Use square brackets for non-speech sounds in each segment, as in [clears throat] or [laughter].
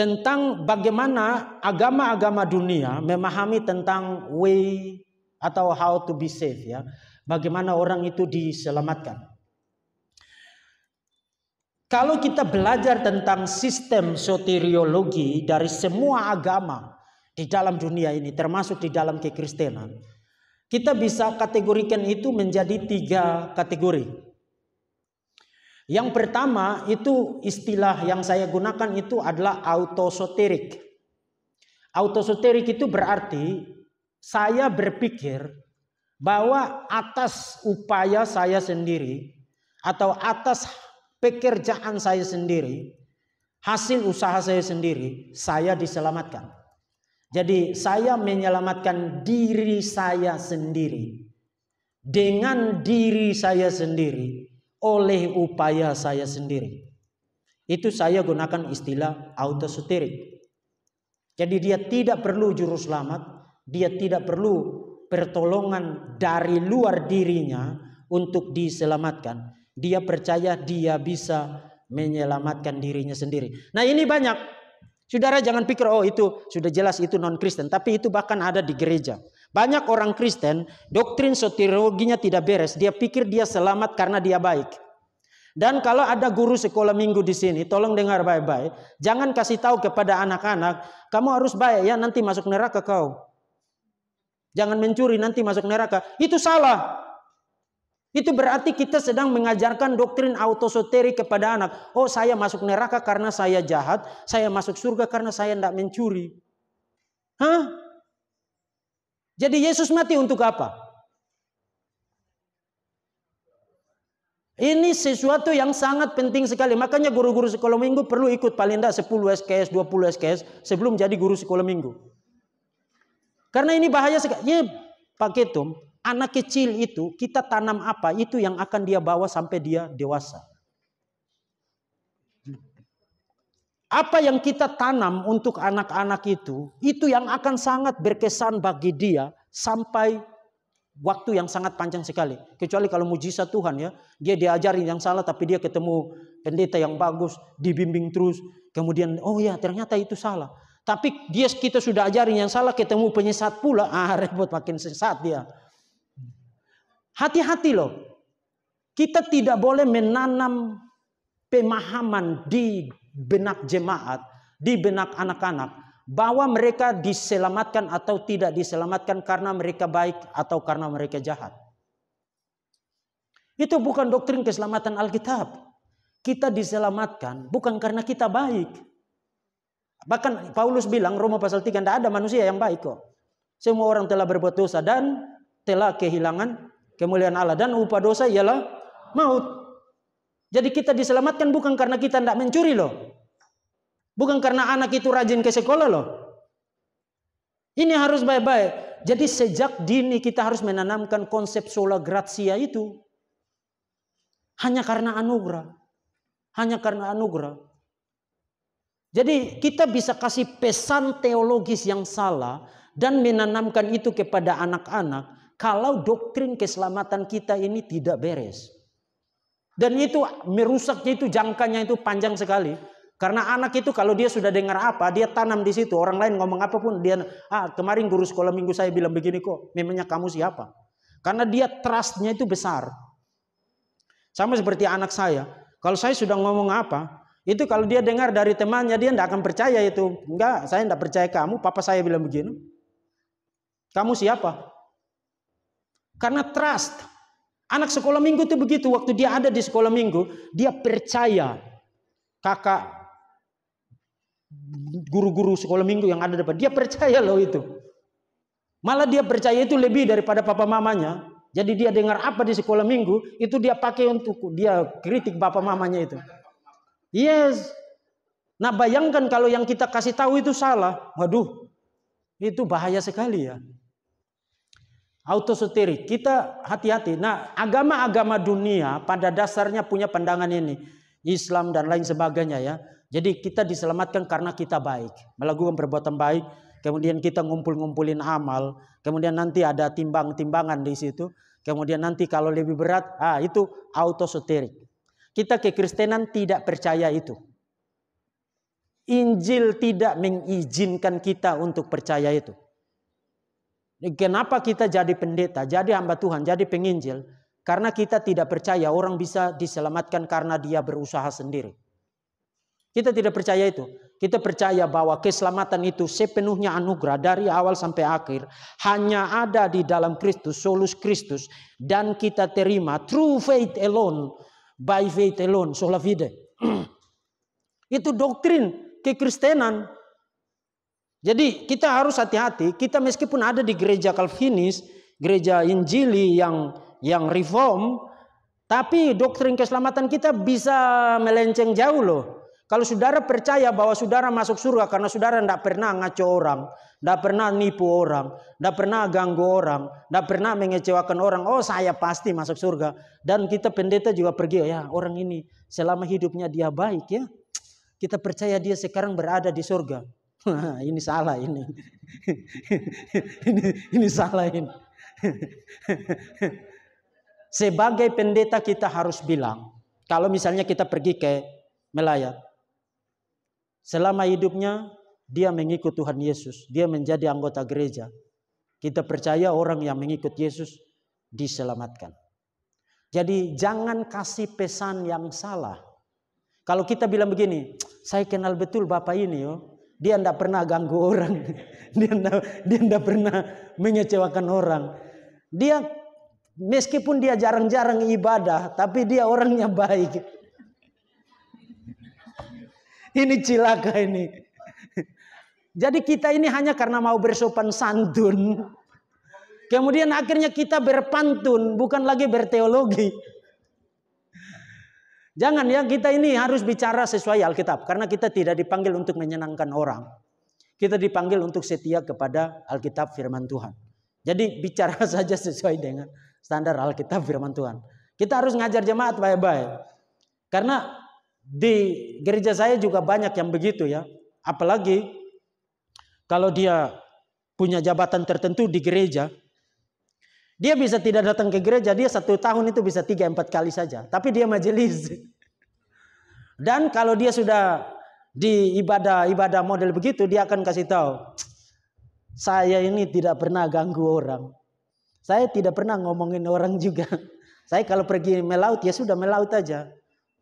tentang bagaimana agama-agama dunia memahami tentang way atau how to be safe ya. Bagaimana orang itu diselamatkan. Kalau kita belajar tentang sistem soteriologi dari semua agama di dalam dunia ini, termasuk di dalam kekristenan, kita bisa kategorikan itu menjadi tiga kategori. Yang pertama itu istilah yang saya gunakan itu adalah autosoterik. Autosoterik itu berarti saya berpikir bahwa atas upaya saya sendiri atau atas pekerjaan saya sendiri, hasil usaha saya sendiri, saya diselamatkan. Jadi saya menyelamatkan diri saya sendiri. Dengan diri saya sendiri, oleh upaya saya sendiri. Itu saya gunakan istilah autosuterik. Jadi dia tidak perlu juru selamat, dia tidak perlu pertolongan dari luar dirinya untuk diselamatkan. Dia percaya dia bisa menyelamatkan dirinya sendiri. Nah, ini banyak. Saudara jangan pikir oh itu sudah jelas itu non Kristen, tapi itu bahkan ada di gereja. Banyak orang Kristen, doktrin soteriologinya tidak beres. Dia pikir dia selamat karena dia baik. Dan kalau ada guru sekolah minggu di sini, tolong dengar baik-baik. Jangan kasih tahu kepada anak-anak, kamu harus baik ya nanti masuk neraka kau. Jangan mencuri nanti masuk neraka. Itu salah. Itu berarti kita sedang mengajarkan doktrin autosoteri kepada anak. Oh saya masuk neraka karena saya jahat. Saya masuk surga karena saya tidak mencuri. Hah? Jadi Yesus mati untuk apa? Ini sesuatu yang sangat penting sekali. Makanya guru-guru sekolah minggu perlu ikut paling tidak 10 SKS, 20 SKS sebelum jadi guru sekolah minggu. Karena ini bahaya sekali. Ya, Pak Ketum, anak kecil itu kita tanam apa itu yang akan dia bawa sampai dia dewasa. apa yang kita tanam untuk anak-anak itu, itu yang akan sangat berkesan bagi dia sampai waktu yang sangat panjang sekali. Kecuali kalau mujizat Tuhan ya, dia diajarin yang salah tapi dia ketemu pendeta yang bagus, dibimbing terus, kemudian oh ya ternyata itu salah. Tapi dia kita sudah ajarin yang salah, ketemu penyesat pula, [laughs] ah repot makin sesat dia. Hati-hati loh. Kita tidak boleh menanam pemahaman di benak jemaat, di benak anak-anak bahwa mereka diselamatkan atau tidak diselamatkan karena mereka baik atau karena mereka jahat. Itu bukan doktrin keselamatan Alkitab. Kita diselamatkan bukan karena kita baik. Bahkan Paulus bilang Roma pasal 3 tidak ada manusia yang baik kok. Semua orang telah berbuat dosa dan telah kehilangan kemuliaan Allah dan upah dosa ialah maut. Jadi kita diselamatkan bukan karena kita tidak mencuri loh. Bukan karena anak itu rajin ke sekolah loh. Ini harus baik-baik. Jadi sejak dini kita harus menanamkan konsep sola gratia itu. Hanya karena anugerah. Hanya karena anugerah. Jadi kita bisa kasih pesan teologis yang salah dan menanamkan itu kepada anak-anak kalau doktrin keselamatan kita ini tidak beres. Dan itu merusaknya itu jangkanya itu panjang sekali. Karena anak itu kalau dia sudah dengar apa, dia tanam di situ. Orang lain ngomong apapun, dia ah kemarin guru sekolah minggu saya bilang begini kok. Memangnya kamu siapa? Karena dia trustnya itu besar. Sama seperti anak saya. Kalau saya sudah ngomong apa, itu kalau dia dengar dari temannya, dia tidak akan percaya itu. Enggak, saya tidak percaya kamu. Papa saya bilang begini. Kamu siapa? Karena trust. Anak sekolah minggu itu begitu. Waktu dia ada di sekolah minggu, dia percaya kakak guru-guru sekolah minggu yang ada depan. Dia percaya loh itu. Malah dia percaya itu lebih daripada papa mamanya. Jadi dia dengar apa di sekolah minggu, itu dia pakai untuk dia kritik papa mamanya itu. Yes. Nah bayangkan kalau yang kita kasih tahu itu salah. Waduh, itu bahaya sekali ya. Autosoteri. Kita hati-hati. Nah, agama-agama dunia pada dasarnya punya pandangan ini. Islam dan lain sebagainya ya. Jadi kita diselamatkan karena kita baik. Melakukan perbuatan baik. Kemudian kita ngumpul-ngumpulin amal. Kemudian nanti ada timbang-timbangan di situ. Kemudian nanti kalau lebih berat, ah itu autosoterik. Kita kekristenan tidak percaya itu. Injil tidak mengizinkan kita untuk percaya itu. Kenapa kita jadi pendeta, jadi hamba Tuhan, jadi penginjil? Karena kita tidak percaya orang bisa diselamatkan karena dia berusaha sendiri. Kita tidak percaya itu. Kita percaya bahwa keselamatan itu sepenuhnya anugerah dari awal sampai akhir. Hanya ada di dalam Kristus, solus Kristus. Dan kita terima true faith alone, by faith alone, sola fide. [clears throat] itu doktrin kekristenan jadi kita harus hati-hati. Kita meskipun ada di gereja Calvinis, gereja Injili yang yang reform, tapi doktrin keselamatan kita bisa melenceng jauh loh. Kalau saudara percaya bahwa saudara masuk surga karena saudara tidak pernah ngaco orang, tidak pernah nipu orang, tidak pernah ganggu orang, tidak pernah mengecewakan orang, oh saya pasti masuk surga. Dan kita pendeta juga pergi, oh ya orang ini selama hidupnya dia baik ya. Kita percaya dia sekarang berada di surga. Nah, ini salah ini. ini ini salah ini. Sebagai pendeta kita harus bilang, kalau misalnya kita pergi ke melayat, selama hidupnya dia mengikut Tuhan Yesus, dia menjadi anggota gereja. Kita percaya orang yang mengikut Yesus diselamatkan. Jadi jangan kasih pesan yang salah. Kalau kita bilang begini, saya kenal betul Bapak ini yo. Dia tidak pernah ganggu orang. [laughs] Dia tidak pernah mengecewakan orang. Dia meskipun dia jarang-jarang ibadah, tapi dia orangnya baik. [laughs] Ini cilaka ini. [laughs] Jadi kita ini hanya karena mau bersopan santun. Kemudian akhirnya kita berpantun, bukan lagi berteologi. Jangan ya kita ini harus bicara sesuai Alkitab karena kita tidak dipanggil untuk menyenangkan orang. Kita dipanggil untuk setia kepada Alkitab firman Tuhan. Jadi bicara [laughs] saja sesuai dengan standar Alkitab firman Tuhan. Kita harus ngajar jemaat baik-baik. Karena di gereja saya juga banyak yang begitu ya. Apalagi kalau dia punya jabatan tertentu di gereja, dia bisa tidak datang ke gereja, dia satu tahun itu bisa tiga empat kali saja. Tapi dia majelis. [laughs] Dan kalau dia sudah di ibadah ibadah model begitu, dia akan kasih tahu, saya ini tidak pernah ganggu orang. Saya tidak pernah ngomongin orang juga. [laughs] Saya kalau pergi melaut ya sudah melaut aja.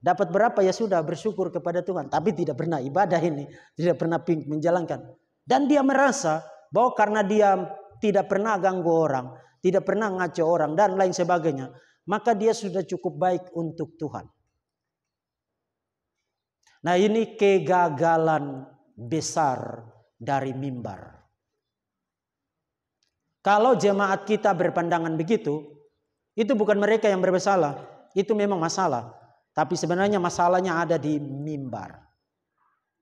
Dapat berapa ya sudah bersyukur kepada Tuhan. Tapi tidak pernah ibadah ini, tidak pernah menjalankan. Dan dia merasa bahwa karena dia tidak pernah ganggu orang, tidak pernah ngaco orang dan lain sebagainya, maka dia sudah cukup baik untuk Tuhan. Nah, ini kegagalan besar dari mimbar. Kalau jemaat kita berpandangan begitu, itu bukan mereka yang bermasalah, itu memang masalah. Tapi sebenarnya masalahnya ada di mimbar.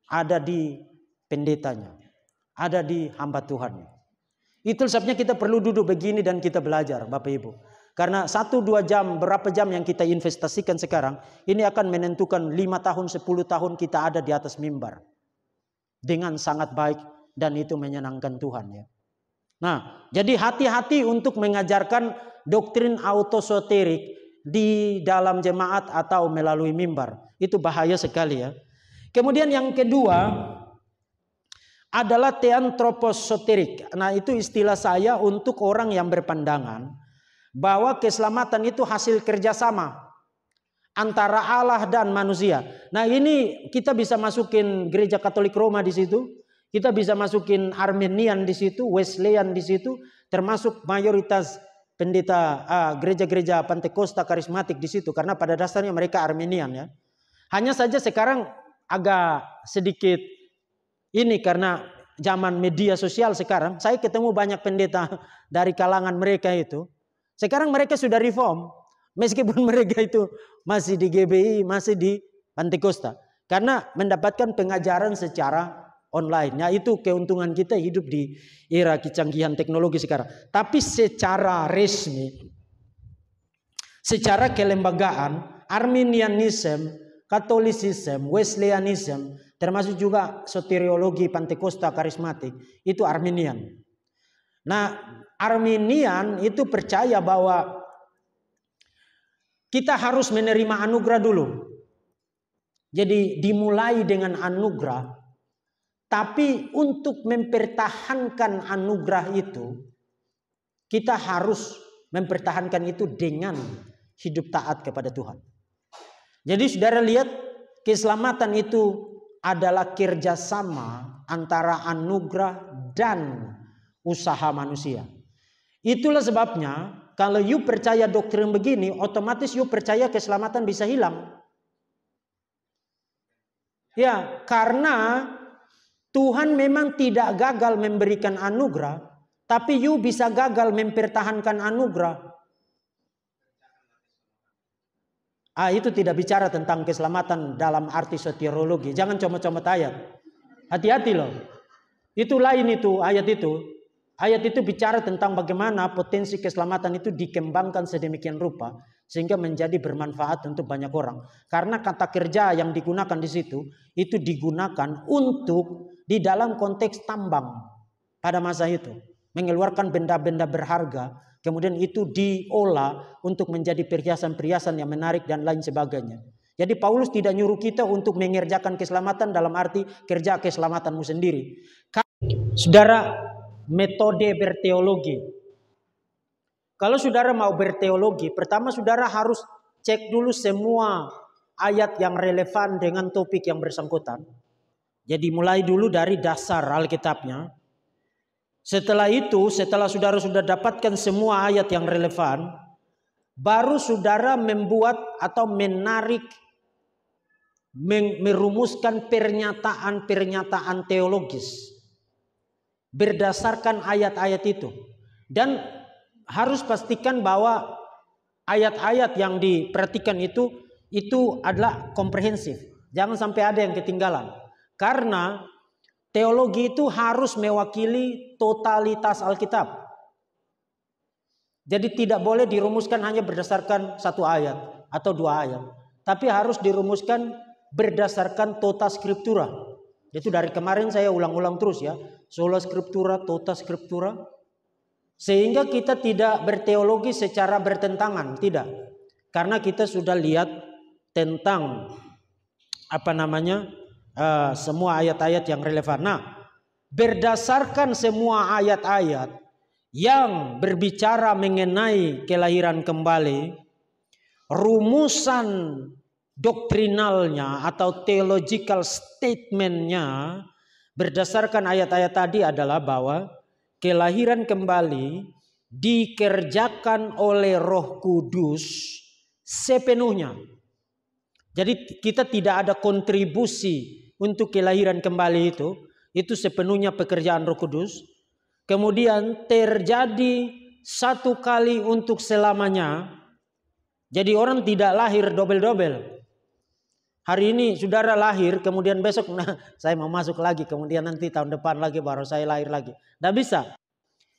Ada di pendetanya. Ada di hamba Tuhannya. Itu sebabnya kita perlu duduk begini dan kita belajar Bapak Ibu. Karena satu dua jam, berapa jam yang kita investasikan sekarang, ini akan menentukan lima tahun, sepuluh tahun kita ada di atas mimbar. Dengan sangat baik dan itu menyenangkan Tuhan ya. Nah, jadi hati-hati untuk mengajarkan doktrin autosoterik di dalam jemaat atau melalui mimbar. Itu bahaya sekali ya. Kemudian yang kedua, adalah teantroposoterik. Nah, itu istilah saya untuk orang yang berpandangan bahwa keselamatan itu hasil kerjasama antara Allah dan manusia. Nah, ini kita bisa masukin gereja Katolik Roma di situ, kita bisa masukin Armenian di situ, Wesleyan di situ, termasuk mayoritas pendeta ah, gereja-gereja uh, Pantekosta karismatik di situ karena pada dasarnya mereka Armenian ya. Hanya saja sekarang agak sedikit ini karena zaman media sosial sekarang, saya ketemu banyak pendeta [laughs] dari kalangan mereka itu. Sekarang mereka sudah reform, [laughs] meskipun mereka itu masih di GBI, masih di Pantekosta. Karena mendapatkan pengajaran secara online. Ya itu keuntungan kita hidup di era kecanggihan teknologi sekarang. Tapi secara resmi, secara kelembagaan, Arminianism, Katolisism, Wesleyanism, Termasuk juga soteriologi Pantekosta karismatik. Itu Arminian. Nah, Arminian itu percaya bahwa kita harus menerima anugerah dulu. Jadi dimulai dengan anugerah. Tapi untuk mempertahankan anugerah itu, kita harus mempertahankan itu dengan hidup taat kepada Tuhan. Jadi saudara lihat keselamatan itu adalah kerjasama antara anugerah dan usaha manusia. Itulah sebabnya kalau you percaya doktrin begini, otomatis you percaya keselamatan bisa hilang. Ya, karena Tuhan memang tidak gagal memberikan anugerah, tapi you bisa gagal mempertahankan anugerah Ah, itu tidak bicara tentang keselamatan dalam arti soteriologi. Jangan coba-coba ayat. Hati-hati loh. Itu lain itu ayat itu. Ayat itu bicara tentang bagaimana potensi keselamatan itu dikembangkan sedemikian rupa sehingga menjadi bermanfaat untuk banyak orang. Karena kata kerja yang digunakan di situ itu digunakan untuk di dalam konteks tambang pada masa itu mengeluarkan benda-benda berharga Kemudian itu diolah untuk menjadi perhiasan-perhiasan yang menarik dan lain sebagainya. Jadi Paulus tidak nyuruh kita untuk mengerjakan keselamatan dalam arti kerja keselamatanmu sendiri. Saudara, metode berteologi. Kalau saudara mau berteologi, pertama saudara harus cek dulu semua ayat yang relevan dengan topik yang bersangkutan. Jadi mulai dulu dari dasar Alkitabnya. Setelah itu, setelah saudara sudah dapatkan semua ayat yang relevan, baru saudara membuat atau menarik merumuskan pernyataan-pernyataan teologis berdasarkan ayat-ayat itu. Dan harus pastikan bahwa ayat-ayat yang diperhatikan itu itu adalah komprehensif. Jangan sampai ada yang ketinggalan. Karena teologi itu harus mewakili totalitas Alkitab. Jadi tidak boleh dirumuskan hanya berdasarkan satu ayat atau dua ayat, tapi harus dirumuskan berdasarkan tota skriptura. Itu dari kemarin saya ulang-ulang terus ya, sola scriptura, tota skriptura. Sehingga kita tidak berteologi secara bertentangan, tidak. Karena kita sudah lihat tentang apa namanya? Uh, semua ayat-ayat yang relevan. Nah, berdasarkan semua ayat-ayat yang berbicara mengenai kelahiran kembali, rumusan doktrinalnya atau theological statementnya berdasarkan ayat-ayat tadi adalah bahwa kelahiran kembali dikerjakan oleh Roh Kudus sepenuhnya. Jadi kita tidak ada kontribusi untuk kelahiran kembali itu, itu sepenuhnya pekerjaan Roh Kudus. Kemudian terjadi satu kali untuk selamanya. Jadi orang tidak lahir dobel-dobel. Hari ini saudara lahir, kemudian besok nah, [laughs] saya mau masuk lagi, kemudian nanti tahun depan lagi baru saya lahir lagi. Tidak bisa.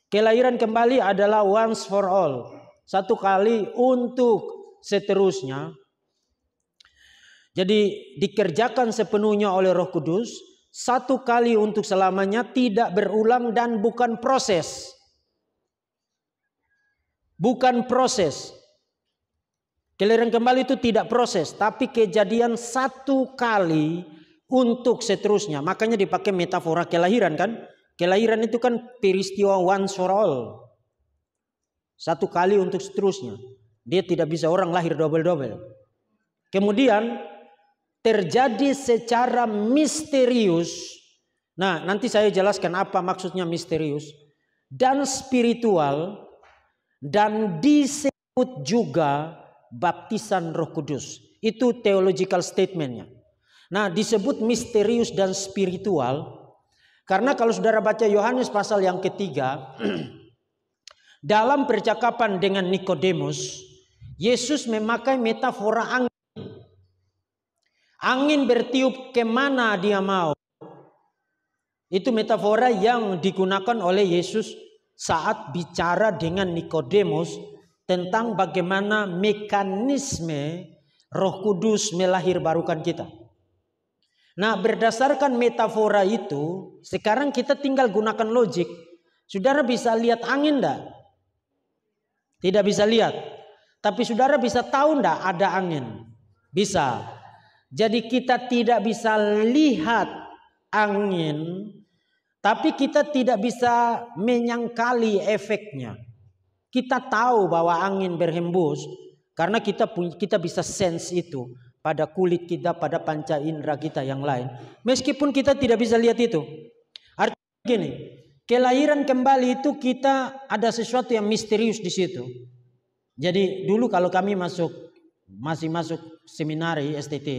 Kelahiran kembali adalah once for all. Satu kali untuk seterusnya. Jadi dikerjakan sepenuhnya oleh Roh Kudus satu kali untuk selamanya tidak berulang dan bukan proses. Bukan proses. Keliling kembali itu tidak proses, tapi kejadian satu kali untuk seterusnya. Makanya dipakai metafora kelahiran kan? Kelahiran itu kan peristiwa one for all. Satu kali untuk seterusnya. Dia tidak bisa orang lahir double-double. Kemudian terjadi secara misterius. Nah, nanti saya jelaskan apa maksudnya misterius dan spiritual dan disebut juga baptisan Roh Kudus. Itu theological statementnya. Nah, disebut misterius dan spiritual karena kalau saudara baca Yohanes pasal yang ketiga, [clears throat] dalam percakapan dengan Nikodemus, Yesus memakai metafora angin Angin bertiup kemana dia mau. Itu metafora yang digunakan oleh Yesus saat bicara dengan Nikodemus tentang bagaimana mekanisme Roh Kudus melahir barukan kita. Nah, berdasarkan metafora itu, sekarang kita tinggal gunakan logik. Saudara bisa lihat angin enggak? Tidak bisa lihat. Tapi saudara bisa tahu enggak ada angin? Bisa. Jadi kita tidak bisa lihat angin tapi kita tidak bisa menyangkali efeknya. Kita tahu bahwa angin berhembus karena kita kita bisa sense itu pada kulit kita, pada panca indera kita yang lain. Meskipun kita tidak bisa lihat itu. Artinya begini, kelahiran kembali itu kita ada sesuatu yang misterius di situ. Jadi dulu kalau kami masuk masih masuk seminari STT,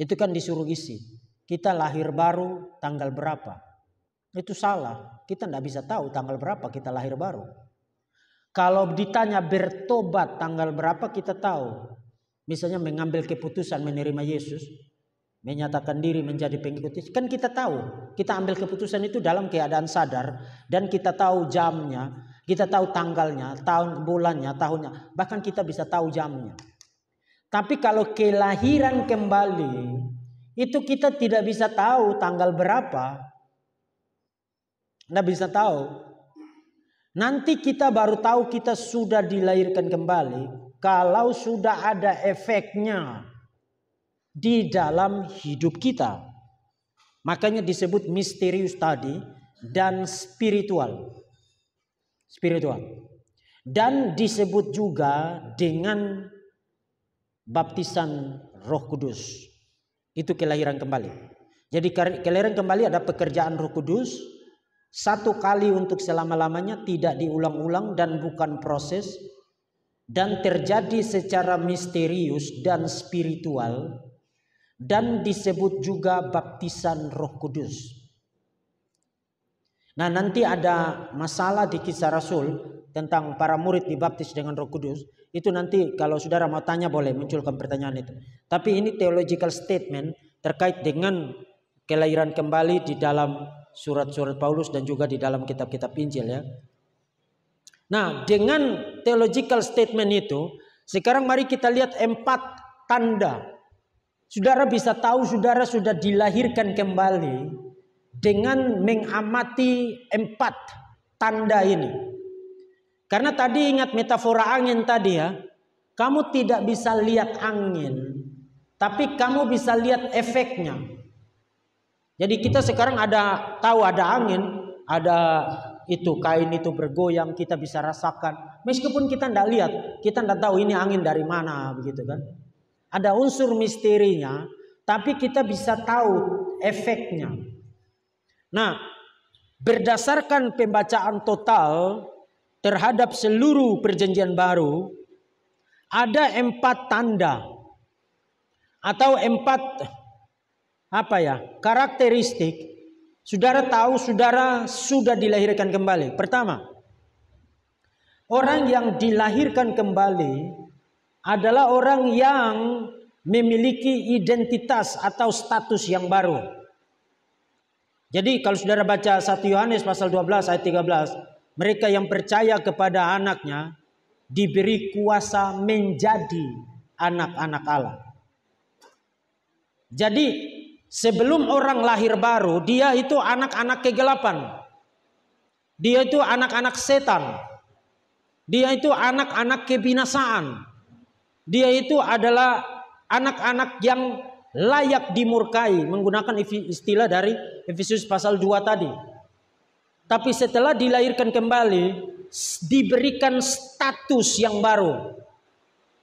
itu kan disuruh isi. Kita lahir baru tanggal berapa? Itu salah. Kita tidak bisa tahu tanggal berapa kita lahir baru. Kalau ditanya bertobat tanggal berapa kita tahu. Misalnya mengambil keputusan menerima Yesus, menyatakan diri menjadi pengikut Yesus. Kan kita tahu, kita ambil keputusan itu dalam keadaan sadar dan kita tahu jamnya, kita tahu tanggalnya, tahun bulannya, tahunnya, bahkan kita bisa tahu jamnya. Tapi kalau kelahiran kembali itu kita tidak bisa tahu tanggal berapa. Anda bisa tahu. Nanti kita baru tahu kita sudah dilahirkan kembali kalau sudah ada efeknya di dalam hidup kita. Makanya disebut misterius tadi dan spiritual. Spiritual. Dan disebut juga dengan baptisan Roh Kudus. Itu kelahiran kembali. Jadi kelahiran kembali ada pekerjaan Roh Kudus satu kali untuk selama-lamanya tidak diulang-ulang dan bukan proses dan terjadi secara misterius dan spiritual dan disebut juga baptisan Roh Kudus. Nah, nanti ada masalah di kisah Rasul tentang para murid dibaptis dengan Roh Kudus, itu nanti kalau saudara mau tanya boleh munculkan pertanyaan itu. Tapi ini theological statement terkait dengan kelahiran kembali di dalam surat-surat Paulus dan juga di dalam kitab-kitab Injil ya. Nah, dengan theological statement itu, sekarang mari kita lihat empat tanda. Saudara bisa tahu saudara sudah dilahirkan kembali dengan mengamati empat tanda ini. Karena tadi ingat metafora angin tadi ya. Kamu tidak bisa lihat angin. Tapi kamu bisa lihat efeknya. Jadi kita sekarang ada tahu ada angin, ada itu kain itu bergoyang kita bisa rasakan meskipun kita tidak lihat kita tidak tahu ini angin dari mana begitu kan ada unsur misterinya tapi kita bisa tahu efeknya nah berdasarkan pembacaan total terhadap seluruh perjanjian baru ada empat tanda atau empat apa ya karakteristik saudara tahu saudara sudah dilahirkan kembali pertama orang yang dilahirkan kembali adalah orang yang memiliki identitas atau status yang baru. Jadi kalau saudara baca 1 Yohanes pasal 12 ayat 13, mereka yang percaya kepada anaknya diberi kuasa menjadi anak-anak Allah. Jadi sebelum orang lahir baru dia itu anak-anak kegelapan. Dia itu anak-anak setan. Dia itu anak-anak kebinasaan. Dia itu adalah anak-anak yang layak dimurkai menggunakan istilah dari Efesus pasal 2 tadi. Tapi setelah dilahirkan kembali, diberikan status yang baru.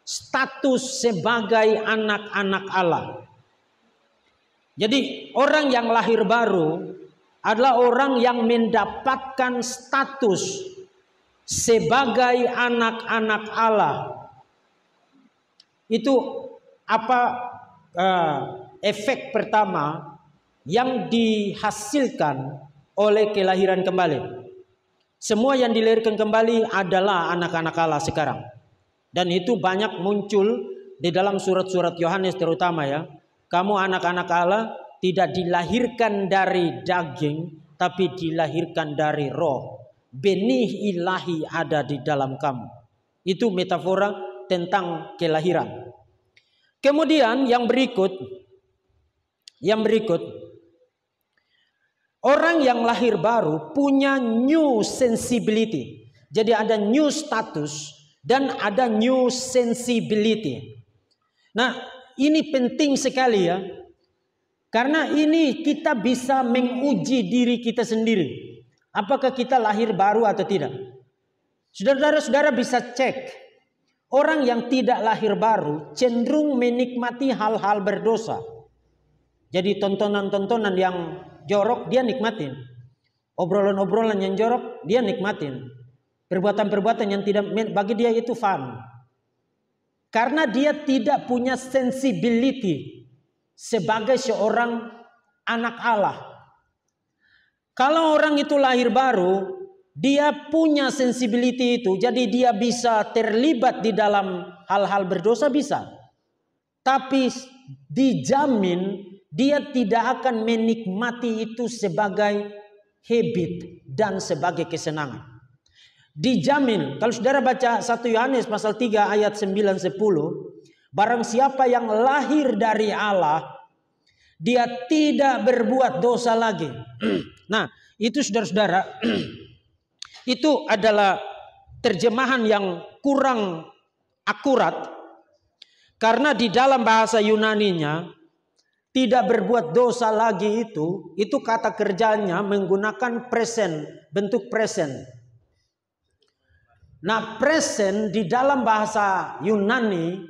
Status sebagai anak-anak Allah. Jadi orang yang lahir baru adalah orang yang mendapatkan status sebagai anak-anak Allah. Itu apa uh, efek pertama yang dihasilkan oleh kelahiran kembali. Semua yang dilahirkan kembali adalah anak-anak Allah sekarang. Dan itu banyak muncul di dalam surat-surat Yohanes terutama ya. Kamu anak-anak Allah tidak dilahirkan dari daging tapi dilahirkan dari roh. Benih ilahi ada di dalam kamu. Itu metafora tentang kelahiran. Kemudian yang berikut yang berikut Orang yang lahir baru punya new sensibility. Jadi ada new status dan ada new sensibility. Nah, ini penting sekali ya. Karena ini kita bisa menguji diri kita sendiri. Apakah kita lahir baru atau tidak. Saudara-saudara bisa cek. Orang yang tidak lahir baru cenderung menikmati hal-hal berdosa. Jadi tontonan-tontonan yang jorok dia nikmatin. Obrolan-obrolan yang jorok dia nikmatin. Perbuatan-perbuatan yang tidak bagi dia itu fun. Karena dia tidak punya sensibility sebagai seorang anak Allah. Kalau orang itu lahir baru, dia punya sensibility itu, jadi dia bisa terlibat di dalam hal-hal berdosa bisa. Tapi dijamin dia tidak akan menikmati itu sebagai habit dan sebagai kesenangan. Dijamin, kalau saudara baca 1 Yohanes pasal 3 ayat 9 10, barang siapa yang lahir dari Allah, dia tidak berbuat dosa lagi. [clears throat] nah, itu saudara-saudara, [clears throat] itu adalah terjemahan yang kurang akurat karena di dalam bahasa Yunaninya tidak berbuat dosa lagi itu, itu kata kerjanya menggunakan present, bentuk present. Nah, present di dalam bahasa Yunani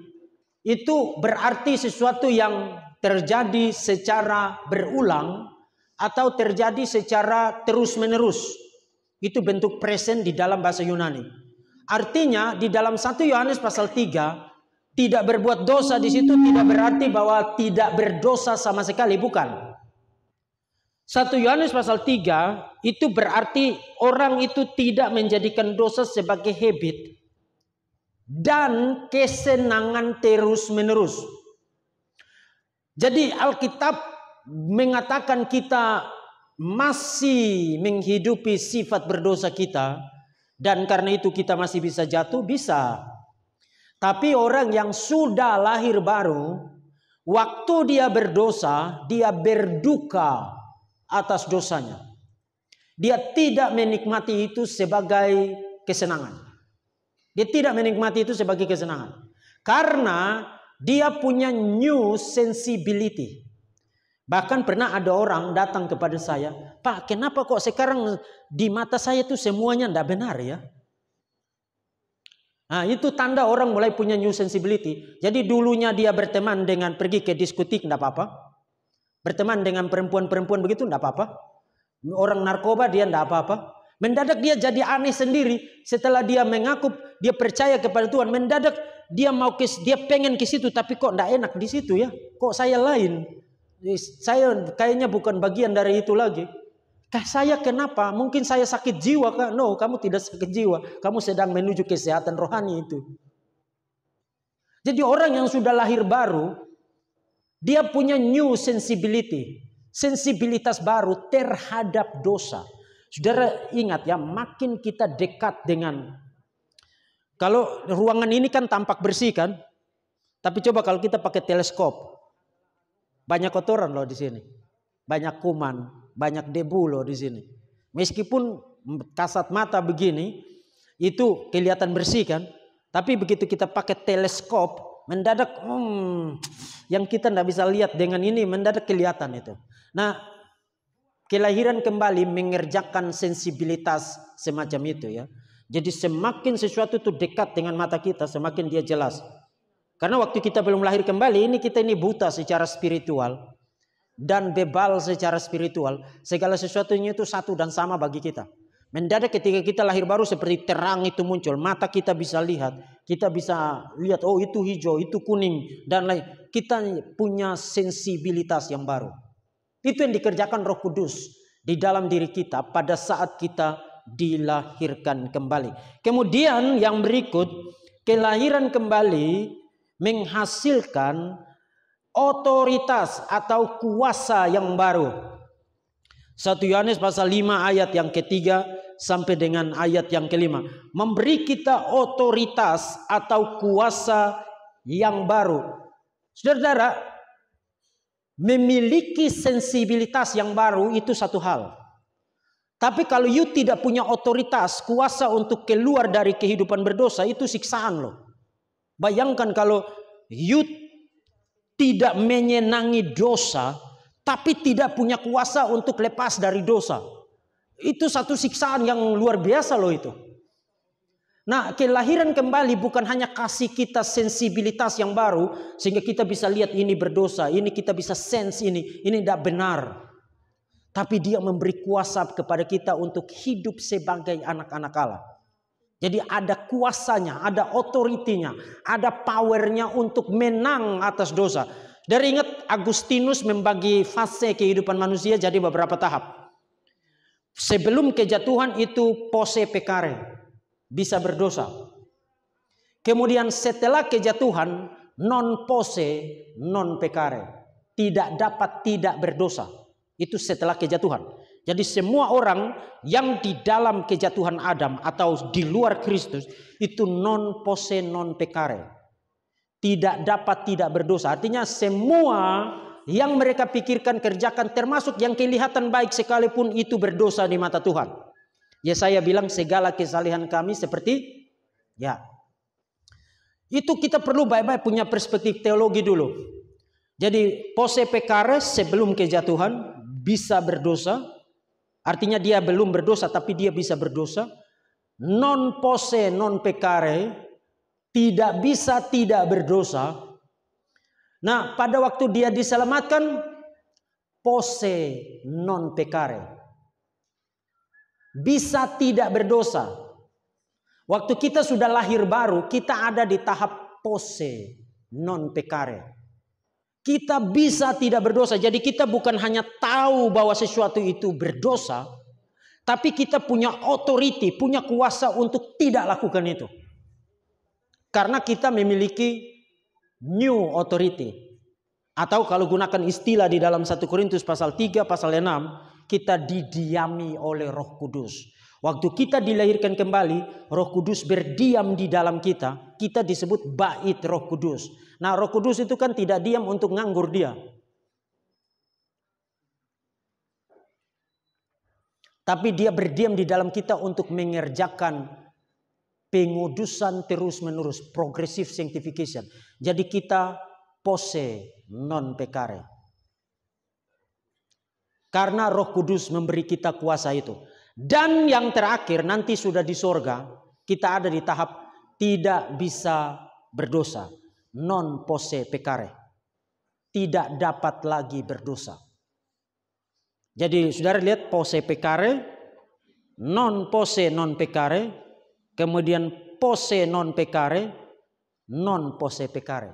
itu berarti sesuatu yang terjadi secara berulang atau terjadi secara terus-menerus. Itu bentuk present di dalam bahasa Yunani. Artinya di dalam satu Yohanes pasal 3 tidak berbuat dosa di situ tidak berarti bahwa tidak berdosa sama sekali, bukan. Satu Yohanes pasal 3 itu berarti orang itu tidak menjadikan dosa sebagai habit dan kesenangan terus-menerus. Jadi Alkitab mengatakan kita masih menghidupi sifat berdosa kita dan karena itu kita masih bisa jatuh, bisa tapi orang yang sudah lahir baru, waktu dia berdosa, dia berduka atas dosanya. Dia tidak menikmati itu sebagai kesenangan. Dia tidak menikmati itu sebagai kesenangan. Karena dia punya new sensibility. Bahkan pernah ada orang datang kepada saya, Pak kenapa kok sekarang di mata saya itu semuanya tidak benar ya? Nah, itu tanda orang mulai punya new sensibility. Jadi dulunya dia berteman dengan pergi ke diskotik enggak apa-apa. Berteman dengan perempuan-perempuan begitu enggak apa-apa. Orang narkoba dia enggak apa-apa. Mendadak dia jadi aneh sendiri setelah dia mengaku dia percaya kepada Tuhan. Mendadak dia mau ke dia pengen ke situ tapi kok enggak enak di situ ya. Kok saya lain? Saya kayaknya bukan bagian dari itu lagi. Kah saya kenapa? Mungkin saya sakit jiwa kah? No, kamu tidak sakit jiwa. Kamu sedang menuju kesehatan rohani itu. Jadi orang yang sudah lahir baru, dia punya new sensibility. Sensibilitas baru terhadap dosa. Saudara ingat ya, makin kita dekat dengan kalau ruangan ini kan tampak bersih kan? Tapi coba kalau kita pakai teleskop, banyak kotoran loh di sini. Banyak kuman, banyak debu loh di sini. Meskipun kasat mata begini, itu kelihatan bersih kan? Tapi begitu kita pakai teleskop, mendadak hmm, yang kita tidak bisa lihat dengan ini mendadak kelihatan itu. Nah, kelahiran kembali mengerjakan sensibilitas semacam itu ya. Jadi semakin sesuatu itu dekat dengan mata kita, semakin dia jelas. Karena waktu kita belum lahir kembali, ini kita ini buta secara spiritual dan bebal secara spiritual, segala sesuatunya itu satu dan sama bagi kita. Mendadak ketika kita lahir baru seperti terang itu muncul, mata kita bisa lihat, kita bisa lihat oh itu hijau, itu kuning dan lain. Kita punya sensibilitas yang baru. Itu yang dikerjakan Roh Kudus di dalam diri kita pada saat kita dilahirkan kembali. Kemudian yang berikut, kelahiran kembali menghasilkan otoritas atau kuasa yang baru. 1 Yohanes pasal 5 ayat yang ketiga sampai dengan ayat yang kelima. Memberi kita otoritas atau kuasa yang baru. Saudara-saudara, memiliki sensibilitas yang baru itu satu hal. Tapi kalau you tidak punya otoritas, kuasa untuk keluar dari kehidupan berdosa itu siksaan loh. Bayangkan kalau you tidak menyenangi dosa, tapi tidak punya kuasa untuk lepas dari dosa. Itu satu siksaan yang luar biasa loh itu. Nah, kelahiran kembali bukan hanya kasih kita sensibilitas yang baru sehingga kita bisa lihat ini berdosa, ini kita bisa sense ini, ini tidak benar. Tapi dia memberi kuasa kepada kita untuk hidup sebagai anak-anak Allah. Jadi ada kuasanya, ada otoritinya, ada powernya untuk menang atas dosa. Dari ingat Agustinus membagi fase kehidupan manusia jadi beberapa tahap. Sebelum kejatuhan itu pose pekare, bisa berdosa. Kemudian setelah kejatuhan non pose, non pekare, tidak dapat tidak berdosa. Itu setelah kejatuhan. Jadi semua orang yang di dalam kejatuhan Adam atau di luar Kristus itu non pose non pekare. Tidak dapat tidak berdosa. Artinya semua yang mereka pikirkan kerjakan termasuk yang kelihatan baik sekalipun itu berdosa di mata Tuhan. Ya saya bilang segala kesalahan kami seperti ya. Itu kita perlu baik-baik punya perspektif teologi dulu. Jadi pose pekare sebelum kejatuhan bisa berdosa Artinya dia belum berdosa tapi dia bisa berdosa. Non pose non pecare. Tidak bisa tidak berdosa. Nah pada waktu dia diselamatkan. Pose non pecare. Bisa tidak berdosa. Waktu kita sudah lahir baru. Kita ada di tahap pose non pecare. Kita bisa tidak berdosa. Jadi kita bukan hanya tahu bahwa sesuatu itu berdosa, tapi kita punya otoriti, punya kuasa untuk tidak lakukan itu. Karena kita memiliki new authority. Atau kalau gunakan istilah di dalam 1 Korintus pasal 3 pasal 6, kita didiami oleh Roh Kudus. Waktu kita dilahirkan kembali, Roh Kudus berdiam di dalam kita. Kita disebut bait Roh Kudus. Nah, Roh Kudus itu kan tidak diam untuk nganggur dia. Tapi dia berdiam di dalam kita untuk mengerjakan pengudusan terus-menerus, progressive sanctification. Jadi kita pose non pekare. Karena Roh Kudus memberi kita kuasa itu. Dan yang terakhir nanti sudah di sorga, kita ada di tahap tidak bisa berdosa. Non pose pekare. Tidak dapat lagi berdosa. Jadi saudara lihat pose pekare, non pose non pekare, kemudian pose non pekare, non pose pekare.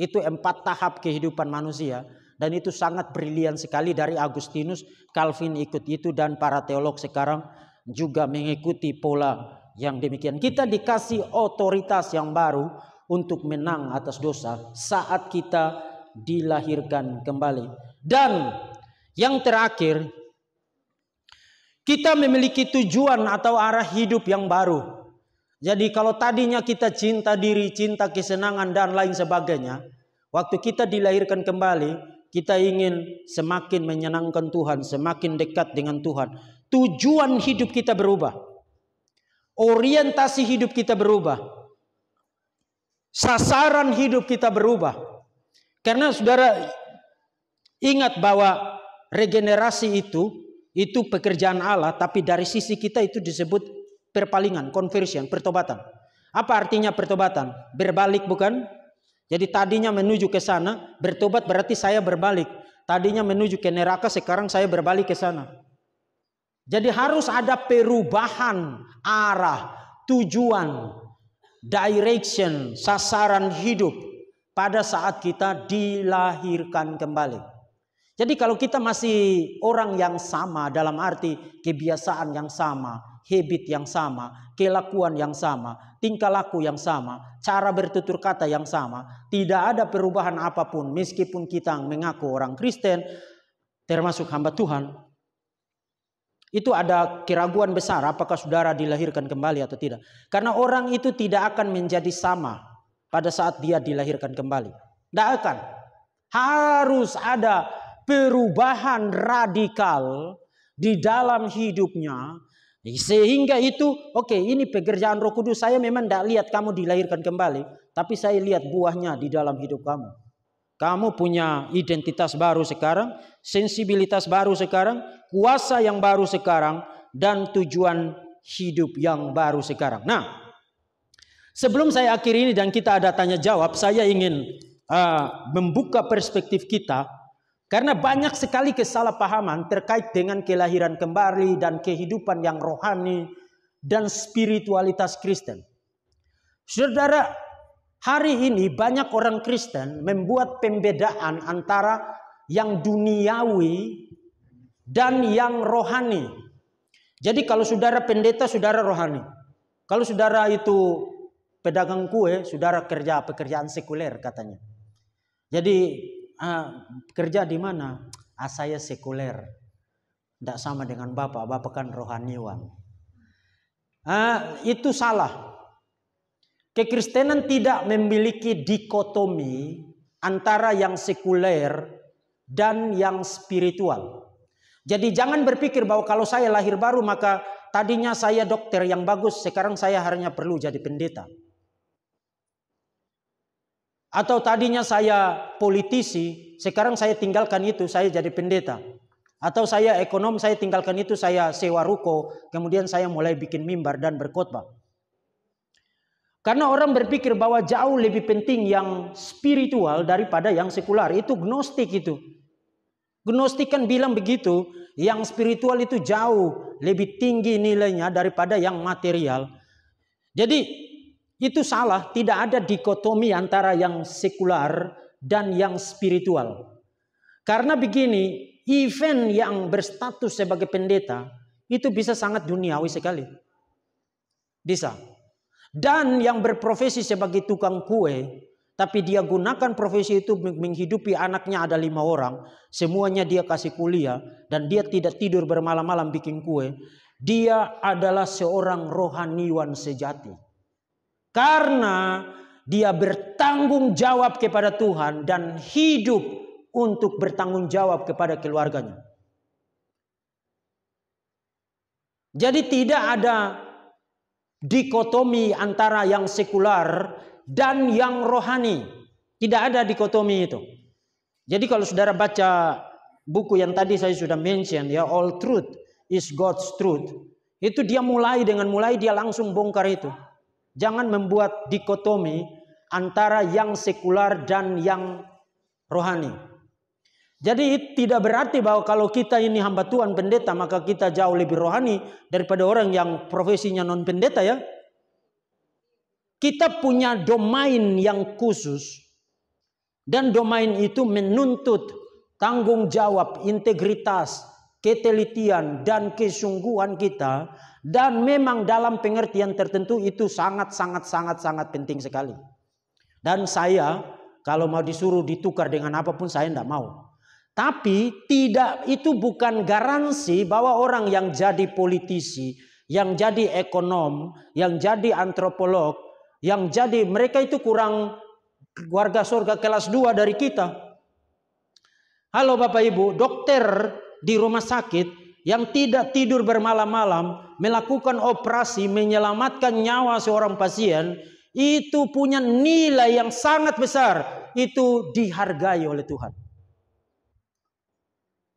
Itu empat tahap kehidupan manusia dan itu sangat brilian sekali dari Agustinus, Calvin ikut itu dan para teolog sekarang juga mengikuti pola yang demikian. Kita dikasih otoritas yang baru untuk menang atas dosa saat kita dilahirkan kembali. Dan yang terakhir, kita memiliki tujuan atau arah hidup yang baru. Jadi kalau tadinya kita cinta diri, cinta kesenangan dan lain sebagainya, waktu kita dilahirkan kembali, kita ingin semakin menyenangkan Tuhan, semakin dekat dengan Tuhan. Tujuan hidup kita berubah. Orientasi hidup kita berubah. Sasaran hidup kita berubah. Karena saudara ingat bahwa regenerasi itu itu pekerjaan Allah tapi dari sisi kita itu disebut perpalingan, conversion, pertobatan. Apa artinya pertobatan? Berbalik bukan? Jadi tadinya menuju ke sana, bertobat berarti saya berbalik. Tadinya menuju ke neraka, sekarang saya berbalik ke sana. Jadi harus ada perubahan arah, tujuan, direction, sasaran hidup pada saat kita dilahirkan kembali. Jadi kalau kita masih orang yang sama dalam arti kebiasaan yang sama, habit yang sama, kelakuan yang sama, tingkah laku yang sama, cara bertutur kata yang sama. Tidak ada perubahan apapun meskipun kita mengaku orang Kristen termasuk hamba Tuhan. Itu ada keraguan besar apakah saudara dilahirkan kembali atau tidak. Karena orang itu tidak akan menjadi sama pada saat dia dilahirkan kembali. Tidak akan. Harus ada perubahan radikal di dalam hidupnya sehingga itu, oke okay, ini pekerjaan roh kudus saya memang tidak lihat kamu dilahirkan kembali. Tapi saya lihat buahnya di dalam hidup kamu. Kamu punya identitas baru sekarang, sensibilitas baru sekarang, kuasa yang baru sekarang, dan tujuan hidup yang baru sekarang. Nah, sebelum saya akhiri ini dan kita ada tanya jawab, saya ingin uh, membuka perspektif kita karena banyak sekali kesalahpahaman terkait dengan kelahiran kembali dan kehidupan yang rohani dan spiritualitas Kristen. Saudara, hari ini banyak orang Kristen membuat pembedaan antara yang duniawi dan yang rohani. Jadi kalau saudara pendeta, saudara rohani. Kalau saudara itu pedagang kue, saudara kerja pekerjaan sekuler katanya. Jadi Ah, kerja di mana? Ah, saya sekuler. Tidak sama dengan bapak, bapak kan rohaniwan. Ah, itu salah. Kekristenan tidak memiliki dikotomi antara yang sekuler dan yang spiritual. Jadi jangan berpikir bahwa kalau saya lahir baru maka tadinya saya dokter yang bagus, sekarang saya hanya perlu jadi pendeta. Atau tadinya saya politisi, sekarang saya tinggalkan itu, saya jadi pendeta. Atau saya ekonom, saya tinggalkan itu, saya sewa ruko, kemudian saya mulai bikin mimbar dan berkhotbah. Karena orang berpikir bahwa jauh lebih penting yang spiritual daripada yang sekular. Itu gnostik itu. Gnostik kan bilang begitu, yang spiritual itu jauh lebih tinggi nilainya daripada yang material. Jadi itu salah, tidak ada dikotomi antara yang sekular dan yang spiritual. Karena begini, event yang berstatus sebagai pendeta itu bisa sangat duniawi sekali. Bisa. Dan yang berprofesi sebagai tukang kue, tapi dia gunakan profesi itu menghidupi anaknya ada lima orang. Semuanya dia kasih kuliah. Dan dia tidak tidur bermalam-malam bikin kue. Dia adalah seorang rohaniwan sejati. Karena dia bertanggung jawab kepada Tuhan dan hidup untuk bertanggung jawab kepada keluarganya. Jadi tidak ada dikotomi antara yang sekular dan yang rohani. Tidak ada dikotomi itu. Jadi kalau saudara baca buku yang tadi saya sudah mention ya All Truth is God's Truth. Itu dia mulai dengan mulai dia langsung bongkar itu. Jangan membuat dikotomi antara yang sekular dan yang rohani. Jadi tidak berarti bahwa kalau kita ini hamba Tuhan pendeta maka kita jauh lebih rohani daripada orang yang profesinya non pendeta ya. Kita punya domain yang khusus dan domain itu menuntut tanggung jawab, integritas, ketelitian dan kesungguhan kita dan memang dalam pengertian tertentu itu sangat-sangat-sangat-sangat penting sekali. Dan saya kalau mau disuruh ditukar dengan apapun saya tidak mau. Tapi tidak itu bukan garansi bahwa orang yang jadi politisi, yang jadi ekonom, yang jadi antropolog, yang jadi mereka itu kurang warga surga kelas 2 dari kita. Halo Bapak Ibu, dokter di rumah sakit yang tidak tidur bermalam-malam melakukan operasi menyelamatkan nyawa seorang pasien itu punya nilai yang sangat besar itu dihargai oleh Tuhan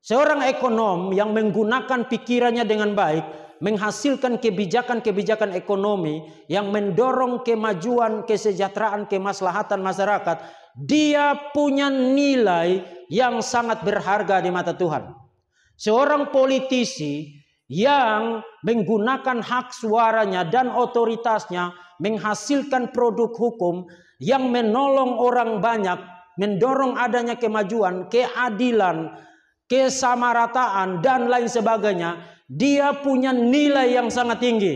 seorang ekonom yang menggunakan pikirannya dengan baik menghasilkan kebijakan-kebijakan ekonomi yang mendorong kemajuan, kesejahteraan, kemaslahatan masyarakat, dia punya nilai yang sangat berharga di mata Tuhan. Seorang politisi yang menggunakan hak suaranya dan otoritasnya menghasilkan produk hukum yang menolong orang banyak, mendorong adanya kemajuan, keadilan, kesamarataan dan lain sebagainya, dia punya nilai yang sangat tinggi.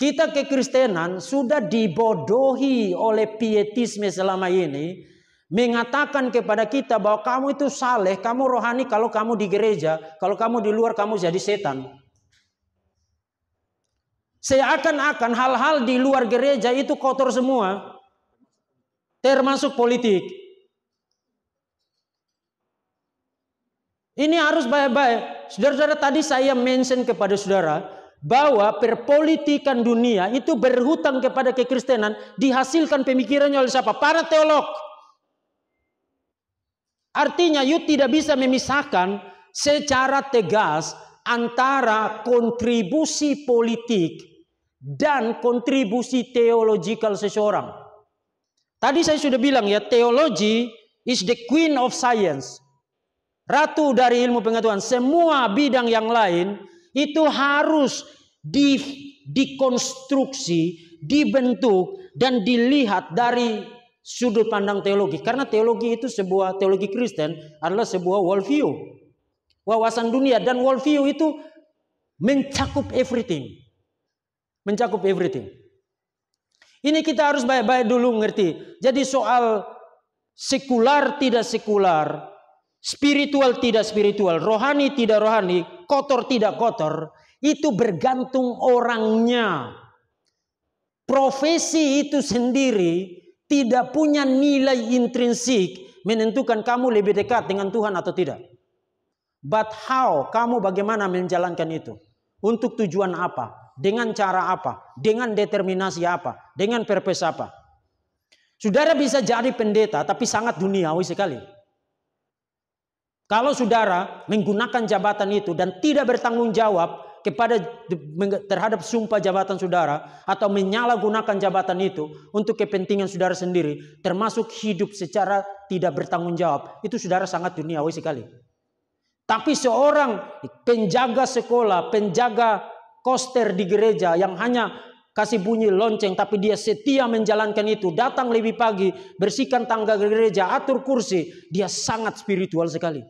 Kita kekristenan sudah dibodohi oleh pietisme selama ini mengatakan kepada kita bahwa kamu itu saleh, kamu rohani kalau kamu di gereja, kalau kamu di luar kamu jadi setan. Seakan-akan hal-hal di luar gereja itu kotor semua, termasuk politik. Ini harus baik-baik. Saudara-saudara tadi saya mention kepada saudara bahwa perpolitikan dunia itu berhutang kepada kekristenan dihasilkan pemikirannya oleh siapa? Para teolog. Artinya you tidak bisa memisahkan secara tegas antara kontribusi politik dan kontribusi teologikal seseorang. Tadi saya sudah bilang ya, teologi is the queen of science. Ratu dari ilmu pengetahuan. Semua bidang yang lain itu harus di, dikonstruksi, dibentuk, dan dilihat dari sudut pandang teologi. Karena teologi itu sebuah teologi Kristen adalah sebuah worldview. Wawasan dunia dan worldview itu mencakup everything. Mencakup everything. Ini kita harus baik-baik dulu ngerti. Jadi soal sekular tidak sekular, spiritual tidak spiritual, rohani tidak rohani, kotor tidak kotor, itu bergantung orangnya. Profesi itu sendiri tidak punya nilai intrinsik menentukan kamu lebih dekat dengan Tuhan atau tidak. But how kamu bagaimana menjalankan itu? Untuk tujuan apa? Dengan cara apa? Dengan determinasi apa? Dengan purpose apa? Saudara bisa jadi pendeta tapi sangat duniawi sekali. Kalau saudara menggunakan jabatan itu dan tidak bertanggung jawab kepada terhadap sumpah jabatan saudara atau menyalahgunakan jabatan itu untuk kepentingan saudara sendiri, termasuk hidup secara tidak bertanggung jawab, itu saudara sangat duniawi sekali. Tapi seorang penjaga sekolah, penjaga koster di gereja yang hanya kasih bunyi lonceng tapi dia setia menjalankan itu datang lebih pagi bersihkan tangga gereja atur kursi dia sangat spiritual sekali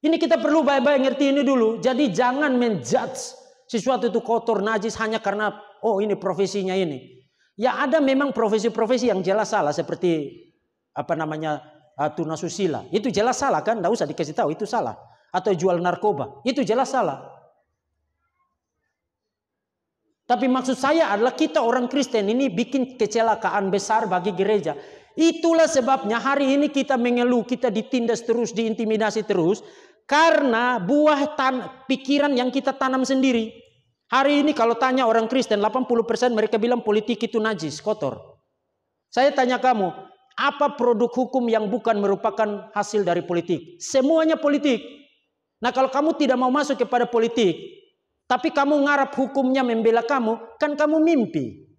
ini kita perlu baik-baik ngerti ini dulu. Jadi jangan menjudge sesuatu itu kotor, najis hanya karena oh ini profesinya ini. Ya ada memang profesi-profesi yang jelas salah seperti apa namanya uh, tunasusila. Itu jelas salah kan? Tidak usah dikasih tahu itu salah. Atau jual narkoba. Itu jelas salah. Tapi maksud saya adalah kita orang Kristen ini bikin kecelakaan besar bagi gereja. Itulah sebabnya hari ini kita mengeluh, kita ditindas terus, diintimidasi terus. Karena buah tan pikiran yang kita tanam sendiri. Hari ini kalau tanya orang Kristen, 80% mereka bilang politik itu najis, kotor. Saya tanya kamu, apa produk hukum yang bukan merupakan hasil dari politik? Semuanya politik. Nah kalau kamu tidak mau masuk kepada politik, tapi kamu ngarap hukumnya membela kamu, kan kamu mimpi.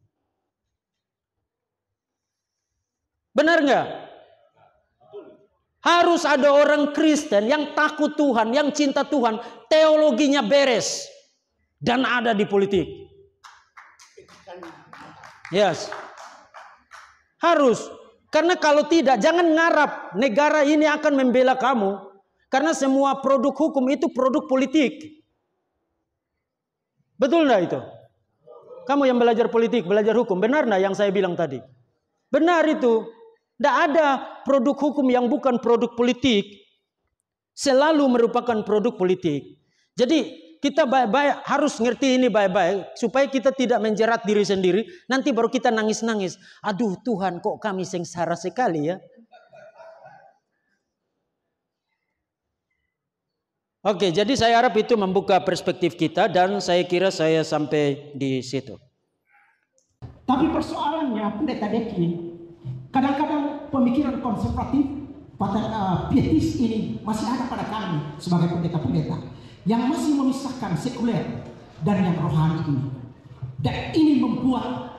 Benar nggak? Harus ada orang Kristen yang takut Tuhan, yang cinta Tuhan, teologinya beres dan ada di politik. Yes. Harus. Karena kalau tidak, jangan ngarap negara ini akan membela kamu. Karena semua produk hukum itu produk politik. Betul enggak itu? Kamu yang belajar politik, belajar hukum. Benar enggak yang saya bilang tadi? Benar itu. Tidak ada produk hukum yang bukan produk politik. Selalu merupakan produk politik. Jadi kita baik-baik harus ngerti ini baik-baik. Supaya kita tidak menjerat diri sendiri. Nanti baru kita nangis-nangis. Aduh Tuhan kok kami sengsara sekali ya. Oke jadi saya harap itu membuka perspektif kita. Dan saya kira saya sampai di situ. Tapi persoalannya pendeta Deki. Kadang-kadang pemikiran konservatif uh, pietis ini masih ada pada kami sebagai pendeta-pendeta yang masih memisahkan sekuler dan yang rohani ini. Dan ini membuat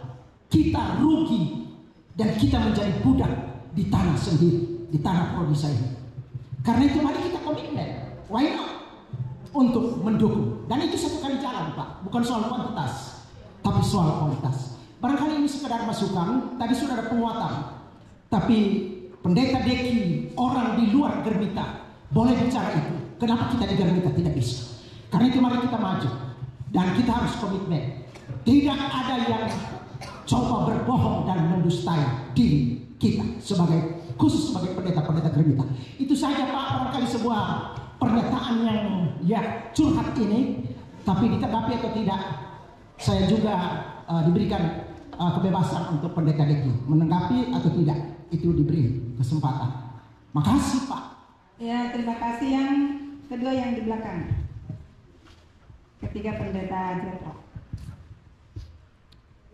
kita rugi dan kita menjadi budak di tanah sendiri, di tanah produsa ini. Karena itu mari kita komitmen, why not? Untuk mendukung. Dan itu satu kali jalan Pak, bukan soal kuantitas, tapi soal kualitas. Barangkali ini sekedar masukan, tadi sudah ada penguatan. Tapi pendeta Deki, orang di luar germita, boleh bicara itu. Kenapa kita di germita tidak bisa? Karena itu mari kita maju. Dan kita harus komitmen. Tidak ada yang coba berbohong dan mendustai diri kita sebagai khusus sebagai pendeta-pendeta gerbita. Itu saja Pak barangkali sebuah pernyataan yang ya curhat ini tapi ditanggapi atau tidak saya juga uh, diberikan uh, kebebasan untuk pendeta itu menanggapi atau tidak itu diberi kesempatan. Makasih Pak. Ya terima kasih yang kedua yang di belakang. Ketiga pendeta Jepro.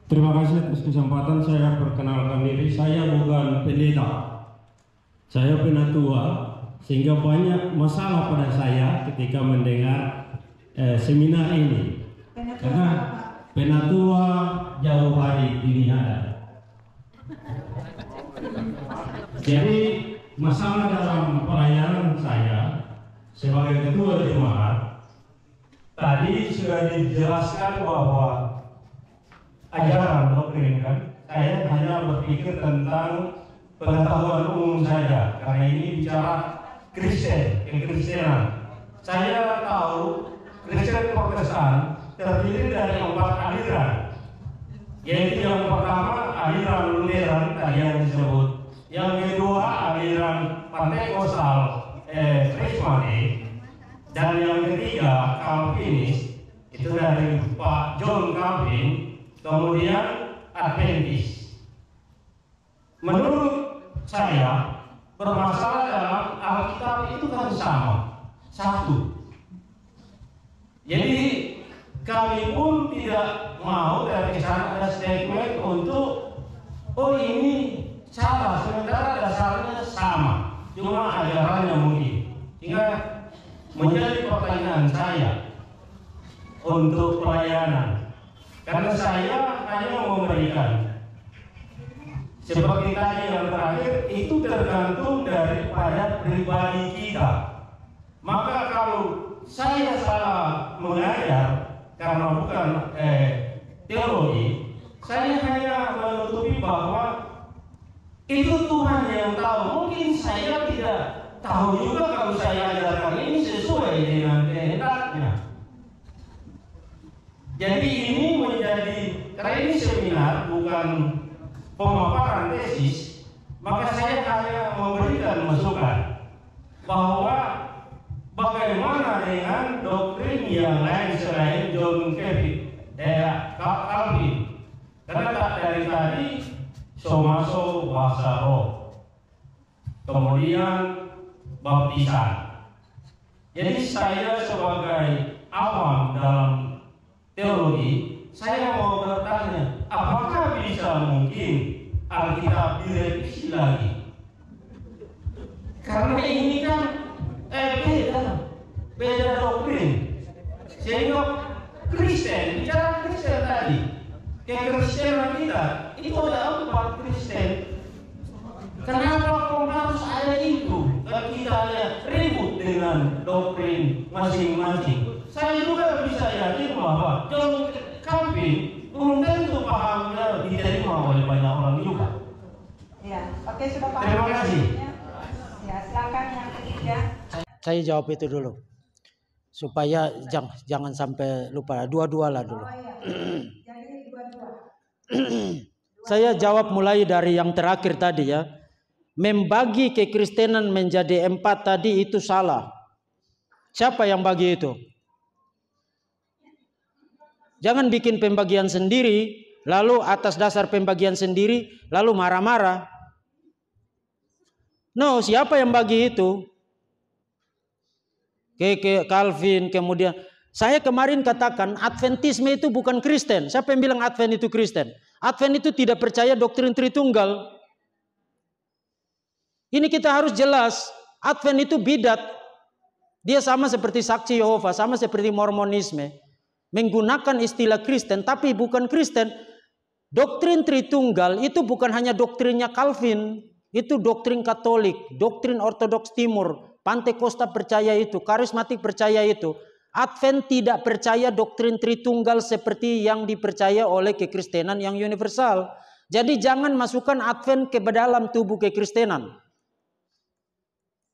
Terima kasih atas kesempatan saya perkenalkan diri. Saya bukan pendeta. Saya penatua sehingga banyak masalah pada saya ketika mendengar eh, seminar ini. Penatua. Karena penatua jauh hari ini ada. Jadi masalah dalam pelayanan saya sebagai ketua jemaat tadi sudah dijelaskan bahwa ajaran doktrin kan saya hanya berpikir tentang pengetahuan umum saja karena ini bicara Kristen, kekristenan. Saya tahu Kristen Protestan terdiri dari empat aliran yaitu yang pertama aliran Lutheran tadi yang disebut. Yang kedua aliran Pentekostal eh Prismatik. Dan yang ketiga Calvinis itu dari Pak John Calvin. Kemudian Adventis. Menurut saya bermasalah dalam Alkitab itu kan sama satu. Jadi kami pun tidak mau dari kesan ada statement untuk oh ini salah sementara dasarnya sama cuma ajarannya mungkin sehingga menjadi pertanyaan saya untuk pelayanan karena saya hanya memberikan seperti tadi yang terakhir itu tergantung daripada pribadi kita maka kalau saya salah mengajar karena bukan eh, teologi, saya hanya menutupi bahwa itu Tuhan yang tahu. Mungkin saya tidak tahu juga kalau saya ajarkan ini sesuai dengan kehendaknya. Jadi ini menjadi karena ini seminar bukan pemaparan tesis, maka saya hanya memberikan masukan bahwa bagaimana dengan doktrin yang lain selain John Kevin daerah Kalbi terletak dari tadi Somaso Wasaro kemudian baptisan jadi saya sebagai awam dalam teologi saya mau bertanya apakah bisa mungkin Alkitab direvisi lagi karena ini kan eh beda beda doktrin sehingga Kristen, bicara Kristen tadi, kekristenan kita itu ada empat Kristen. Kenapa kok harus ada itu? Dan kita ada ribut dengan doktrin masing-masing. Saya juga bisa yakin bahwa John Calvin belum tentu pahamnya diterima oleh banyak orang juga. Ya, oke sudah paham. Terima kasih. Ya, silakan yang ketiga. Saya jawab itu dulu supaya jang, jangan sampai lupa dua-dua lah dulu. Oh, [clears throat] iya. Saya jawab mulai dari yang terakhir tadi ya. Membagi kekristenan menjadi empat tadi itu salah. Siapa yang bagi itu? Jangan bikin pembagian sendiri, lalu atas dasar pembagian sendiri, lalu marah-marah. No, siapa yang bagi itu? ke, ke Calvin, kemudian saya kemarin katakan Adventisme itu bukan Kristen. Siapa yang bilang Advent itu Kristen? Advent itu tidak percaya doktrin Tritunggal. Ini kita harus jelas, Advent itu bidat. Dia sama seperti saksi Yehova, sama seperti Mormonisme. Menggunakan istilah Kristen tapi bukan Kristen. Doktrin Tritunggal itu bukan hanya doktrinnya Calvin, itu doktrin Katolik, doktrin Ortodoks Timur, Pantekosta percaya itu, karismatik percaya itu. Advent tidak percaya doktrin Tritunggal seperti yang dipercaya oleh kekristenan yang universal. Jadi jangan masukkan Advent ke dalam tubuh kekristenan.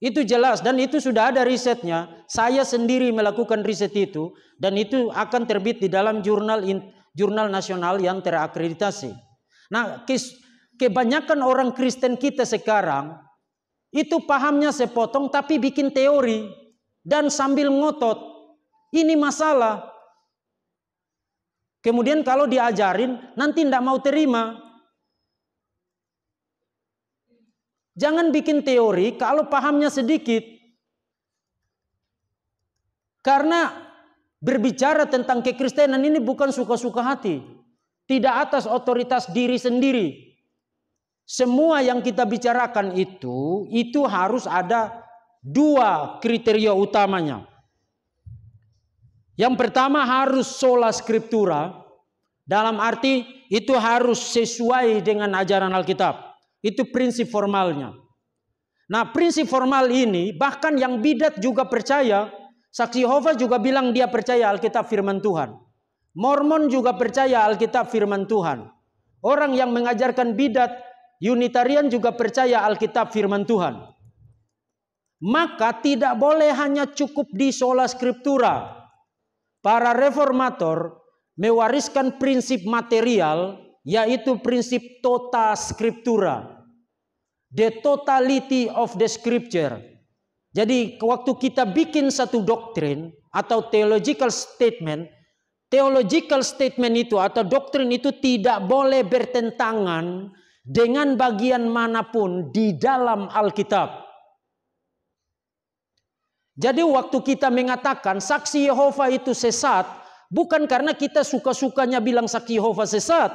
Itu jelas dan itu sudah ada risetnya. Saya sendiri melakukan riset itu dan itu akan terbit di dalam jurnal jurnal nasional yang terakreditasi. Nah, kebanyakan orang Kristen kita sekarang itu pahamnya sepotong tapi bikin teori dan sambil ngotot. Ini masalah. Kemudian kalau diajarin nanti tidak mau terima. Jangan bikin teori kalau pahamnya sedikit. Karena berbicara tentang kekristenan ini bukan suka-suka hati. Tidak atas otoritas diri sendiri semua yang kita bicarakan itu itu harus ada dua kriteria utamanya. Yang pertama harus sola scriptura dalam arti itu harus sesuai dengan ajaran Alkitab. Itu prinsip formalnya. Nah, prinsip formal ini bahkan yang bidat juga percaya, saksi Hova juga bilang dia percaya Alkitab firman Tuhan. Mormon juga percaya Alkitab firman Tuhan. Orang yang mengajarkan bidat Unitarian juga percaya Alkitab firman Tuhan. Maka tidak boleh hanya cukup di sola scriptura. Para reformator mewariskan prinsip material yaitu prinsip tota scriptura. The totality of the scripture. Jadi waktu kita bikin satu doktrin atau theological statement, theological statement itu atau doktrin itu tidak boleh bertentangan dengan bagian manapun di dalam Alkitab. Jadi waktu kita mengatakan saksi Yehova itu sesat, bukan karena kita suka-sukanya bilang saksi Yehova sesat.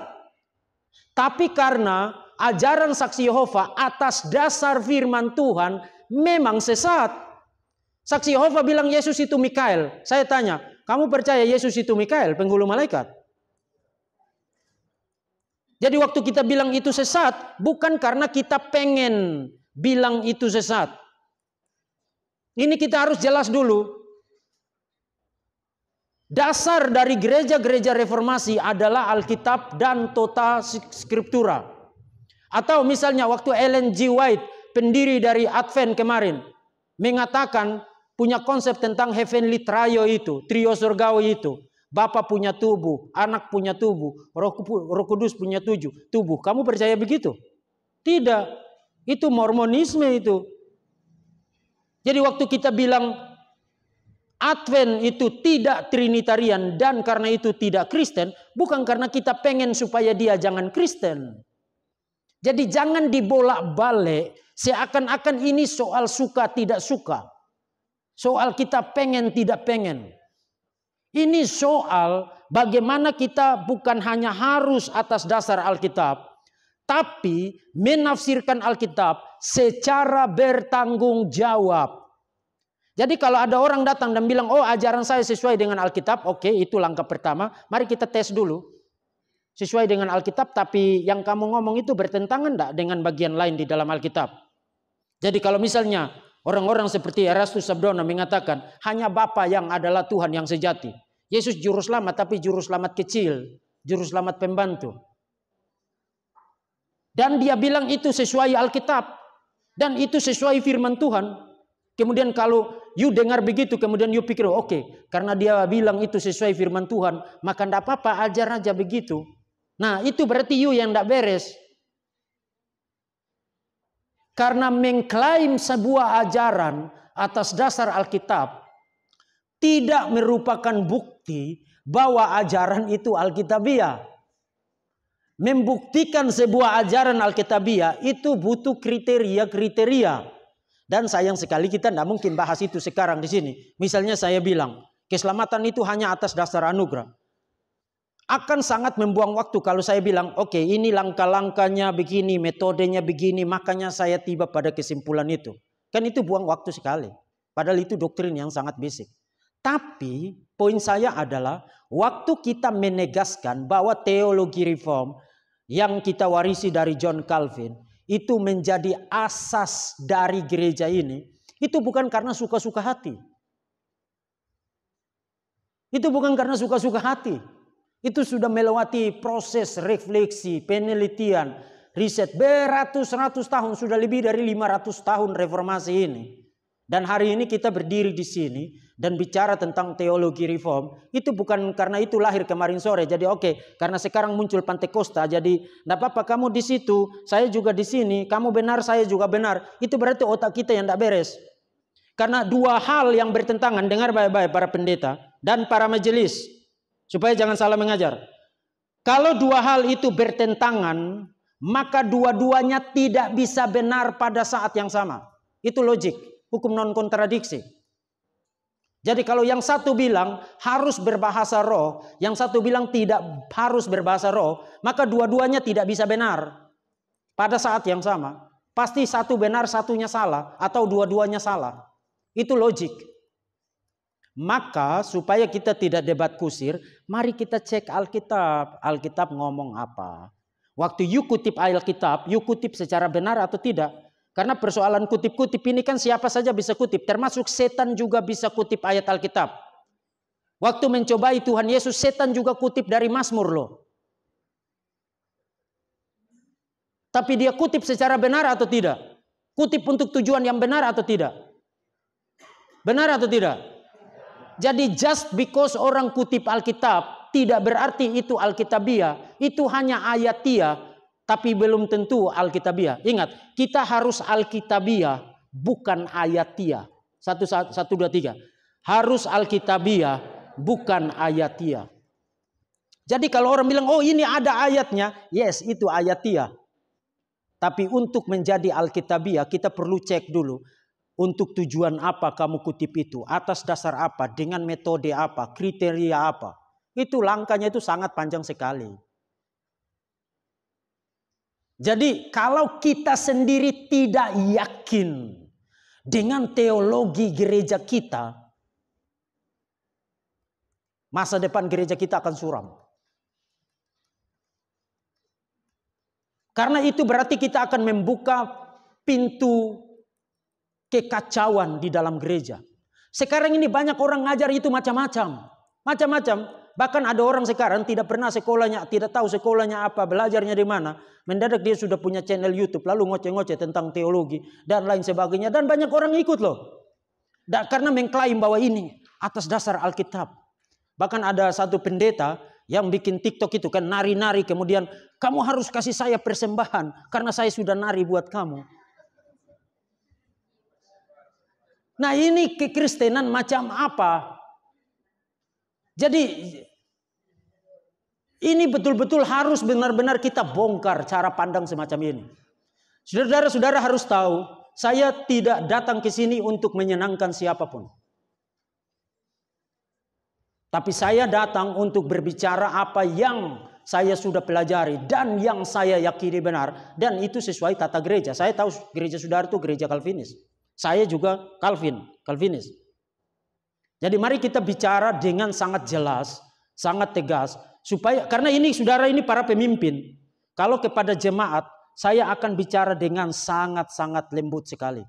Tapi karena ajaran saksi Yehova atas dasar firman Tuhan memang sesat. Saksi Yehova bilang Yesus itu Mikael. Saya tanya, kamu percaya Yesus itu Mikael, penghulu malaikat? Jadi waktu kita bilang itu sesat, bukan karena kita pengen bilang itu sesat. Ini kita harus jelas dulu. Dasar dari gereja-gereja reformasi adalah Alkitab dan Tota skriptura. Atau misalnya waktu Ellen G. White, pendiri dari Advent kemarin, mengatakan punya konsep tentang heavenly trio itu, trio surgawi itu. Bapak punya tubuh, anak punya tubuh, roh, roh kudus punya tujuh, tubuh. Kamu percaya begitu? Tidak. Itu mormonisme itu. Jadi waktu kita bilang Advent itu tidak trinitarian dan karena itu tidak Kristen, bukan karena kita pengen supaya dia jangan Kristen. Jadi jangan dibolak-balik seakan-akan ini soal suka tidak suka. Soal kita pengen tidak pengen. Ini soal bagaimana kita bukan hanya harus atas dasar Alkitab, tapi menafsirkan Alkitab secara bertanggung jawab. Jadi kalau ada orang datang dan bilang, oh ajaran saya sesuai dengan Alkitab, oke itu langkah pertama. Mari kita tes dulu. Sesuai dengan Alkitab, tapi yang kamu ngomong itu bertentangan enggak dengan bagian lain di dalam Alkitab. Jadi kalau misalnya Orang-orang seperti Erastus Sabdona mengatakan, hanya Bapa yang adalah Tuhan yang sejati. Yesus juru selamat tapi juru selamat kecil, juru selamat pembantu. Dan dia bilang itu sesuai Alkitab dan itu sesuai firman Tuhan. Kemudian kalau you dengar begitu kemudian you pikir oke okay, karena dia bilang itu sesuai firman Tuhan maka tidak apa-apa ajar aja begitu. Nah itu berarti you yang tidak beres karena mengklaim sebuah ajaran atas dasar Alkitab tidak merupakan bukti bahwa ajaran itu Alkitabiah. Membuktikan sebuah ajaran Alkitabiah itu butuh kriteria-kriteria. Dan sayang sekali kita tidak mungkin bahas itu sekarang di sini. Misalnya saya bilang, keselamatan itu hanya atas dasar anugerah akan sangat membuang waktu kalau saya bilang, oke okay, ini langkah-langkahnya begini, metodenya begini, makanya saya tiba pada kesimpulan itu. Kan itu buang waktu sekali. Padahal itu doktrin yang sangat basic. Tapi poin saya adalah waktu kita menegaskan bahwa teologi reform yang kita warisi dari John Calvin itu menjadi asas dari gereja ini, itu bukan karena suka-suka hati. Itu bukan karena suka-suka hati. Itu sudah melewati proses refleksi, penelitian, riset beratus-ratus tahun, sudah lebih dari 500 tahun reformasi ini. Dan hari ini kita berdiri di sini dan bicara tentang teologi reform, itu bukan karena itu lahir kemarin sore. Jadi oke, okay, karena sekarang muncul Pantekosta, jadi tidak apa-apa kamu di situ, saya juga di sini, kamu benar, saya juga benar. Itu berarti otak kita yang tidak beres. Karena dua hal yang bertentangan, dengar baik-baik para pendeta dan para majelis supaya jangan salah mengajar. Kalau dua hal itu bertentangan, maka dua-duanya tidak bisa benar pada saat yang sama. Itu logik, hukum non kontradiksi. Jadi kalau yang satu bilang harus berbahasa roh, yang satu bilang tidak harus berbahasa roh, maka dua-duanya tidak bisa benar pada saat yang sama. Pasti satu benar, satunya salah, atau dua-duanya salah. Itu logik. Maka supaya kita tidak debat kusir, mari kita cek Alkitab. Alkitab ngomong apa? Waktu you kutip Alkitab, you kutip secara benar atau tidak? Karena persoalan kutip-kutip ini kan siapa saja bisa kutip, termasuk setan juga bisa kutip ayat Alkitab. Waktu mencobai Tuhan Yesus, setan juga kutip dari Mazmur loh. Tapi dia kutip secara benar atau tidak? Kutip untuk tujuan yang benar atau tidak? Benar atau tidak? Jadi just because orang kutip Alkitab tidak berarti itu Alkitabia, itu hanya ayatia tapi belum tentu Alkitabia. Ingat, kita harus Alkitabia, bukan ayatia. Satu, satu, satu dua tiga. Harus Alkitabia, bukan ayatia. Jadi kalau orang bilang, oh ini ada ayatnya. Yes, itu ayatia. Tapi untuk menjadi Alkitabia kita perlu cek dulu untuk tujuan apa kamu kutip itu? Atas dasar apa? Dengan metode apa? Kriteria apa? Itu langkahnya itu sangat panjang sekali. Jadi kalau kita sendiri tidak yakin dengan teologi gereja kita, masa depan gereja kita akan suram. Karena itu berarti kita akan membuka pintu kekacauan di dalam gereja. Sekarang ini banyak orang ngajar itu macam-macam. Macam-macam. Bahkan ada orang sekarang tidak pernah sekolahnya, tidak tahu sekolahnya apa, belajarnya di mana. Mendadak dia sudah punya channel YouTube, lalu ngoceh-ngoceh tentang teologi dan lain sebagainya. Dan banyak orang ikut loh. Dan karena mengklaim bahwa ini atas dasar Alkitab. Bahkan ada satu pendeta yang bikin TikTok itu kan nari-nari kemudian kamu harus kasih saya persembahan karena saya sudah nari buat kamu. Nah ini kekristenan macam apa? Jadi ini betul-betul harus benar-benar kita bongkar cara pandang semacam ini. Saudara-saudara harus tahu, saya tidak datang ke sini untuk menyenangkan siapapun. Tapi saya datang untuk berbicara apa yang saya sudah pelajari dan yang saya yakini benar. Dan itu sesuai tata gereja. Saya tahu gereja saudara itu gereja Calvinis. Saya juga Calvin, Calvinis. Jadi mari kita bicara dengan sangat jelas, sangat tegas supaya karena ini saudara ini para pemimpin. Kalau kepada jemaat saya akan bicara dengan sangat-sangat lembut sekali.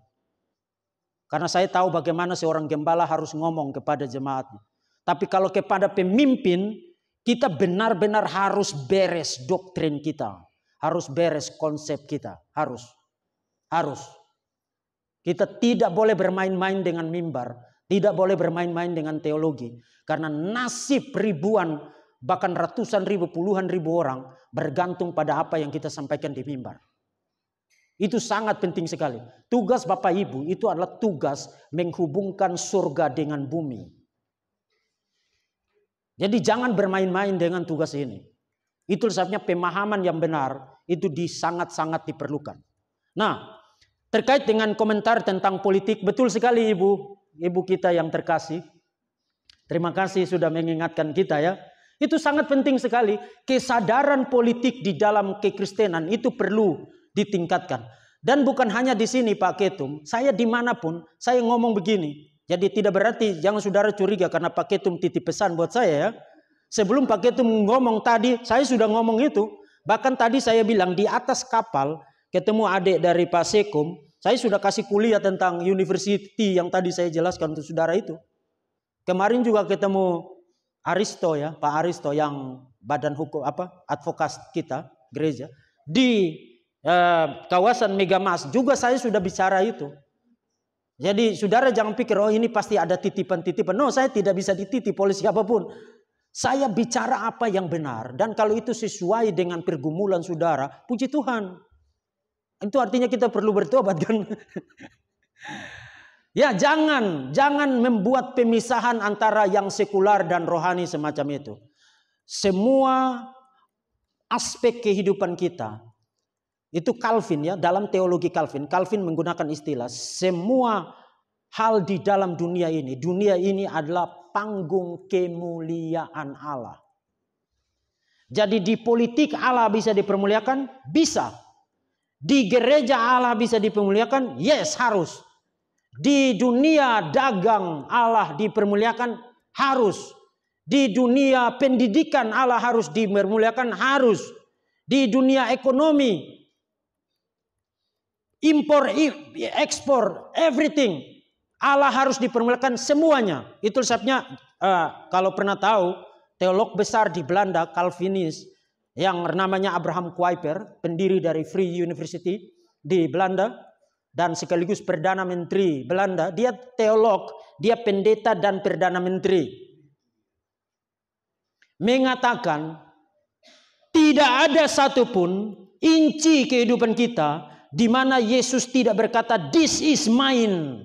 Karena saya tahu bagaimana seorang gembala harus ngomong kepada jemaatnya. Tapi kalau kepada pemimpin, kita benar-benar harus beres doktrin kita. Harus beres konsep kita. Harus. Harus. Kita tidak boleh bermain-main dengan mimbar. Tidak boleh bermain-main dengan teologi. Karena nasib ribuan, bahkan ratusan ribu, puluhan ribu orang bergantung pada apa yang kita sampaikan di mimbar. Itu sangat penting sekali. Tugas Bapak Ibu itu adalah tugas menghubungkan surga dengan bumi. Jadi jangan bermain-main dengan tugas ini. Itu sebabnya pemahaman yang benar itu sangat-sangat diperlukan. Nah, Terkait dengan komentar tentang politik, betul sekali ibu, ibu kita yang terkasih. Terima kasih sudah mengingatkan kita ya. Itu sangat penting sekali. Kesadaran politik di dalam kekristenan itu perlu ditingkatkan. Dan bukan hanya di sini Pak Ketum, saya dimanapun saya ngomong begini. Jadi tidak berarti jangan saudara curiga karena Pak Ketum titip pesan buat saya ya. Sebelum Pak Ketum ngomong tadi, saya sudah ngomong itu. Bahkan tadi saya bilang di atas kapal ketemu adik dari Pasekum, saya sudah kasih kuliah tentang university yang tadi saya jelaskan untuk saudara itu. Kemarin juga ketemu Aristo ya, Pak Aristo yang badan hukum apa advokat kita gereja di eh, kawasan Megamas juga saya sudah bicara itu. Jadi saudara jangan pikir oh ini pasti ada titipan-titipan. No, saya tidak bisa dititip polisi apapun. Saya bicara apa yang benar dan kalau itu sesuai dengan pergumulan saudara, puji Tuhan. Itu artinya kita perlu bertobat kan? [laughs] ya, jangan jangan membuat pemisahan antara yang sekular dan rohani semacam itu. Semua aspek kehidupan kita itu Calvin ya, dalam teologi Calvin, Calvin menggunakan istilah semua hal di dalam dunia ini, dunia ini adalah panggung kemuliaan Allah. Jadi di politik Allah bisa dipermuliakan? Bisa. Di gereja Allah bisa dipermuliakan? Yes, harus. Di dunia dagang Allah dipermuliakan? Harus. Di dunia pendidikan Allah harus dipermuliakan? Harus. Di dunia ekonomi, impor, ekspor, everything. Allah harus dipermuliakan semuanya. Itu sebabnya uh, kalau pernah tahu, teolog besar di Belanda, Calvinis, yang namanya Abraham Kuiper, pendiri dari Free University di Belanda dan sekaligus perdana menteri Belanda. Dia teolog, dia pendeta dan perdana menteri. Mengatakan tidak ada satupun inci kehidupan kita di mana Yesus tidak berkata this is mine.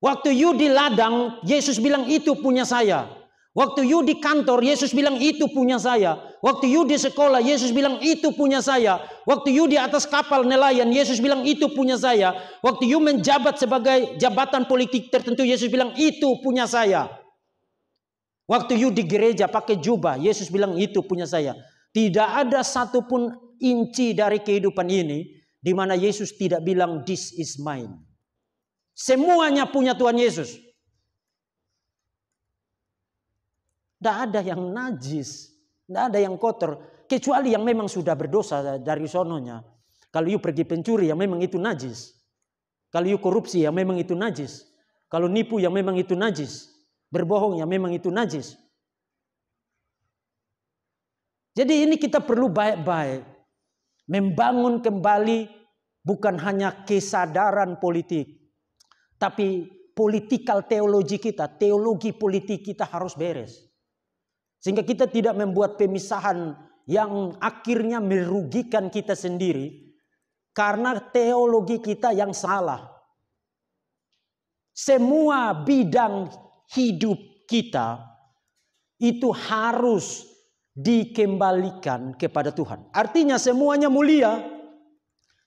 Waktu you di ladang, Yesus bilang itu punya saya. Waktu you di kantor, Yesus bilang itu punya saya. Waktu you di sekolah, Yesus bilang itu punya saya. Waktu you di atas kapal nelayan, Yesus bilang itu punya saya. Waktu you menjabat sebagai jabatan politik tertentu, Yesus bilang itu punya saya. Waktu you di gereja pakai jubah, Yesus bilang itu punya saya. Tidak ada satupun inci dari kehidupan ini di mana Yesus tidak bilang this is mine. Semuanya punya Tuhan Yesus. Tidak ada yang najis, tidak ada yang kotor, kecuali yang memang sudah berdosa dari sononya. Kalau you pergi pencuri yang memang itu najis. Kalau you korupsi yang memang itu najis. Kalau nipu yang memang itu najis. Berbohong yang memang itu najis. Jadi ini kita perlu baik-baik membangun kembali bukan hanya kesadaran politik, tapi politikal teologi kita, teologi politik kita harus beres. Sehingga kita tidak membuat pemisahan yang akhirnya merugikan kita sendiri karena teologi kita yang salah. Semua bidang hidup kita itu harus dikembalikan kepada Tuhan. Artinya semuanya mulia,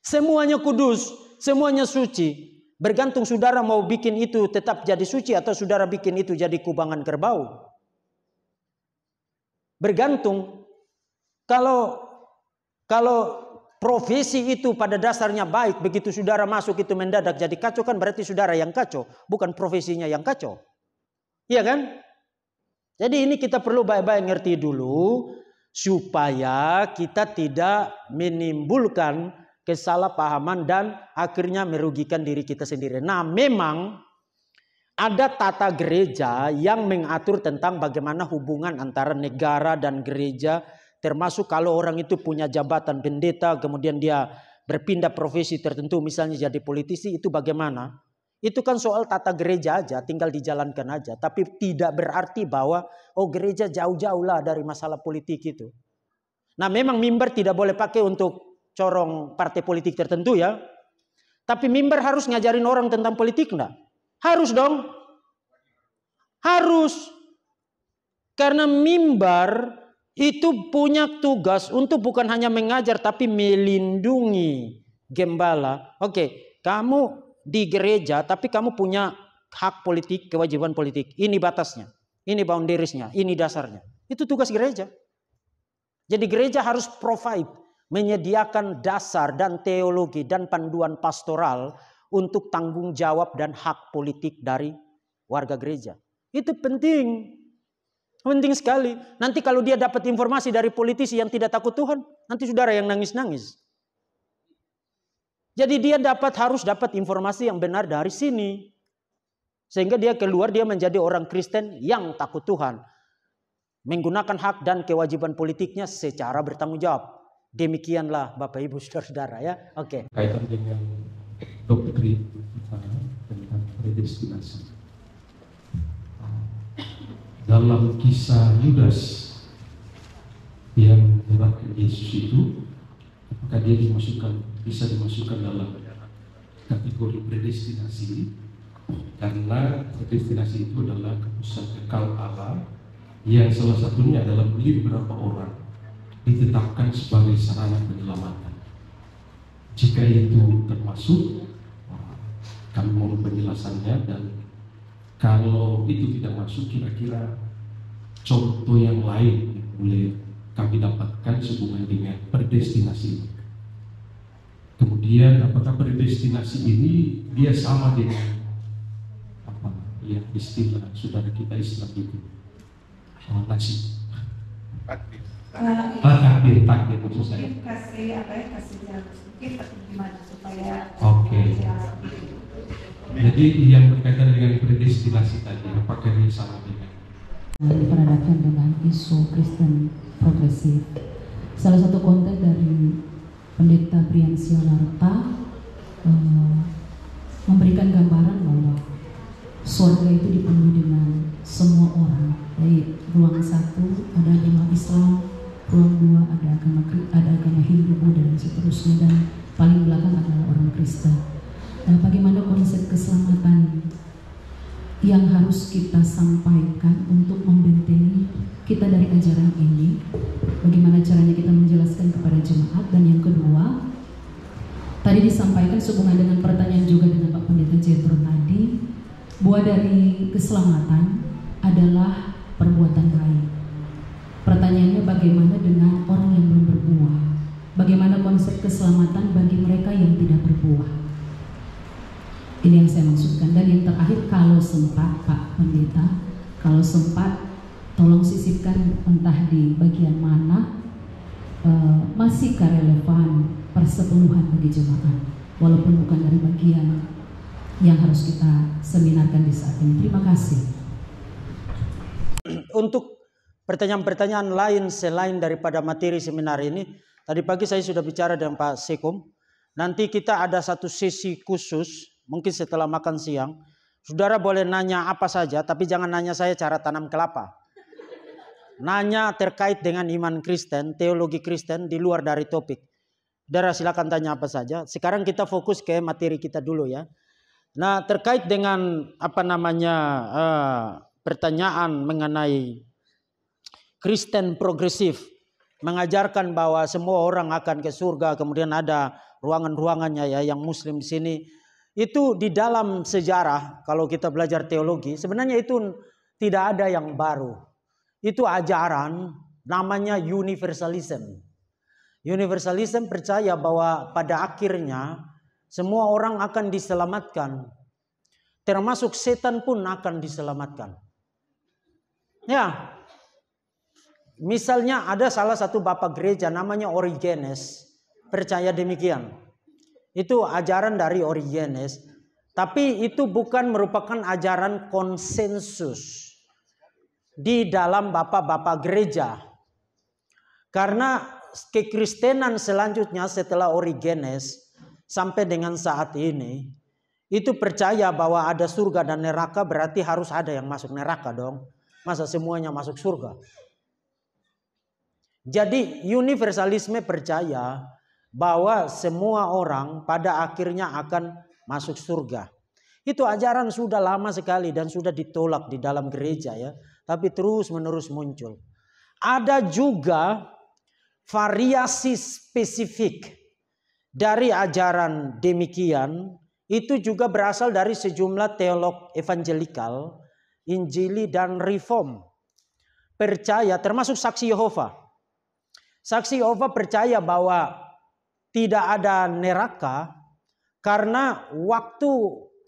semuanya kudus, semuanya suci. Bergantung saudara mau bikin itu tetap jadi suci atau saudara bikin itu jadi kubangan kerbau bergantung kalau kalau profesi itu pada dasarnya baik, begitu saudara masuk itu mendadak jadi kacau kan berarti saudara yang kacau, bukan profesinya yang kacau. Iya kan? Jadi ini kita perlu baik-baik ngerti dulu supaya kita tidak menimbulkan kesalahpahaman dan akhirnya merugikan diri kita sendiri. Nah, memang ada tata gereja yang mengatur tentang bagaimana hubungan antara negara dan gereja, termasuk kalau orang itu punya jabatan pendeta, kemudian dia berpindah profesi tertentu, misalnya jadi politisi, itu bagaimana? Itu kan soal tata gereja aja, tinggal dijalankan aja. Tapi tidak berarti bahwa, oh gereja jauh-jauh lah dari masalah politik itu. Nah memang mimbar tidak boleh pakai untuk corong partai politik tertentu ya. Tapi mimbar harus ngajarin orang tentang politik enggak? Harus dong. Harus. Karena mimbar itu punya tugas untuk bukan hanya mengajar tapi melindungi gembala. Oke, kamu di gereja tapi kamu punya hak politik, kewajiban politik. Ini batasnya, ini boundariesnya, ini dasarnya. Itu tugas gereja. Jadi gereja harus provide, menyediakan dasar dan teologi dan panduan pastoral untuk tanggung jawab dan hak politik dari warga gereja. Itu penting. Penting sekali. Nanti kalau dia dapat informasi dari politisi yang tidak takut Tuhan, nanti saudara yang nangis-nangis. Jadi dia dapat harus dapat informasi yang benar dari sini. Sehingga dia keluar dia menjadi orang Kristen yang takut Tuhan. Menggunakan hak dan kewajiban politiknya secara bertanggung jawab. Demikianlah Bapak Ibu [laughs] Saudara-saudara ya. Oke. Okay. Kaitan dengan doktrin tentang predestinasi. Dalam kisah Yudas yang menyerahkan Yesus itu, maka dia dimasukkan bisa dimasukkan dalam kategori predestinasi karena predestinasi itu adalah keputusan kekal Allah yang salah satunya adalah beli beberapa orang ditetapkan sebagai sarana penyelamatan jika itu termasuk kami mohon penjelasannya dan kalau itu tidak masuk kira-kira contoh yang lain yang boleh kami dapatkan sehubungan dengan predestinasi kemudian apakah predestinasi ini dia sama dengan apa ya istilah saudara kita Islam itu oh, nasib takdir takdir ah, takdir saya kasih apa ya kasih jalan sedikit gimana supaya oke okay. Jadi yang berkaitan dengan predestinasi tadi, apakah ini sama dengan? Diperadakan dengan isu Kristen progresif. Salah satu konten dari pendeta Brian Sionarta eh, memberikan gambaran bahwa surga itu dipenuhi dengan semua orang, baik ruang satu ada agama Islam, ruang dua ada agama ada agama Hindu dan seterusnya dan paling belakang adalah orang Kristen. Nah, bagaimana konsep keselamatan yang harus kita sampaikan untuk membentengi kita dari ajaran ini? Bagaimana caranya kita menjelaskan kepada jemaat? Dan yang kedua, tadi disampaikan sehubungan dengan pertanyaan juga dengan Pak Pendeta Jetro tadi, buah dari keselamatan adalah perbuatan baik. Pertanyaannya bagaimana dengan orang yang belum berbuah? Bagaimana konsep keselamatan bagi mereka yang tidak berbuah? Ini yang saya maksudkan. Dan yang terakhir, kalau sempat Pak Pendeta, kalau sempat tolong sisipkan entah di bagian mana uh, eh, masihkah relevan persepuluhan bagi jemaat, walaupun bukan dari bagian yang harus kita seminarkan di saat ini. Terima kasih. Untuk pertanyaan-pertanyaan lain selain daripada materi seminar ini, tadi pagi saya sudah bicara dengan Pak Sekom. Nanti kita ada satu sesi khusus Mungkin setelah makan siang, saudara boleh nanya apa saja, tapi jangan nanya saya cara tanam kelapa. Nanya terkait dengan iman Kristen, teologi Kristen di luar dari topik. Saudara silakan tanya apa saja. Sekarang kita fokus ke materi kita dulu ya. Nah terkait dengan apa namanya uh, pertanyaan mengenai Kristen progresif mengajarkan bahwa semua orang akan ke surga, kemudian ada ruangan-ruangannya ya yang Muslim di sini itu di dalam sejarah kalau kita belajar teologi sebenarnya itu tidak ada yang baru. Itu ajaran namanya universalism. Universalism percaya bahwa pada akhirnya semua orang akan diselamatkan. Termasuk setan pun akan diselamatkan. Ya. Misalnya ada salah satu bapak gereja namanya Origenes percaya demikian. Itu ajaran dari Origenes, tapi itu bukan merupakan ajaran konsensus di dalam bapak-bapak gereja. Karena kekristenan selanjutnya setelah Origenes sampai dengan saat ini itu percaya bahwa ada surga dan neraka berarti harus ada yang masuk neraka dong. Masa semuanya masuk surga? Jadi universalisme percaya bahwa semua orang pada akhirnya akan masuk surga. Itu ajaran sudah lama sekali dan sudah ditolak di dalam gereja ya, tapi terus-menerus muncul. Ada juga variasi spesifik dari ajaran demikian itu juga berasal dari sejumlah teolog evangelikal, Injili dan Reform. Percaya termasuk saksi Yehova. Saksi Yehova percaya bahwa tidak ada neraka karena waktu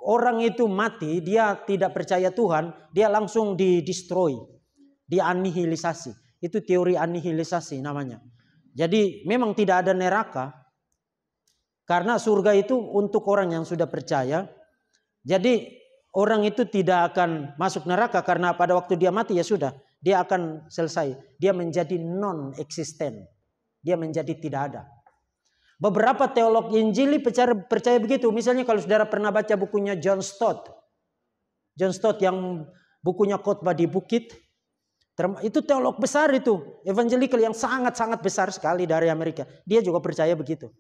orang itu mati dia tidak percaya Tuhan dia langsung di destroy dianihilisasi itu teori anihilisasi namanya jadi memang tidak ada neraka karena surga itu untuk orang yang sudah percaya jadi orang itu tidak akan masuk neraka karena pada waktu dia mati ya sudah dia akan selesai dia menjadi non eksisten dia menjadi tidak ada Beberapa teolog Injili percaya, percaya begitu. Misalnya kalau saudara pernah baca bukunya John Stott. John Stott yang bukunya khotbah di bukit. Itu teolog besar itu. Evangelical yang sangat-sangat besar sekali dari Amerika. Dia juga percaya begitu.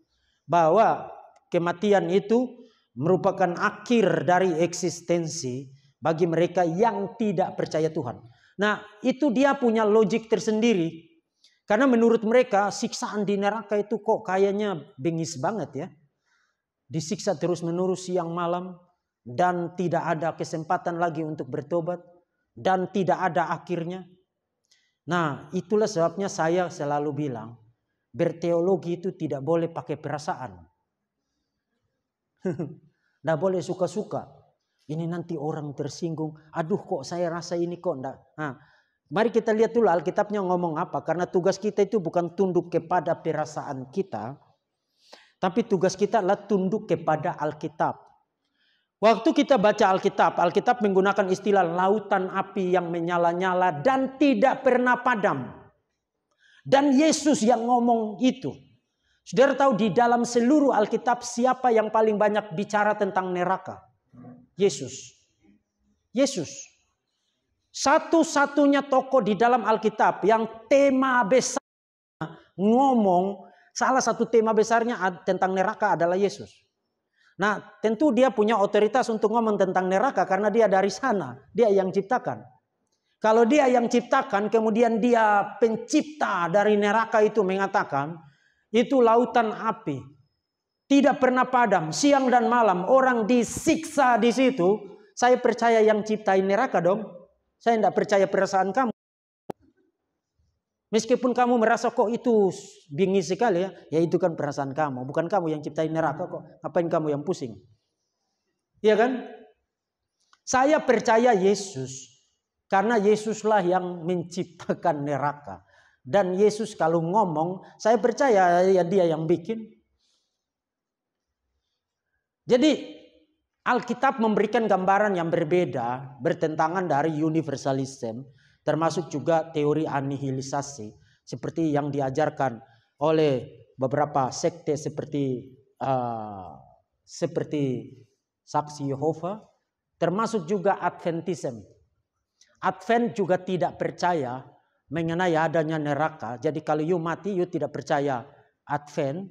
Bahwa kematian itu merupakan akhir dari eksistensi bagi mereka yang tidak percaya Tuhan. Nah itu dia punya logik tersendiri karena menurut mereka siksaan di neraka itu kok kayaknya bengis banget ya. Disiksa terus menerus siang malam dan tidak ada kesempatan lagi untuk bertobat dan tidak ada akhirnya. Nah itulah sebabnya saya selalu bilang berteologi itu tidak boleh pakai perasaan. Tidak [laughs] boleh suka-suka. Ini nanti orang tersinggung. Aduh kok saya rasa ini kok enggak. Nah, Mari kita lihat dulu Alkitabnya ngomong apa. Karena tugas kita itu bukan tunduk kepada perasaan kita. Tapi tugas kita adalah tunduk kepada Alkitab. Waktu kita baca Alkitab, Alkitab menggunakan istilah lautan api yang menyala-nyala dan tidak pernah padam. Dan Yesus yang ngomong itu. Saudara tahu di dalam seluruh Alkitab siapa yang paling banyak bicara tentang neraka? Yesus. Yesus. Satu-satunya tokoh di dalam Alkitab yang tema besar ngomong salah satu tema besarnya tentang neraka adalah Yesus. Nah, tentu dia punya otoritas untuk ngomong tentang neraka karena dia dari sana, dia yang ciptakan. Kalau dia yang ciptakan, kemudian dia pencipta dari neraka itu mengatakan, itu lautan api. Tidak pernah padam, siang dan malam orang disiksa di situ. Saya percaya yang ciptain neraka dong. Saya tidak percaya perasaan kamu. Meskipun kamu merasa kok itu bingi sekali ya, ya itu kan perasaan kamu, bukan kamu yang ciptain neraka kok. Ngapain kamu yang pusing? Iya kan? Saya percaya Yesus karena Yesuslah yang menciptakan neraka. Dan Yesus kalau ngomong, saya percaya ya dia yang bikin. Jadi Alkitab memberikan gambaran yang berbeda bertentangan dari universalisme, termasuk juga teori anihilisasi seperti yang diajarkan oleh beberapa sekte seperti uh, seperti saksi Yehova termasuk juga Adventism. Advent juga tidak percaya mengenai adanya neraka. Jadi kalau you mati you tidak percaya Advent,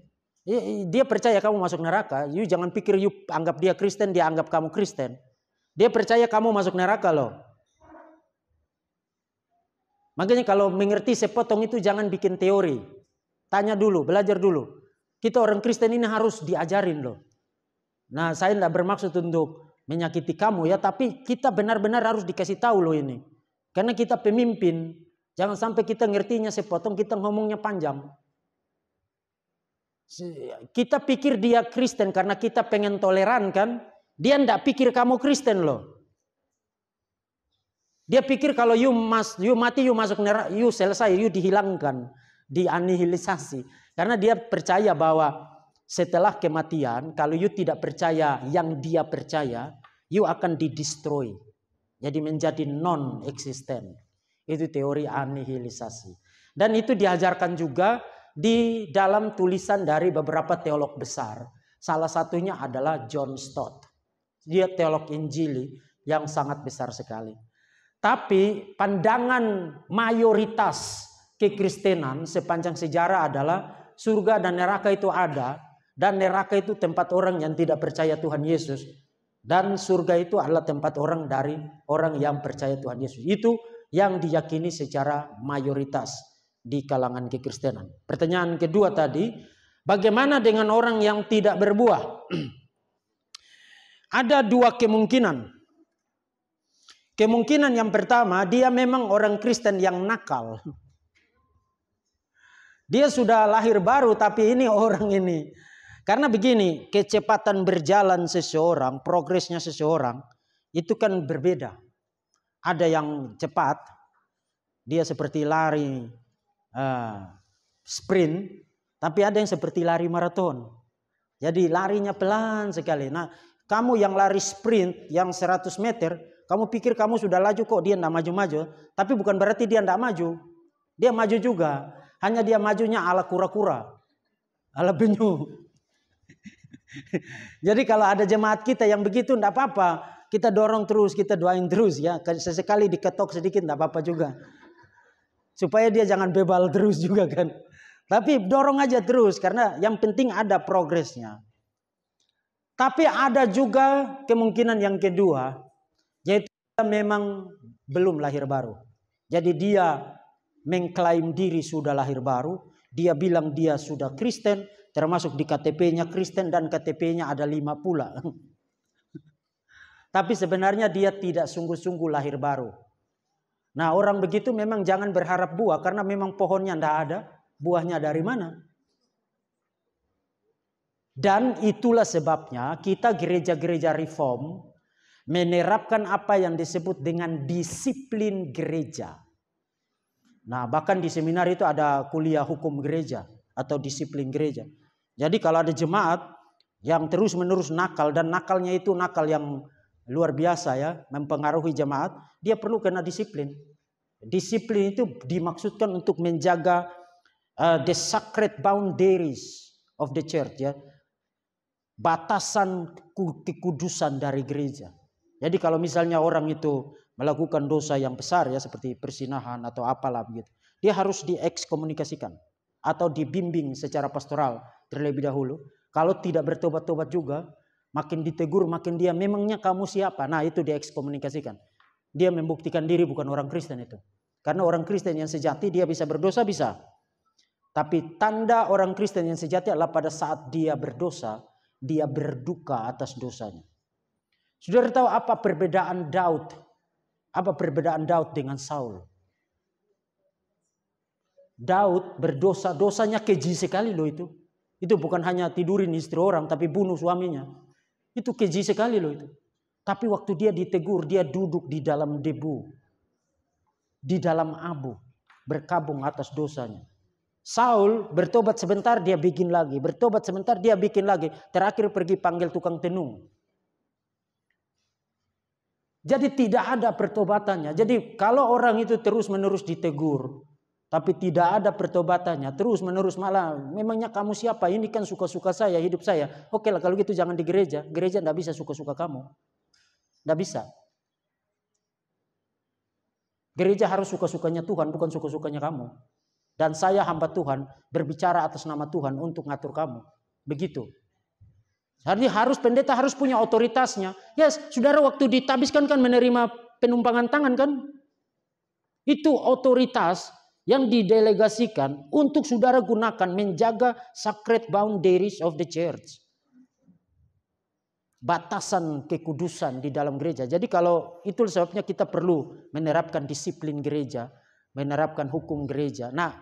dia percaya kamu masuk neraka. You jangan pikir you anggap dia Kristen, dia anggap kamu Kristen. Dia percaya kamu masuk neraka loh. Makanya kalau mengerti sepotong itu jangan bikin teori. Tanya dulu, belajar dulu. Kita orang Kristen ini harus diajarin loh. Nah saya tidak bermaksud untuk menyakiti kamu ya. Tapi kita benar-benar harus dikasih tahu loh ini. Karena kita pemimpin. Jangan sampai kita ngertinya sepotong, kita ngomongnya panjang. Kita pikir dia Kristen karena kita pengen toleran kan? Dia ndak pikir kamu Kristen loh. Dia pikir kalau you, mas, you mati, you masuk neraka, you selesai, you dihilangkan, dianihilisasi. Karena dia percaya bahwa setelah kematian, kalau you tidak percaya yang dia percaya, you akan didestroy. Jadi menjadi non existent Itu teori anihilisasi. Dan itu diajarkan juga di dalam tulisan dari beberapa teolog besar. Salah satunya adalah John Stott. Dia teolog Injili yang sangat besar sekali. Tapi pandangan mayoritas kekristenan sepanjang sejarah adalah surga dan neraka itu ada dan neraka itu tempat orang yang tidak percaya Tuhan Yesus dan surga itu adalah tempat orang dari orang yang percaya Tuhan Yesus. Itu yang diyakini secara mayoritas di kalangan kekristenan. Pertanyaan kedua tadi, bagaimana dengan orang yang tidak berbuah? [clears throat] Ada dua kemungkinan. Kemungkinan yang pertama, dia memang orang Kristen yang nakal. Dia sudah lahir baru tapi ini [laughs] orang ini. Karena begini, kecepatan berjalan seseorang, progresnya seseorang itu kan berbeda. Ada yang cepat, dia seperti lari Ah, sprint, tapi ada yang seperti lari maraton. Jadi larinya pelan sekali. Nah, kamu yang lari sprint yang 100 meter, kamu pikir kamu sudah laju kok dia tidak maju-maju. Tapi bukan berarti dia tidak maju. Dia maju juga. Hanya dia majunya ala kura-kura. Ala benyu. [laughs] Jadi kalau ada jemaat kita yang begitu tidak apa-apa. Kita dorong terus, kita doain terus ya. Sesekali diketok sedikit tidak apa-apa juga supaya dia jangan bebal terus juga kan. Tapi dorong aja terus karena yang penting ada progresnya. Tapi ada juga kemungkinan yang kedua yaitu dia memang belum lahir baru. Jadi dia mengklaim diri sudah lahir baru, dia bilang dia sudah Kristen, termasuk di KTP-nya Kristen dan KTP-nya ada lima pula. [laughs] Tapi sebenarnya dia tidak sungguh-sungguh lahir baru. Nah orang begitu memang jangan berharap buah karena memang pohonnya tidak ada. Buahnya dari mana? Dan itulah sebabnya kita gereja-gereja reform menerapkan apa yang disebut dengan disiplin gereja. Nah bahkan di seminar itu ada kuliah hukum gereja atau disiplin gereja. Jadi kalau ada jemaat yang terus menerus nakal dan nakalnya itu nakal yang luar biasa ya, mempengaruhi jemaat, dia perlu kena disiplin. Disiplin itu dimaksudkan untuk menjaga uh, the sacred boundaries of the church ya. Batasan kekudusan dari gereja. Jadi kalau misalnya orang itu melakukan dosa yang besar ya seperti persinahan atau apalah begitu, dia harus diekskomunikasikan atau dibimbing secara pastoral terlebih dahulu. Kalau tidak bertobat-tobat juga, Makin ditegur, makin dia memangnya kamu siapa? Nah, itu dia ekskomunikasikan. Dia membuktikan diri bukan orang Kristen itu. Karena orang Kristen yang sejati dia bisa berdosa bisa. Tapi tanda orang Kristen yang sejati adalah pada saat dia berdosa, dia berduka atas dosanya. Sudah tahu apa perbedaan Daud? Apa perbedaan Daud dengan Saul? Daud berdosa, dosanya keji sekali loh itu. Itu bukan hanya tidurin istri orang, tapi bunuh suaminya. Itu keji sekali loh itu. Tapi waktu dia ditegur, dia duduk di dalam debu. Di dalam abu. Berkabung atas dosanya. Saul bertobat sebentar, dia bikin lagi. Bertobat sebentar, dia bikin lagi. Terakhir pergi panggil tukang tenung. Jadi tidak ada pertobatannya. Jadi kalau orang itu terus-menerus ditegur, tapi tidak ada pertobatannya terus menerus malah memangnya kamu siapa ini kan suka-suka saya hidup saya oke lah kalau gitu jangan di gereja gereja tidak bisa suka-suka kamu tidak bisa gereja harus suka-sukanya Tuhan bukan suka-sukanya kamu dan saya hamba Tuhan berbicara atas nama Tuhan untuk ngatur kamu begitu jadi harus pendeta harus punya otoritasnya yes saudara waktu ditabiskan kan menerima penumpangan tangan kan itu otoritas yang didelegasikan untuk saudara gunakan menjaga sacred boundaries of the church. Batasan kekudusan di dalam gereja. Jadi kalau itu sebabnya kita perlu menerapkan disiplin gereja, menerapkan hukum gereja. Nah,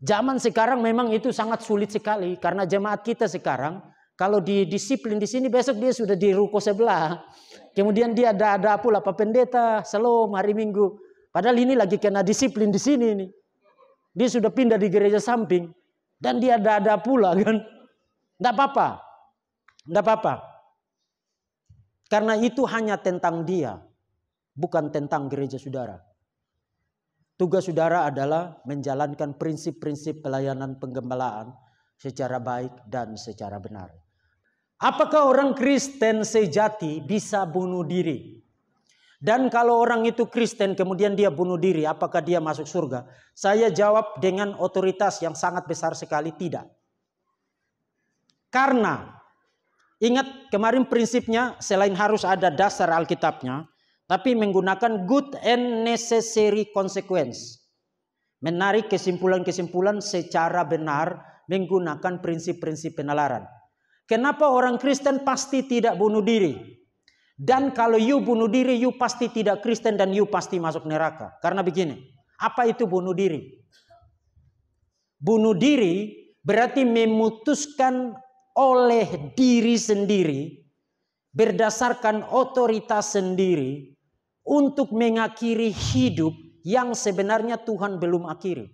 zaman sekarang memang itu sangat sulit sekali karena jemaat kita sekarang kalau di disiplin di sini besok dia sudah di ruko sebelah. Kemudian dia ada ada pula Pak Pendeta, Selom hari Minggu. Padahal ini lagi kena disiplin di sini nih. Dia sudah pindah di gereja samping dan dia ada-ada pula kan. Tidak apa-apa. Tidak apa-apa. Karena itu hanya tentang dia, bukan tentang gereja saudara. Tugas saudara adalah menjalankan prinsip-prinsip pelayanan penggembalaan secara baik dan secara benar. Apakah orang Kristen sejati bisa bunuh diri? Dan kalau orang itu Kristen kemudian dia bunuh diri, apakah dia masuk surga? Saya jawab dengan otoritas yang sangat besar sekali tidak. Karena ingat kemarin prinsipnya selain harus ada dasar Alkitabnya, tapi menggunakan good and necessary consequence. Menarik kesimpulan-kesimpulan secara benar menggunakan prinsip-prinsip penalaran. Kenapa orang Kristen pasti tidak bunuh diri? Dan kalau you bunuh diri, you pasti tidak Kristen dan you pasti masuk neraka. Karena begini, apa itu bunuh diri? Bunuh diri berarti memutuskan oleh diri sendiri berdasarkan otoritas sendiri untuk mengakhiri hidup yang sebenarnya Tuhan belum akhiri.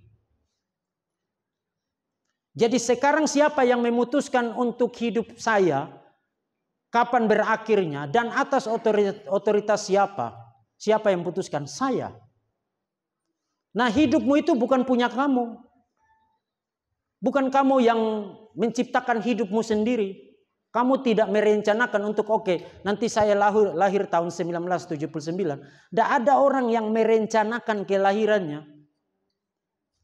Jadi sekarang siapa yang memutuskan untuk hidup saya? kapan berakhirnya, dan atas otoritas, siapa. Siapa yang putuskan? Saya. Nah hidupmu itu bukan punya kamu. Bukan kamu yang menciptakan hidupmu sendiri. Kamu tidak merencanakan untuk oke, okay, nanti saya lahir, lahir tahun 1979. Tidak ada orang yang merencanakan kelahirannya.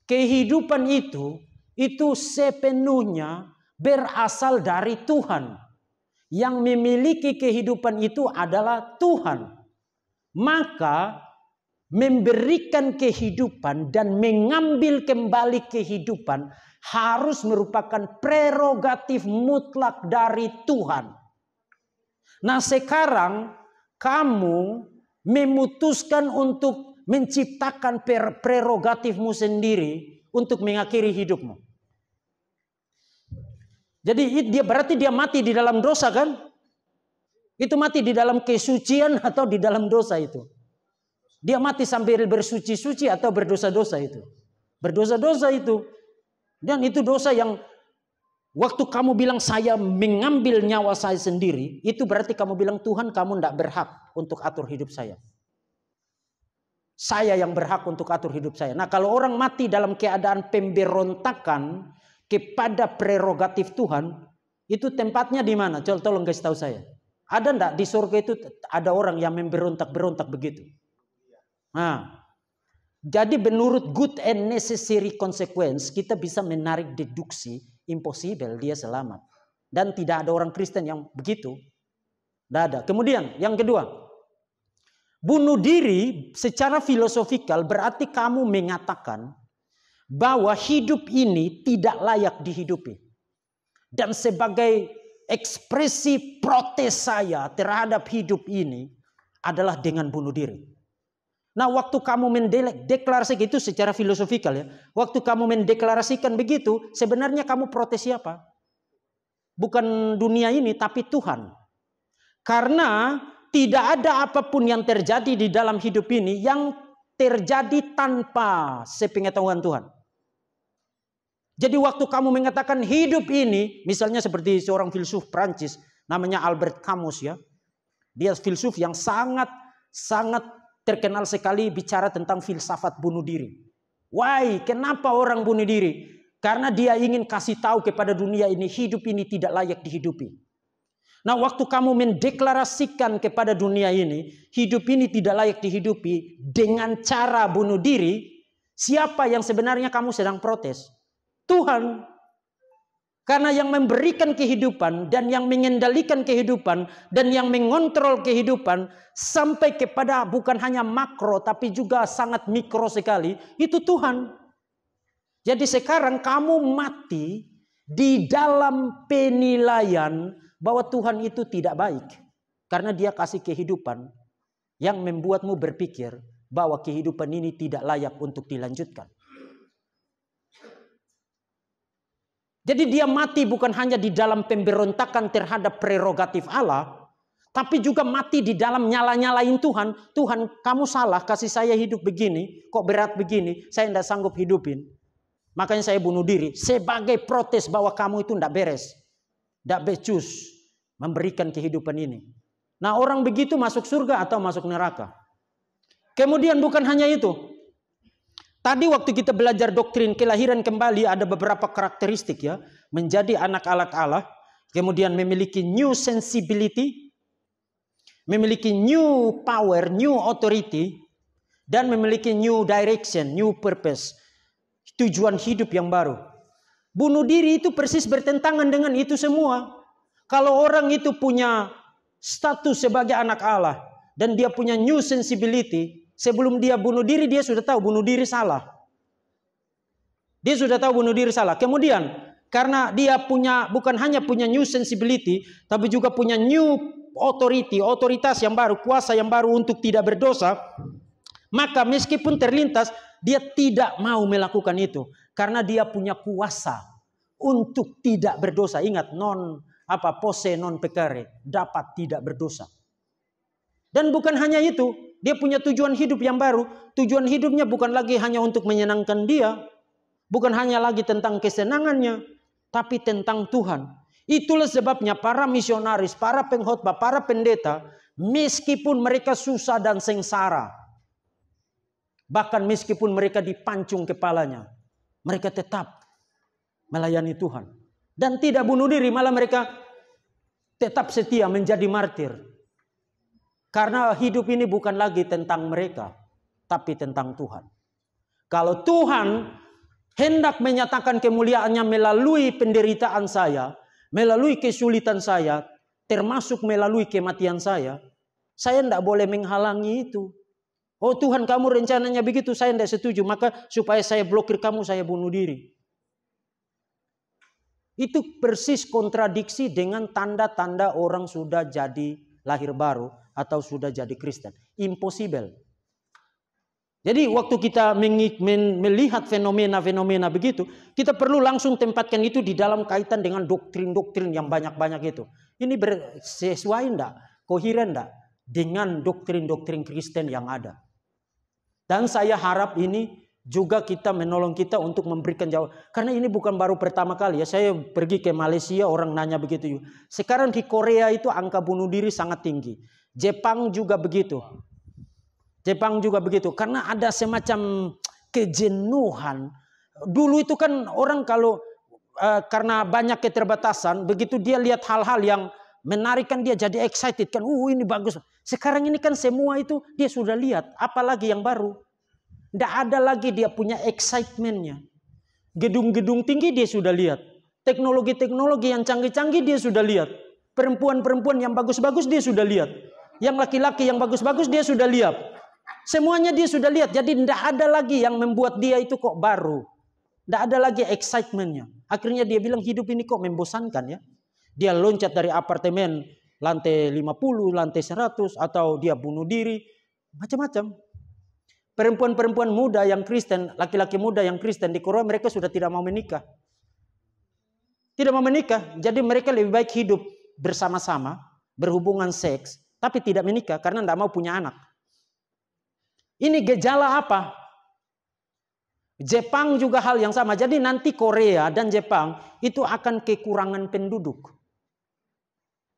Kehidupan itu, itu sepenuhnya berasal dari Tuhan. Yang memiliki kehidupan itu adalah Tuhan. Maka memberikan kehidupan dan mengambil kembali kehidupan harus merupakan prerogatif mutlak dari Tuhan. Nah, sekarang kamu memutuskan untuk menciptakan prerogatifmu sendiri untuk mengakhiri hidupmu. Jadi dia berarti dia mati di dalam dosa kan? Itu mati di dalam kesucian atau di dalam dosa itu. Dia mati sambil bersuci-suci atau berdosa-dosa itu. Berdosa-dosa itu. Dan itu dosa yang waktu kamu bilang saya mengambil nyawa saya sendiri, itu berarti kamu bilang Tuhan kamu tidak berhak untuk atur hidup saya. Saya yang berhak untuk atur hidup saya. Nah kalau orang mati dalam keadaan pemberontakan, kepada prerogatif Tuhan itu tempatnya di mana? Coba tolong guys tahu saya. Ada enggak di surga itu ada orang yang memberontak-berontak begitu? Nah, jadi menurut good and necessary consequence kita bisa menarik deduksi impossible dia selamat. Dan tidak ada orang Kristen yang begitu. Tidak ada. Kemudian yang kedua. Bunuh diri secara filosofikal berarti kamu mengatakan bahwa hidup ini tidak layak dihidupi. Dan sebagai ekspresi protes saya terhadap hidup ini adalah dengan bunuh diri. Nah, waktu kamu mendeklarasikan itu secara filosofikal ya. Waktu kamu mendeklarasikan begitu, sebenarnya kamu protes siapa? Bukan dunia ini tapi Tuhan. Karena tidak ada apapun yang terjadi di dalam hidup ini yang terjadi tanpa sepengetahuan Tuhan. Jadi waktu kamu mengatakan hidup ini, misalnya seperti seorang filsuf Prancis namanya Albert Camus ya. Dia filsuf yang sangat sangat terkenal sekali bicara tentang filsafat bunuh diri. Why? Kenapa orang bunuh diri? Karena dia ingin kasih tahu kepada dunia ini hidup ini tidak layak dihidupi. Nah, waktu kamu mendeklarasikan kepada dunia ini hidup ini tidak layak dihidupi dengan cara bunuh diri, siapa yang sebenarnya kamu sedang protes? Tuhan. Karena yang memberikan kehidupan dan yang mengendalikan kehidupan dan yang mengontrol kehidupan sampai kepada bukan hanya makro tapi juga sangat mikro sekali itu Tuhan. Jadi sekarang kamu mati di dalam penilaian bahwa Tuhan itu tidak baik karena dia kasih kehidupan yang membuatmu berpikir bahwa kehidupan ini tidak layak untuk dilanjutkan. Jadi dia mati bukan hanya di dalam pemberontakan terhadap prerogatif Allah, tapi juga mati di dalam nyala-nyalain Tuhan. Tuhan, kamu salah kasih saya hidup begini, kok berat begini, saya tidak sanggup hidupin. Makanya saya bunuh diri sebagai protes bahwa kamu itu tidak beres. Tidak becus memberikan kehidupan ini. Nah orang begitu masuk surga atau masuk neraka. Kemudian bukan hanya itu. Tadi waktu kita belajar doktrin kelahiran kembali ada beberapa karakteristik ya. Menjadi anak alat Allah. Kemudian memiliki new sensibility. Memiliki new power, new authority. Dan memiliki new direction, new purpose. Tujuan hidup yang baru. Bunuh diri itu persis bertentangan dengan itu semua. Kalau orang itu punya status sebagai anak Allah. Dan dia punya new sensibility sebelum dia bunuh diri dia sudah tahu bunuh diri salah. Dia sudah tahu bunuh diri salah. Kemudian karena dia punya bukan hanya punya new sensibility tapi juga punya new authority, otoritas yang baru, kuasa yang baru untuk tidak berdosa, maka meskipun terlintas dia tidak mau melakukan itu karena dia punya kuasa untuk tidak berdosa. Ingat non apa pose non pekare dapat tidak berdosa. Dan bukan hanya itu, dia punya tujuan hidup yang baru. Tujuan hidupnya bukan lagi hanya untuk menyenangkan dia, bukan hanya lagi tentang kesenangannya, tapi tentang Tuhan. Itulah sebabnya para misionaris, para pengkhotbah, para pendeta, meskipun mereka susah dan sengsara, bahkan meskipun mereka dipancung kepalanya, mereka tetap melayani Tuhan dan tidak bunuh diri, malah mereka tetap setia menjadi martir. Karena hidup ini bukan lagi tentang mereka, tapi tentang Tuhan. Kalau Tuhan hendak menyatakan kemuliaannya melalui penderitaan saya, melalui kesulitan saya, termasuk melalui kematian saya, saya tidak boleh menghalangi itu. Oh Tuhan kamu rencananya begitu, saya tidak setuju. Maka supaya saya blokir kamu, saya bunuh diri. Itu persis kontradiksi dengan tanda-tanda orang sudah jadi lahir baru atau sudah jadi Kristen. Impossible. Jadi waktu kita melihat fenomena-fenomena begitu, kita perlu langsung tempatkan itu di dalam kaitan dengan doktrin-doktrin yang banyak-banyak itu. Ini sesuai enggak? Koheren enggak? Dengan doktrin-doktrin Kristen yang ada. Dan saya harap ini juga kita menolong kita untuk memberikan jawab Karena ini bukan baru pertama kali ya. Saya pergi ke Malaysia orang nanya begitu. Sekarang di Korea itu angka bunuh diri sangat tinggi. Jepang juga begitu. Jepang juga begitu. Karena ada semacam kejenuhan. Dulu itu kan orang kalau eh, karena banyak keterbatasan, begitu dia lihat hal-hal yang menarikkan dia jadi excited kan. Uh ini bagus. Sekarang ini kan semua itu dia sudah lihat, apalagi yang baru. Tidak ada lagi dia punya excitementnya. Gedung-gedung tinggi dia sudah lihat. Teknologi-teknologi yang canggih-canggih dia sudah lihat. Perempuan-perempuan yang bagus-bagus dia sudah lihat. Yang laki-laki yang bagus-bagus dia sudah lihat. Semuanya dia sudah lihat. Jadi tidak ada lagi yang membuat dia itu kok baru. Tidak ada lagi excitementnya. Akhirnya dia bilang hidup ini kok membosankan ya. Dia loncat dari apartemen lantai 50, lantai 100 atau dia bunuh diri. Macam-macam. Perempuan-perempuan muda yang Kristen, laki-laki muda yang Kristen di Korea mereka sudah tidak mau menikah. Tidak mau menikah, jadi mereka lebih baik hidup bersama-sama, berhubungan seks, tapi tidak menikah karena tidak mau punya anak. Ini gejala apa? Jepang juga hal yang sama. Jadi nanti Korea dan Jepang itu akan kekurangan penduduk.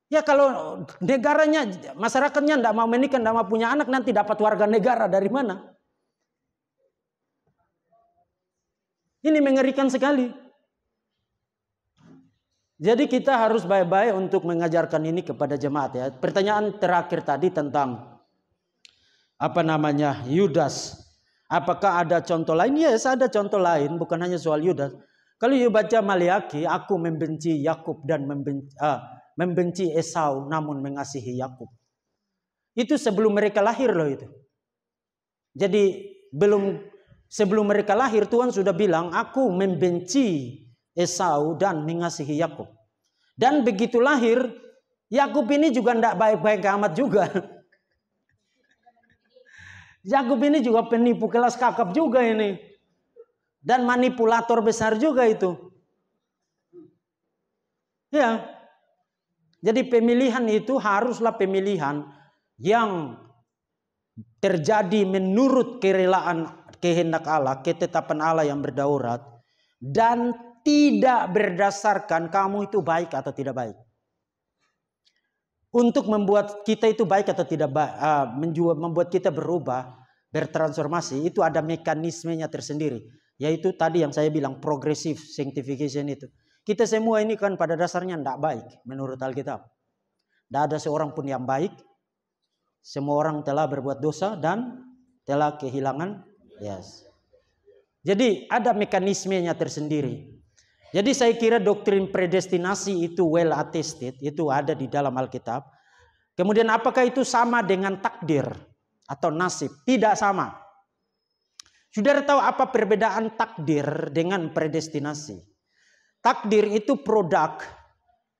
Ya kalau negaranya, masyarakatnya tidak mau menikah, tidak mau punya anak, nanti dapat warga negara dari mana? Ini mengerikan sekali. Jadi kita harus baik-baik untuk mengajarkan ini kepada jemaat ya. Pertanyaan terakhir tadi tentang apa namanya Yudas. Apakah ada contoh lain? Yes, ada contoh lain. Bukan hanya soal Yudas. Kalau you baca Maliaki, aku membenci Yakub dan membenci, uh, ah, membenci Esau, namun mengasihi Yakub. Itu sebelum mereka lahir loh itu. Jadi belum Sebelum mereka lahir Tuhan sudah bilang, aku membenci Esau dan mengasihi Yakub. Dan begitu lahir, Yakub ini juga tidak baik-baik amat juga. [laughs] Yakub ini juga penipu kelas kakap juga ini. Dan manipulator besar juga itu. Ya. Jadi pemilihan itu haruslah pemilihan yang terjadi menurut kerelaan kehendak Allah, ketetapan Allah yang berdaurat dan tidak berdasarkan kamu itu baik atau tidak baik. Untuk membuat kita itu baik atau tidak baik, uh, eh, membuat kita berubah, bertransformasi, itu ada mekanismenya tersendiri. Yaitu tadi yang saya bilang progresif sanctification itu. Kita semua ini kan pada dasarnya tidak baik menurut Alkitab. Tidak ada seorang pun yang baik. Semua orang telah berbuat dosa dan telah kehilangan Yes. Jadi ada mekanismenya tersendiri. Jadi saya kira doktrin predestinasi itu well attested, itu ada di dalam Alkitab. Kemudian apakah itu sama dengan takdir atau nasib? Tidak sama. Sudah tahu apa perbedaan takdir dengan predestinasi? Takdir itu produk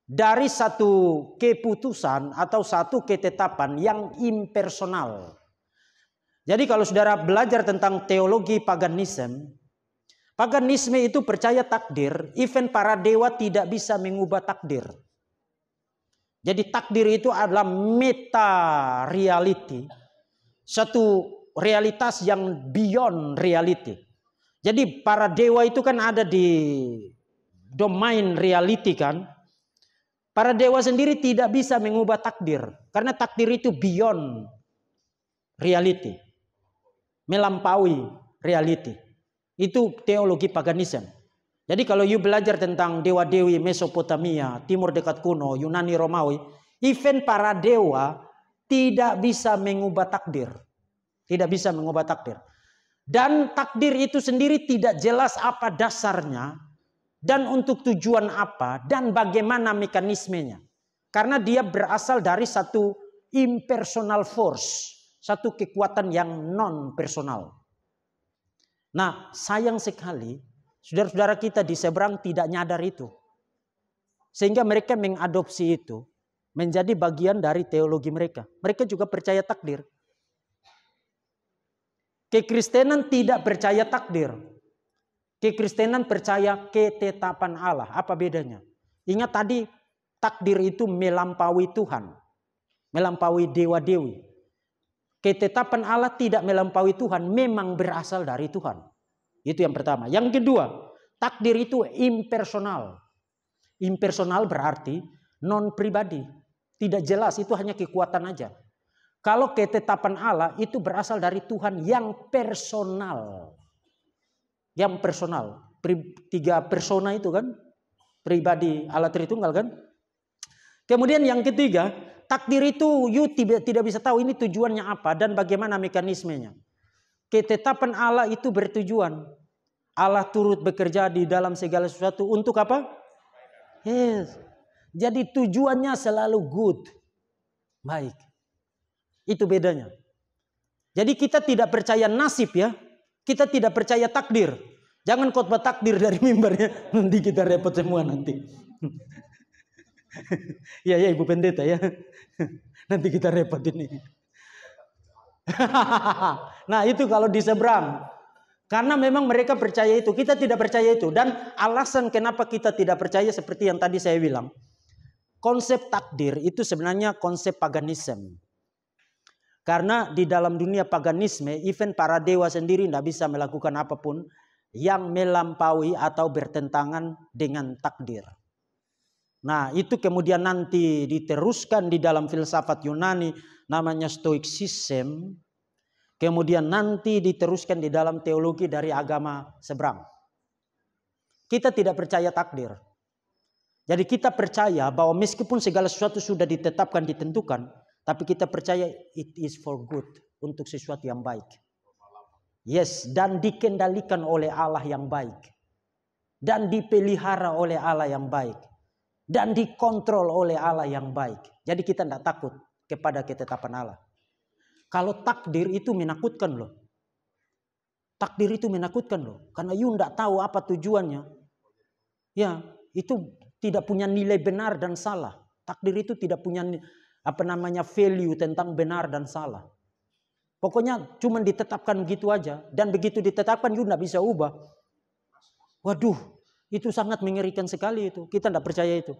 dari satu keputusan atau satu ketetapan yang impersonal. Jadi kalau saudara belajar tentang teologi paganisme, paganisme itu percaya takdir, even para dewa tidak bisa mengubah takdir. Jadi takdir itu adalah meta reality, satu realitas yang beyond reality. Jadi para dewa itu kan ada di domain reality kan. Para dewa sendiri tidak bisa mengubah takdir karena takdir itu beyond reality melampaui reality. Itu teologi paganisme Jadi kalau you belajar tentang dewa-dewi Mesopotamia, Timur dekat kuno, Yunani Romawi, event para dewa tidak bisa mengubah takdir. Tidak bisa mengubah takdir. Dan takdir itu sendiri tidak jelas apa dasarnya dan untuk tujuan apa dan bagaimana mekanismenya. Karena dia berasal dari satu impersonal force satu kekuatan yang non personal. Nah, sayang sekali saudara-saudara kita di seberang tidak nyadar itu. Sehingga mereka mengadopsi itu menjadi bagian dari teologi mereka. Mereka juga percaya takdir. Kekristenan tidak percaya takdir. Kekristenan percaya ketetapan Allah. Apa bedanya? Ingat tadi takdir itu melampaui Tuhan. Melampaui dewa-dewi ketetapan Allah tidak melampaui Tuhan memang berasal dari Tuhan. Itu yang pertama. Yang kedua, takdir itu impersonal. Impersonal berarti non pribadi, tidak jelas, itu hanya kekuatan aja. Kalau ketetapan Allah itu berasal dari Tuhan yang personal. Yang personal, tiga persona itu kan pribadi Allah Tritunggal kan. Kemudian yang ketiga, Takdir itu you tidak, bisa tahu ini tujuannya apa dan bagaimana mekanismenya. Ketetapan Allah itu bertujuan. Allah turut bekerja di dalam segala sesuatu untuk apa? Yes. Jadi tujuannya selalu good. Baik. Itu bedanya. Jadi kita tidak percaya nasib ya. Kita tidak percaya takdir. Jangan khotbah takdir dari [laughs] mimbarnya. Nanti kita repot semua nanti. [laughs] Iya ya Ibu Pendeta ya. [laughs] Nanti kita repot ini. [laughs] nah itu kalau di seberang. Karena memang mereka percaya itu, kita tidak percaya itu. Dan alasan kenapa kita tidak percaya seperti yang tadi saya bilang. Konsep takdir itu sebenarnya konsep paganisme. Karena di dalam dunia paganisme, event para dewa sendiri tidak bisa melakukan apapun yang melampaui atau bertentangan dengan takdir. Nah, itu kemudian nanti diteruskan di dalam filsafat Yunani namanya Stoic System. Kemudian nanti diteruskan di dalam teologi dari agama seberang. Kita tidak percaya takdir. Jadi kita percaya bahwa meskipun segala sesuatu sudah ditetapkan, ditentukan, tapi kita percaya it is for good, untuk sesuatu yang baik. Yes, dan dikendalikan oleh Allah yang baik. Dan dipelihara oleh Allah yang baik dan dikontrol oleh Allah yang baik. Jadi kita tidak takut kepada ketetapan Allah. Kalau takdir itu menakutkan loh. Takdir itu menakutkan loh. Karena you tidak tahu apa tujuannya. Ya, itu tidak punya nilai benar dan salah. Takdir itu tidak punya apa namanya value tentang benar dan salah. Pokoknya cuma ditetapkan begitu aja. Dan begitu ditetapkan you tidak bisa ubah. Waduh, itu sangat mengerikan sekali itu. Kita tidak percaya itu.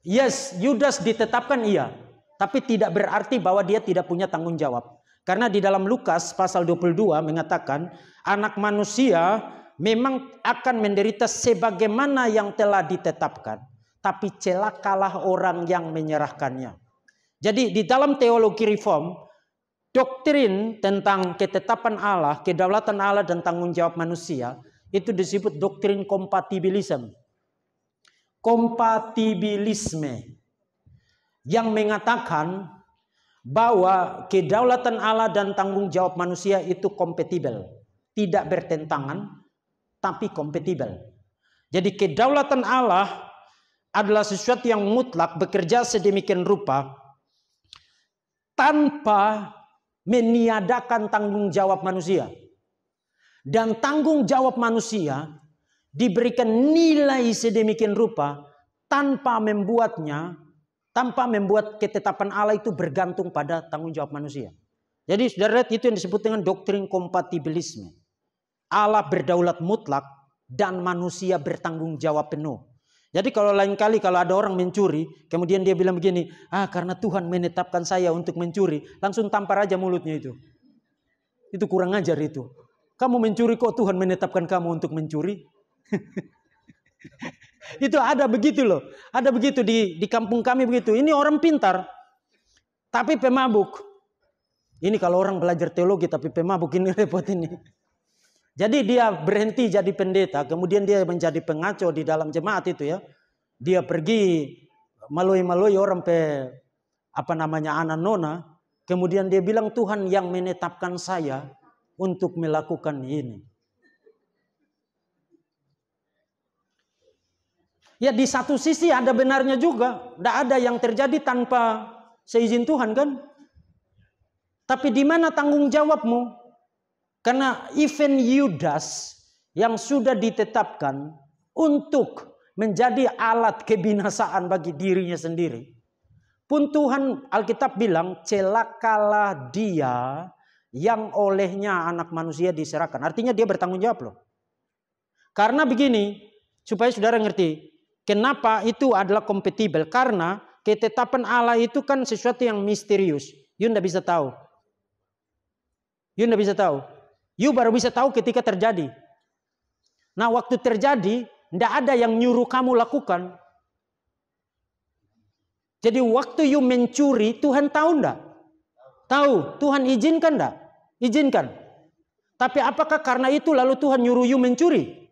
Yes, Yudas ditetapkan iya. Tapi tidak berarti bahwa dia tidak punya tanggung jawab. Karena di dalam Lukas pasal 22 mengatakan anak manusia memang akan menderita sebagaimana yang telah ditetapkan. Tapi celakalah orang yang menyerahkannya. Jadi di dalam teologi reform, doktrin tentang ketetapan Allah, kedaulatan Allah dan tanggung jawab manusia itu disebut doktrin kompatibilisme. Kompatibilisme yang mengatakan bahwa kedaulatan Allah dan tanggung jawab manusia itu kompatibel, tidak bertentangan, tapi kompatibel. Jadi kedaulatan Allah adalah sesuatu yang mutlak bekerja sedemikian rupa tanpa meniadakan tanggung jawab manusia dan tanggung jawab manusia diberikan nilai sedemikian rupa tanpa membuatnya tanpa membuat ketetapan Allah itu bergantung pada tanggung jawab manusia. Jadi saudara lihat itu yang disebut dengan doktrin kompatibilisme. Allah berdaulat mutlak dan manusia bertanggung jawab penuh. Jadi kalau lain kali kalau ada orang mencuri, kemudian dia bilang begini, ah karena Tuhan menetapkan saya untuk mencuri, langsung tampar aja mulutnya itu. Itu kurang ajar itu. Kamu mencuri kok Tuhan menetapkan kamu untuk mencuri? [laughs] itu ada begitu loh. Ada begitu di di kampung kami begitu. Ini orang pintar tapi pemabuk. Ini kalau orang belajar teologi tapi pemabuk ini [laughs] repot ini. Jadi dia berhenti jadi pendeta, kemudian dia menjadi pengacau di dalam jemaat itu ya. Dia pergi maloi-maloi orang pe apa namanya anak nona, kemudian dia bilang Tuhan yang menetapkan saya untuk melakukan ini. Ya di satu sisi ada benarnya juga. Tidak ada yang terjadi tanpa seizin Tuhan kan. Tapi di mana tanggung jawabmu? Karena event Yudas yang sudah ditetapkan untuk menjadi alat kebinasaan bagi dirinya sendiri. Pun Tuhan Alkitab bilang celakalah dia yang olehnya anak manusia diserahkan. Artinya dia bertanggung jawab loh. Karena begini, supaya saudara ngerti, kenapa itu adalah kompatibel? Karena ketetapan Allah itu kan sesuatu yang misterius. You tidak bisa tahu. You tidak bisa tahu. You baru bisa tahu ketika terjadi. Nah waktu terjadi, tidak ada yang nyuruh kamu lakukan. Jadi waktu you mencuri, Tuhan tahu ndak? Tahu, Tuhan izinkan enggak? Izinkan. Tapi apakah karena itu lalu Tuhan nyuruh you mencuri?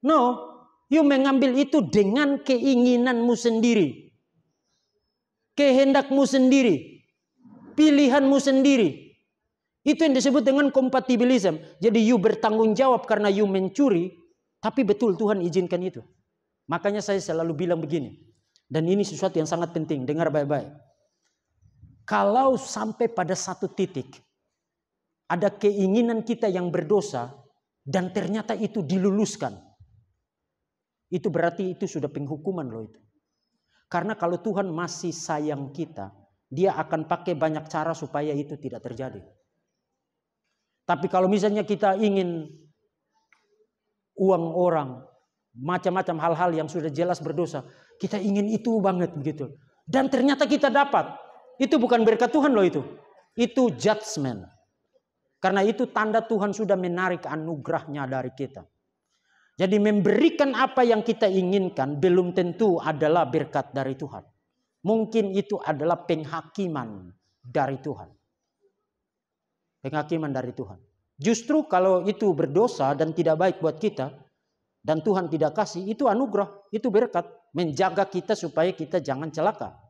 No, you mengambil itu dengan keinginanmu sendiri. Kehendakmu sendiri. Pilihanmu sendiri. Itu yang disebut dengan kompatibilisme. Jadi you bertanggung jawab karena you mencuri, tapi betul Tuhan izinkan itu. Makanya saya selalu bilang begini. Dan ini sesuatu yang sangat penting, dengar baik-baik. Kalau sampai pada satu titik ada keinginan kita yang berdosa dan ternyata itu diluluskan. Itu berarti itu sudah penghukuman loh itu. Karena kalau Tuhan masih sayang kita, dia akan pakai banyak cara supaya itu tidak terjadi. Tapi kalau misalnya kita ingin uang orang, macam-macam hal-hal yang sudah jelas berdosa, kita ingin itu banget begitu. Dan ternyata kita dapat. Itu bukan berkat Tuhan loh itu. Itu judgment. Karena itu tanda Tuhan sudah menarik anugerahnya dari kita. Jadi memberikan apa yang kita inginkan belum tentu adalah berkat dari Tuhan. Mungkin itu adalah penghakiman dari Tuhan. Penghakiman dari Tuhan. Justru kalau itu berdosa dan tidak baik buat kita dan Tuhan tidak kasih, itu anugerah, itu berkat menjaga kita supaya kita jangan celaka.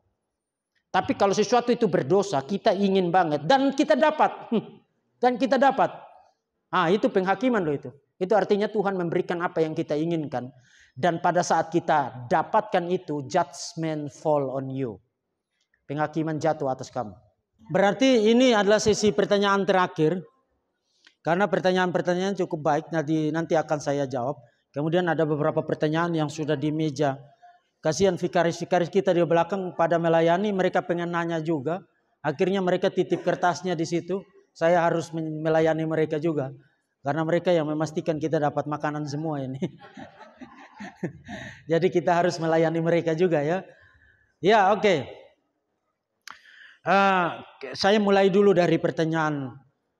Tapi kalau sesuatu itu berdosa, kita ingin banget dan kita dapat. Hmm. Dan kita dapat. Ah, itu penghakiman loh itu. Itu artinya Tuhan memberikan apa yang kita inginkan. Dan pada saat kita dapatkan itu, judgment fall on you. Penghakiman jatuh atas kamu. Berarti ini adalah sesi pertanyaan terakhir. Karena pertanyaan-pertanyaan cukup baik, nanti, nanti akan saya jawab. Kemudian ada beberapa pertanyaan yang sudah di meja Kasihan vikaris-vikaris kita di belakang pada melayani, mereka pengen nanya juga. Akhirnya mereka titip kertasnya di situ. Saya harus melayani mereka juga. Karena mereka yang memastikan kita dapat makanan semua ini. [laughs] Jadi kita harus melayani mereka juga ya. Ya oke. Okay. Uh, saya mulai dulu dari pertanyaan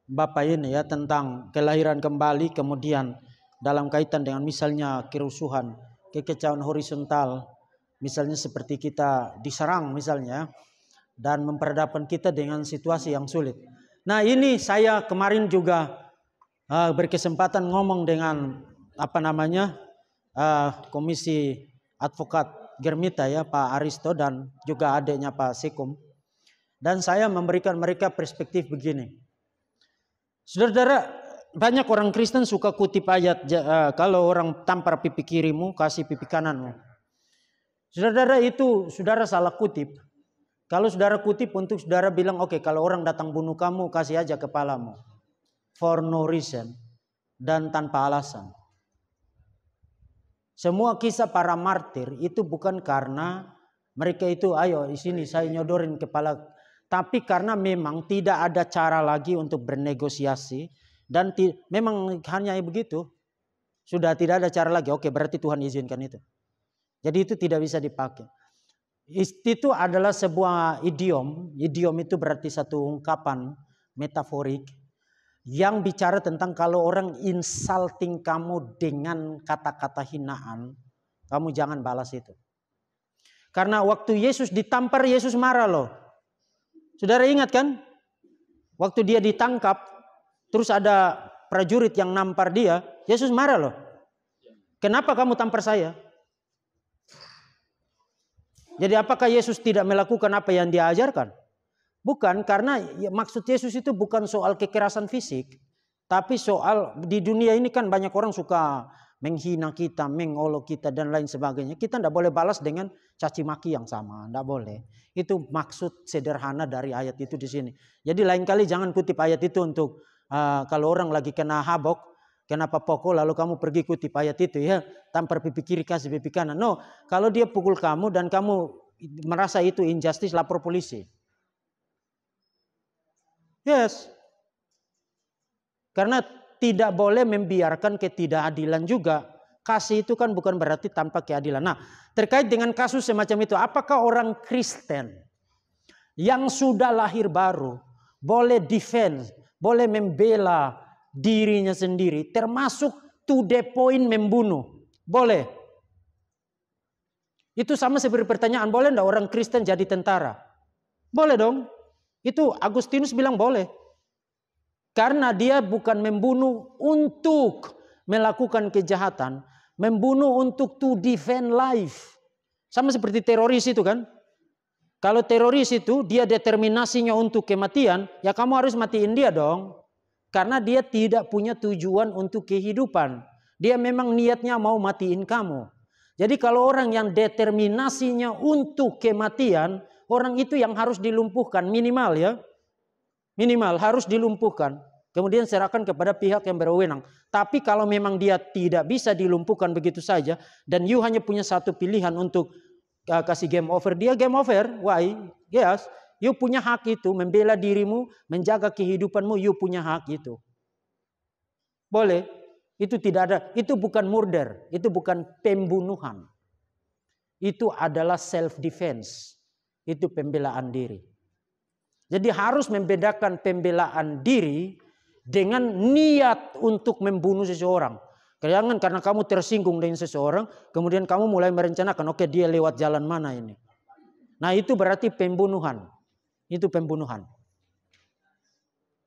Bapak ini ya tentang kelahiran kembali kemudian dalam kaitan dengan misalnya kerusuhan, kekecauan horizontal, Misalnya seperti kita diserang misalnya dan memperhadapkan kita dengan situasi yang sulit. Nah ini saya kemarin juga uh, berkesempatan ngomong dengan apa namanya uh, komisi advokat Germita ya Pak Aristo dan juga adiknya Pak Sikum Dan saya memberikan mereka perspektif begini. Saudara-saudara, banyak orang Kristen suka kutip ayat eh, kalau orang tampar pipi kirimu kasih pipi kananmu. Saudara itu saudara salah kutip. Kalau saudara kutip untuk saudara bilang oke okay, kalau orang datang bunuh kamu kasih aja kepalamu. For no reason dan tanpa alasan. Semua kisah para martir itu bukan karena mereka itu ayo di sini saya nyodorin kepala tapi karena memang tidak ada cara lagi untuk bernegosiasi dan memang hanya begitu sudah tidak ada cara lagi. Oke, berarti Tuhan izinkan itu. Jadi itu tidak bisa dipakai. Itu adalah sebuah idiom. Idiom itu berarti satu ungkapan metaforik yang bicara tentang kalau orang insulting kamu dengan kata-kata hinaan, kamu jangan balas itu. Karena waktu Yesus ditampar, Yesus marah loh. Saudara ingat kan? Waktu dia ditangkap, terus ada prajurit yang nampar dia, Yesus marah loh. Kenapa kamu tampar saya? Jadi apakah Yesus tidak melakukan apa yang dia ajarkan? Bukan, karena ya, maksud Yesus itu bukan soal kekerasan fisik. Tapi soal di dunia ini kan banyak orang suka menghina kita, mengolok kita dan lain sebagainya. Kita tidak boleh balas dengan caci maki yang sama, tidak boleh. Itu maksud sederhana dari ayat itu di sini. Jadi lain kali jangan kutip ayat itu untuk uh, kalau orang lagi kena habok, Kenapa pokok lalu kamu pergi kutip ayat itu ya. tanpa pipi kiri kasih pipi kanan. No. Kalau dia pukul kamu dan kamu merasa itu injustice lapor polisi. Yes. Karena tidak boleh membiarkan ketidakadilan juga. Kasih itu kan bukan berarti tanpa keadilan. Nah terkait dengan kasus semacam itu. Apakah orang Kristen yang sudah lahir baru boleh defense, boleh membela dirinya sendiri termasuk to the point membunuh. Boleh. Itu sama seperti pertanyaan boleh enggak orang Kristen jadi tentara? Boleh dong. Itu Agustinus bilang boleh. Karena dia bukan membunuh untuk melakukan kejahatan, membunuh untuk to defend life. Sama seperti teroris itu kan? Kalau teroris itu dia determinasinya untuk kematian, ya kamu harus matiin dia dong. Karena dia tidak punya tujuan untuk kehidupan. Dia memang niatnya mau matiin kamu. Jadi kalau orang yang determinasinya untuk kematian, orang itu yang harus dilumpuhkan minimal ya. Minimal harus dilumpuhkan. Kemudian serahkan kepada pihak yang berwenang. Tapi kalau memang dia tidak bisa dilumpuhkan begitu saja dan you hanya punya satu pilihan untuk uh, kasih game over, dia game over. Why? Yes, You punya hak itu membela dirimu, menjaga kehidupanmu, you punya hak itu. Boleh. Itu tidak ada, itu bukan murder, itu bukan pembunuhan. Itu adalah self defense. Itu pembelaan diri. Jadi harus membedakan pembelaan diri dengan niat untuk membunuh seseorang. Jangan karena kamu tersinggung dengan seseorang, kemudian kamu mulai merencanakan, oke okay, dia lewat jalan mana ini. Nah itu berarti pembunuhan. Itu pembunuhan.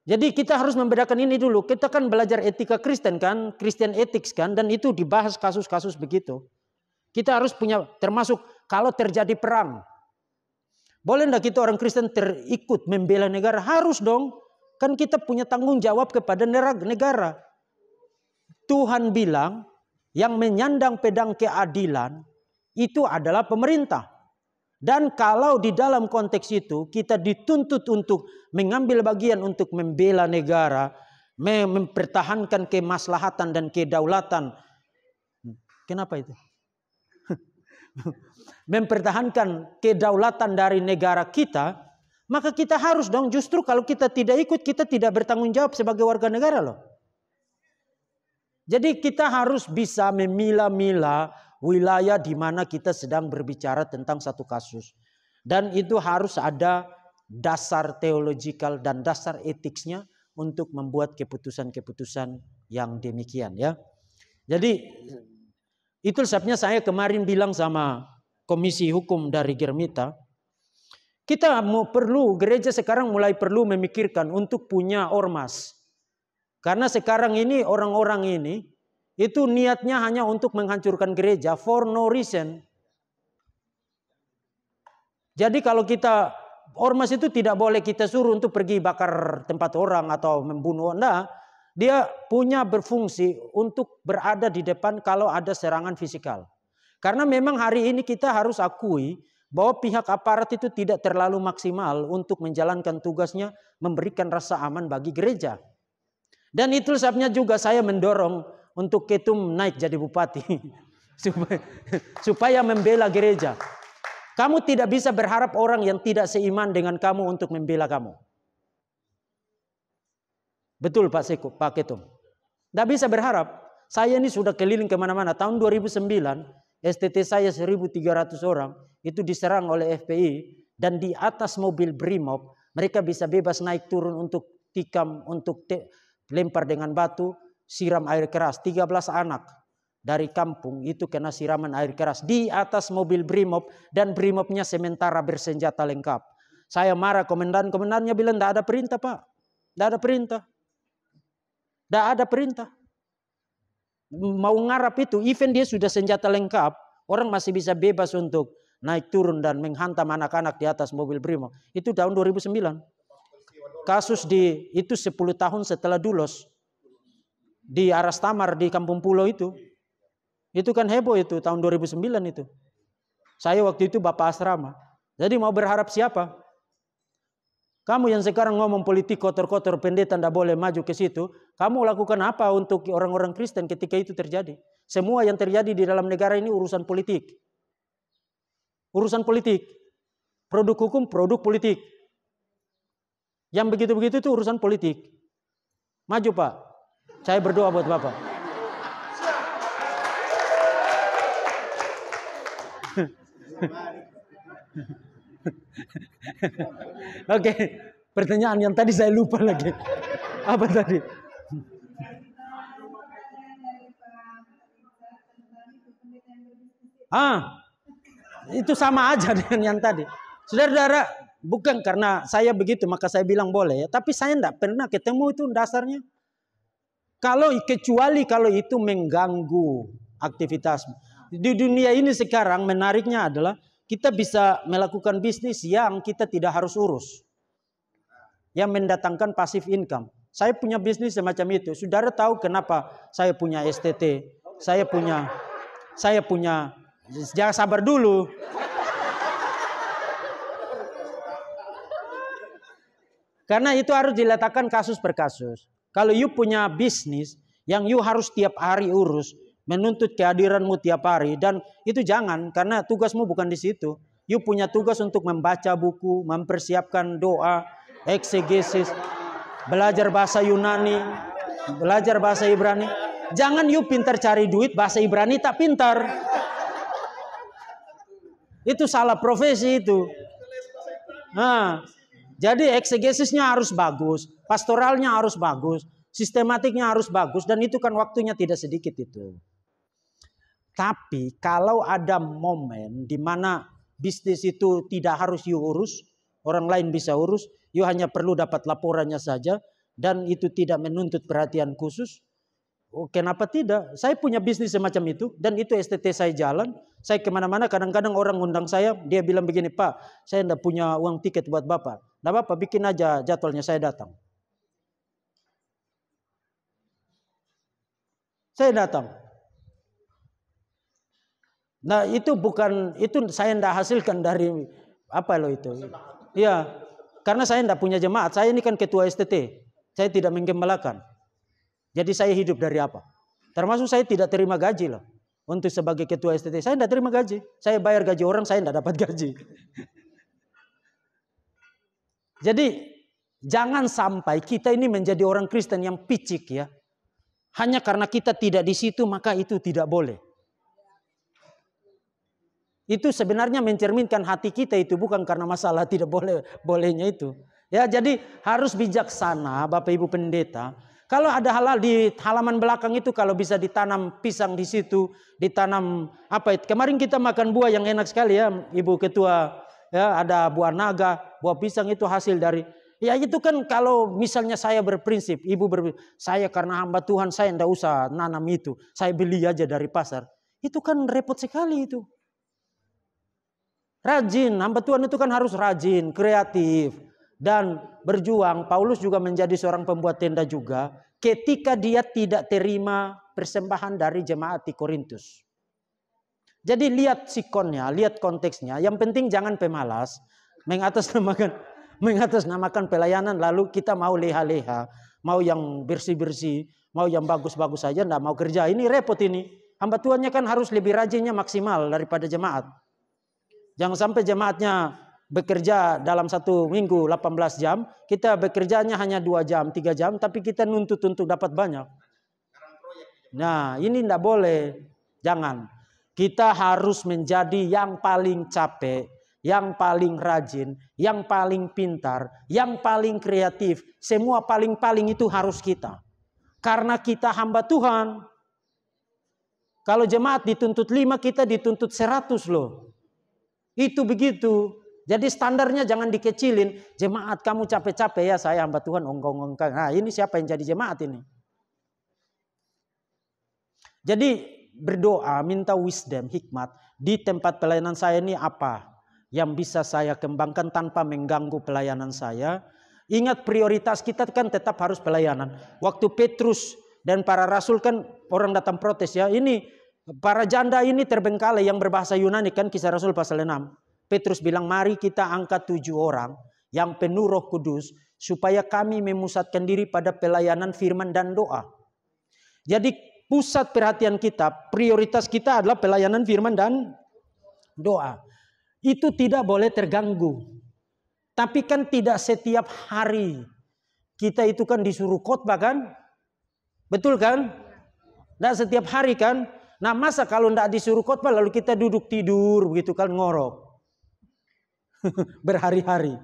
Jadi kita harus membedakan ini dulu. Kita kan belajar etika Kristen kan, Christian ethics kan, dan itu dibahas kasus-kasus begitu. Kita harus punya termasuk kalau terjadi perang. Boleh enggak kita orang Kristen terikut membela negara? Harus dong. Kan kita punya tanggung jawab kepada negara. Tuhan bilang yang menyandang pedang keadilan itu adalah pemerintah. Dan kalau di dalam konteks itu kita dituntut untuk mengambil bagian untuk membela negara, mempertahankan kemaslahatan dan kedaulatan. Kenapa itu? [laughs] mempertahankan kedaulatan dari negara kita, maka kita harus dong justru kalau kita tidak ikut kita tidak bertanggung jawab sebagai warga negara loh. Jadi kita harus bisa memilah-milah wilayah di mana kita sedang berbicara tentang satu kasus. Dan itu harus ada dasar teologikal dan dasar etiknya untuk membuat keputusan-keputusan yang demikian ya. Jadi itu sebabnya saya kemarin bilang sama Komisi Hukum dari Germita, kita mau perlu gereja sekarang mulai perlu memikirkan untuk punya ormas. Karena sekarang ini orang-orang ini itu niatnya hanya untuk menghancurkan gereja for no reason. Jadi kalau kita ormas itu tidak boleh kita suruh untuk pergi bakar tempat orang atau membunuh. Nah, dia punya berfungsi untuk berada di depan kalau ada serangan fisikal. Karena memang hari ini kita harus akui bahwa pihak aparat itu tidak terlalu maksimal untuk menjalankan tugasnya memberikan rasa aman bagi gereja. Dan itu sebabnya juga saya mendorong untuk ketum naik jadi bupati [laughs] supaya, membela gereja. Kamu tidak bisa berharap orang yang tidak seiman dengan kamu untuk membela kamu. Betul Pak Seko, Pak Ketum. Tidak bisa berharap. Saya ini sudah keliling kemana-mana. Tahun 2009, STT saya 1.300 orang itu diserang oleh FPI dan di atas mobil Brimob mereka bisa bebas naik turun untuk tikam, untuk lempar dengan batu, siram air keras 13 anak dari kampung itu kena siraman air keras di atas mobil brimob dan brimobnya sementara bersenjata lengkap. Saya marah komandan, komandannya bilang tidak ada perintah pak, tidak ada perintah, tidak ada perintah. Mau ngarap itu, event dia sudah senjata lengkap, orang masih bisa bebas untuk naik turun dan menghantam anak-anak di atas mobil brimob. Itu tahun 2009 kasus di itu 10 tahun setelah Dulos di Aras Tamar di Kampung Pulau itu. Itu kan heboh itu tahun 2009 itu. Saya waktu itu bapak asrama. Jadi mau berharap siapa? Kamu yang sekarang ngomong politik kotor-kotor pendeta tidak boleh maju ke situ. Kamu lakukan apa untuk orang-orang Kristen ketika itu terjadi? Semua yang terjadi di dalam negara ini urusan politik. Urusan politik. Produk hukum, produk politik. Yang begitu-begitu itu urusan politik. Maju Pak, saya berdoa buat Bapak. [laughs] Oke, okay. pertanyaan yang tadi saya lupa lagi. Apa tadi? Ah, itu sama aja [laughs] dengan yang tadi. Saudara-saudara, bukan karena saya begitu maka saya bilang boleh ya. Tapi saya tidak pernah ketemu itu dasarnya. Kalau kecuali kalau itu mengganggu aktivitas di dunia ini sekarang menariknya adalah kita bisa melakukan bisnis yang kita tidak harus urus. Yang mendatangkan pasif income. Saya punya bisnis semacam itu. Saudara tahu kenapa saya punya STT, saya punya saya punya jangan sabar dulu. Karena itu harus diletakkan kasus per kasus. Kalau you punya bisnis yang you harus tiap hari urus, menuntut kehadiranmu tiap hari dan itu jangan karena tugasmu bukan di situ. You punya tugas untuk membaca buku, mempersiapkan doa, eksegesis, belajar bahasa Yunani, belajar bahasa Ibrani. Jangan you pintar cari duit, bahasa Ibrani tak pintar. Itu salah profesi itu. Nah, jadi eksegesisnya harus bagus, pastoralnya harus bagus, sistematiknya harus bagus dan itu kan waktunya tidak sedikit itu. Tapi kalau ada momen di mana bisnis itu tidak harus you urus, orang lain bisa urus, you hanya perlu dapat laporannya saja dan itu tidak menuntut perhatian khusus, Oh, kenapa tidak? Saya punya bisnis semacam itu dan itu STT saya jalan. Saya kemana-mana kadang-kadang orang undang saya, dia bilang begini, Pak, saya tidak punya uang tiket buat Bapak. Nah Bapak bikin aja jadwalnya saya datang. Saya datang. Nah itu bukan, itu saya tidak hasilkan dari apa loh itu. Iya, karena saya tidak punya jemaat. Saya ini kan ketua STT. Saya tidak menggembalakan. Jadi saya hidup dari apa? Termasuk saya tidak terima gaji loh. Untuk sebagai ketua STT, saya tidak terima gaji. Saya bayar gaji orang, saya tidak dapat gaji. [laughs] Jadi jangan sampai kita ini menjadi orang Kristen yang picik ya. Hanya karena kita tidak di situ maka itu tidak boleh. Itu sebenarnya mencerminkan hati kita itu bukan karena masalah [laughs] tidak boleh bolehnya itu. Ya, jadi harus bijaksana Bapak Ibu pendeta kalau ada halal di halaman belakang itu kalau bisa ditanam pisang di situ, ditanam apa itu? Kemarin kita makan buah yang enak sekali ya, Ibu Ketua. Ya, ada buah naga, buah pisang itu hasil dari Ya itu kan kalau misalnya saya berprinsip, ibu berprinsip, saya karena hamba Tuhan saya ndak usah nanam itu, saya beli aja dari pasar. Itu kan repot sekali itu. Rajin, hamba Tuhan itu kan harus rajin, kreatif, dan berjuang, Paulus juga menjadi seorang pembuat tenda juga ketika dia tidak terima persembahan dari jemaat di Korintus. Jadi lihat sikonnya, lihat konteksnya. Yang penting jangan pemalas mengatasnamakan [laughs] mengatasnamakan pelayanan lalu kita mau leha-leha, mau yang bersih-bersih, mau yang bagus-bagus saja -bagus enggak mau kerja. Ini repot ini. Hamba Tuhannya kan harus lebih rajinnya maksimal daripada jemaat. Jangan sampai jemaatnya bekerja dalam satu minggu 18 jam, kita bekerjanya hanya dua jam, tiga jam, tapi kita nuntut untuk dapat banyak. Nah, ini tidak boleh. Jangan. Kita harus menjadi yang paling capek, yang paling rajin, yang paling pintar, yang paling kreatif. Semua paling-paling itu harus kita. Karena kita hamba Tuhan. Kalau jemaat dituntut lima, kita dituntut seratus loh. Itu begitu. Jadi standarnya jangan dikecilin. Jemaat kamu capek-capek ya saya hamba Tuhan ongkong-ongkong. Nah ini siapa yang jadi jemaat ini? Jadi berdoa minta wisdom, hikmat. Di tempat pelayanan saya ini apa? Yang bisa saya kembangkan tanpa mengganggu pelayanan saya. Ingat prioritas kita kan tetap harus pelayanan. Waktu Petrus dan para rasul kan orang datang protes ya. Ini para janda ini terbengkalai yang berbahasa Yunani kan kisah Rasul pasal 6. Petrus bilang mari kita angkat tujuh orang yang penuh roh kudus supaya kami memusatkan diri pada pelayanan firman dan doa. Jadi pusat perhatian kita, prioritas kita adalah pelayanan firman dan doa. Itu tidak boleh terganggu. Tapi kan tidak setiap hari kita itu kan disuruh khotbah kan? Betul kan? Tidak setiap hari kan? Nah masa kalau tidak disuruh khotbah lalu kita duduk tidur begitu kan ngorok. [laughs] berhari-hari.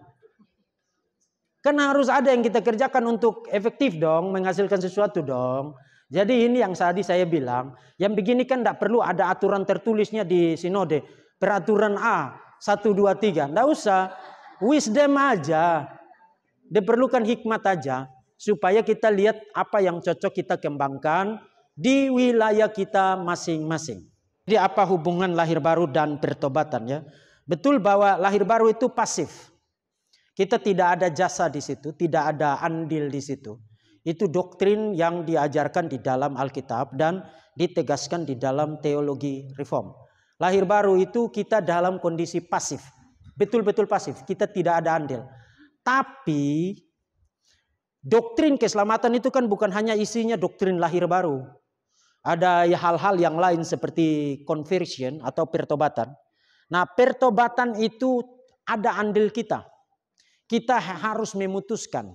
Karena harus ada yang kita kerjakan untuk efektif dong, menghasilkan sesuatu dong. Jadi ini yang tadi saya bilang, yang begini kan tidak perlu ada aturan tertulisnya di sinode. Peraturan A, 1, 2, 3. Tidak usah. Wisdom aja. Diperlukan hikmat aja. Supaya kita lihat apa yang cocok kita kembangkan di wilayah kita masing-masing. Jadi apa hubungan lahir baru dan pertobatan ya? Betul bahwa lahir baru itu pasif. Kita tidak ada jasa di situ, tidak ada andil di situ. Itu doktrin yang diajarkan di dalam Alkitab dan ditegaskan di dalam teologi reform. Lahir baru itu kita dalam kondisi pasif. Betul-betul pasif, kita tidak ada andil. Tapi doktrin keselamatan itu kan bukan hanya isinya doktrin lahir baru. Ada hal-hal yang lain seperti conversion atau pertobatan Nah pertobatan itu ada andil kita. Kita harus memutuskan.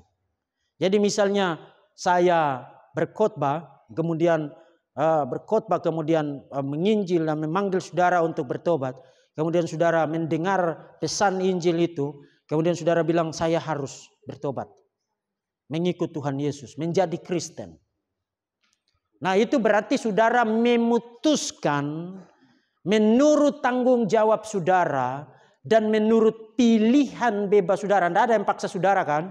Jadi misalnya saya berkhotbah, kemudian uh, berkhotbah, kemudian eh, menginjil dan memanggil saudara untuk bertobat. Kemudian saudara mendengar pesan Injil itu, kemudian saudara bilang saya harus bertobat. Mengikut Tuhan Yesus, menjadi Kristen. Nah itu berarti saudara memutuskan menurut tanggung jawab saudara dan menurut pilihan bebas saudara. Tidak ada yang paksa saudara kan?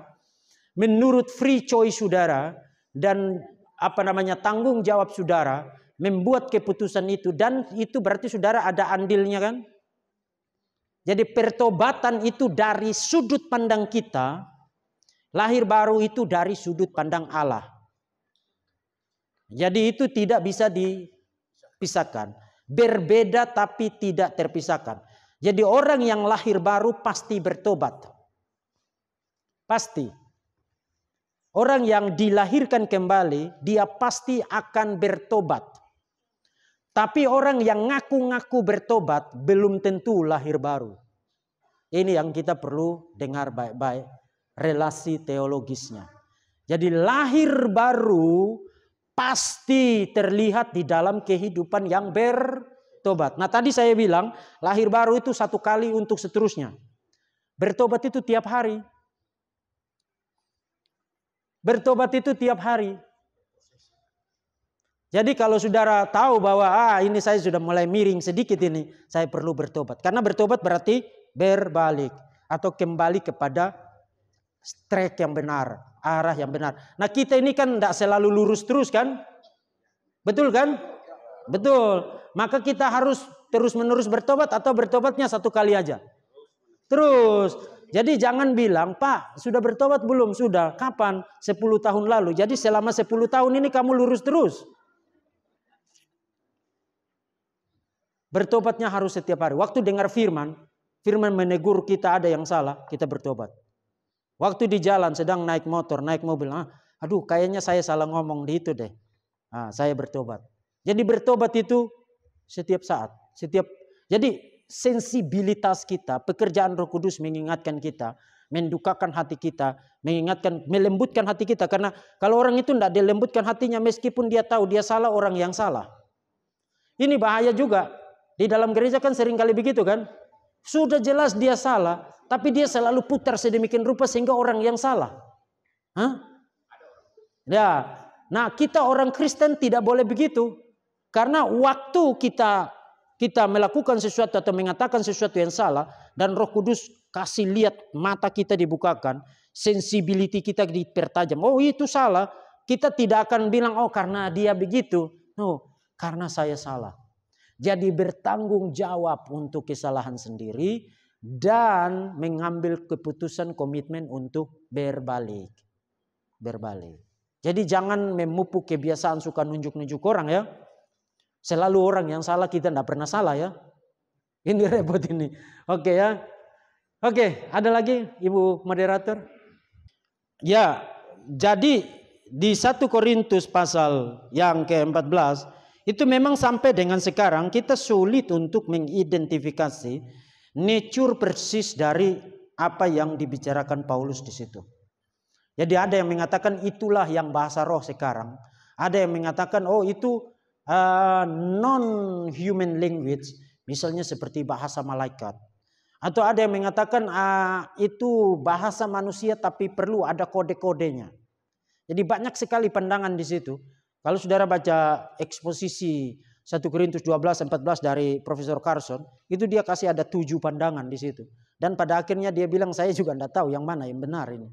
Menurut free choice saudara dan apa namanya tanggung jawab saudara membuat keputusan itu dan itu berarti saudara ada andilnya kan? Jadi pertobatan itu dari sudut pandang kita, lahir baru itu dari sudut pandang Allah. Jadi itu tidak bisa dipisahkan. Berbeda tapi tidak terpisahkan. Jadi orang yang lahir baru pasti bertobat. Pasti. Orang yang dilahirkan kembali, dia pasti akan bertobat. Tapi orang yang ngaku-ngaku bertobat belum tentu lahir baru. Ini yang kita perlu dengar baik-baik relasi teologisnya. Jadi lahir baru pasti terlihat di dalam kehidupan yang bertobat. Nah tadi saya bilang lahir baru itu satu kali untuk seterusnya. Bertobat itu tiap hari. Bertobat itu tiap hari. Jadi kalau saudara tahu bahwa ah ini saya sudah mulai miring sedikit ini, saya perlu bertobat. Karena bertobat berarti berbalik atau kembali kepada track yang benar, arah yang benar. Nah kita ini kan tidak selalu lurus terus kan? Betul kan? Betul. Maka kita harus terus menerus bertobat atau bertobatnya satu kali aja. Terus. Jadi jangan bilang, Pak sudah bertobat belum? Sudah. Kapan? 10 tahun lalu. Jadi selama 10 tahun ini kamu lurus terus. Bertobatnya harus setiap hari. Waktu dengar firman, firman menegur kita ada yang salah, kita bertobat. Waktu di jalan sedang naik motor, naik mobil, ah, aduh kayaknya saya salah ngomong di itu deh. Ah, saya bertobat. Jadi bertobat itu setiap saat, setiap jadi sensibilitas kita, pekerjaan Roh Kudus mengingatkan kita, mendukakan hati kita, mengingatkan, melembutkan hati kita karena kalau orang itu tidak dilembutkan hatinya meskipun dia tahu dia salah orang yang salah. Ini bahaya juga. Di dalam gereja kan sering kali begitu kan? Sudah jelas dia salah, tapi dia selalu putar sedemikian rupa sehingga orang yang salah. Hah? Ya. Nah, kita orang Kristen tidak boleh begitu. Karena waktu kita kita melakukan sesuatu atau mengatakan sesuatu yang salah dan Roh Kudus kasih lihat mata kita dibukakan, sensibility kita dipertajam. Oh, itu salah. Kita tidak akan bilang oh karena dia begitu. No, karena saya salah. Jadi bertanggung jawab untuk kesalahan sendiri dan mengambil keputusan komitmen untuk berbalik. Berbalik. Jadi jangan memupuk kebiasaan suka nunjuk-nunjuk orang ya. Selalu orang yang salah kita tidak pernah salah ya. Ini repot ini. Oke ya. Oke, ada lagi Ibu moderator? Ya, jadi di 1 Korintus pasal yang ke-14 itu memang sampai dengan sekarang kita sulit untuk mengidentifikasi nature persis dari apa yang dibicarakan Paulus di situ. Jadi ada yang mengatakan itulah yang bahasa roh sekarang. Ada yang mengatakan oh itu uh, eh, non human language, misalnya seperti bahasa malaikat. Atau ada yang mengatakan ah, itu bahasa manusia tapi perlu ada kode-kodenya. Jadi banyak sekali pandangan di situ. Kalau saudara baca eksposisi 1 Korintus 12 14 dari Profesor Carson, itu dia kasih ada tujuh pandangan di situ. Dan pada akhirnya dia bilang saya juga tidak tahu yang mana yang benar ini.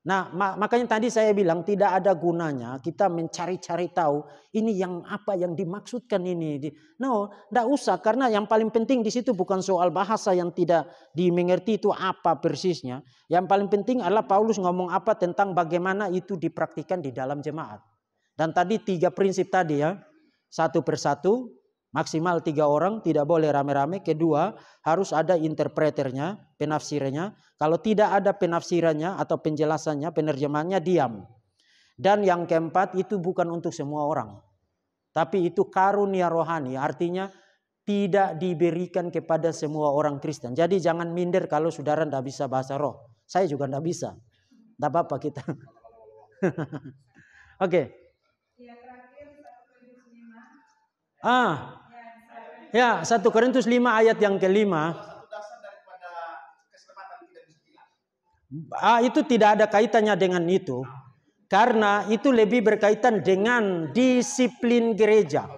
Nah, makanya tadi saya bilang tidak ada gunanya kita mencari-cari tahu ini yang apa yang dimaksudkan ini. No, tidak usah karena yang paling penting di situ bukan soal bahasa yang tidak dimengerti itu apa persisnya. Yang paling penting adalah Paulus ngomong apa tentang bagaimana itu dipraktikkan di dalam jemaat. Dan tadi tiga prinsip tadi ya, satu persatu, Maksimal tiga orang, tidak boleh rame-rame. Kedua, harus ada interpreternya, penafsirannya. Kalau tidak ada penafsirannya atau penjelasannya, penerjemahannya diam. Dan yang keempat itu bukan untuk semua orang. Tapi itu karunia rohani, artinya tidak diberikan kepada semua orang Kristen. Jadi jangan minder kalau saudara tidak bisa bahasa roh. Saya juga tidak bisa. Tidak apa-apa kita. [laughs] Oke. okay. Ah. Ya, 1 Korintus 5 ayat yang kelima. Ah, itu tidak ada kaitannya dengan itu. Karena itu lebih berkaitan dengan disiplin gereja.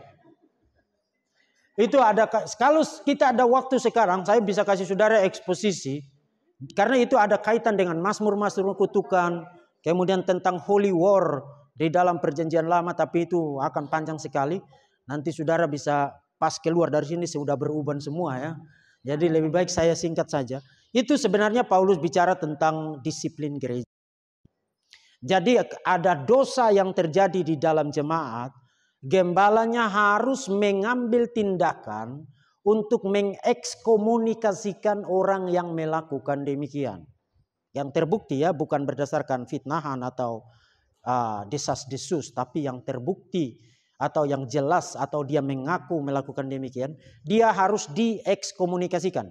Itu ada kalau kita ada waktu sekarang, saya bisa kasih saudara eksposisi. Karena itu ada kaitan dengan mazmur-mazmur kutukan, kemudian tentang holy war di dalam perjanjian lama tapi itu akan panjang sekali. Nanti saudara bisa pas keluar dari sini sudah beruban semua ya. Jadi lebih baik saya singkat saja. Itu sebenarnya Paulus bicara tentang disiplin gereja. Jadi ada dosa yang terjadi di dalam jemaat. Gembalanya harus mengambil tindakan untuk mengekskomunikasikan orang yang melakukan demikian. Yang terbukti ya bukan berdasarkan fitnahan atau uh, desas-desus. Tapi yang terbukti atau yang jelas atau dia mengaku melakukan demikian, dia harus diekskomunikasikan.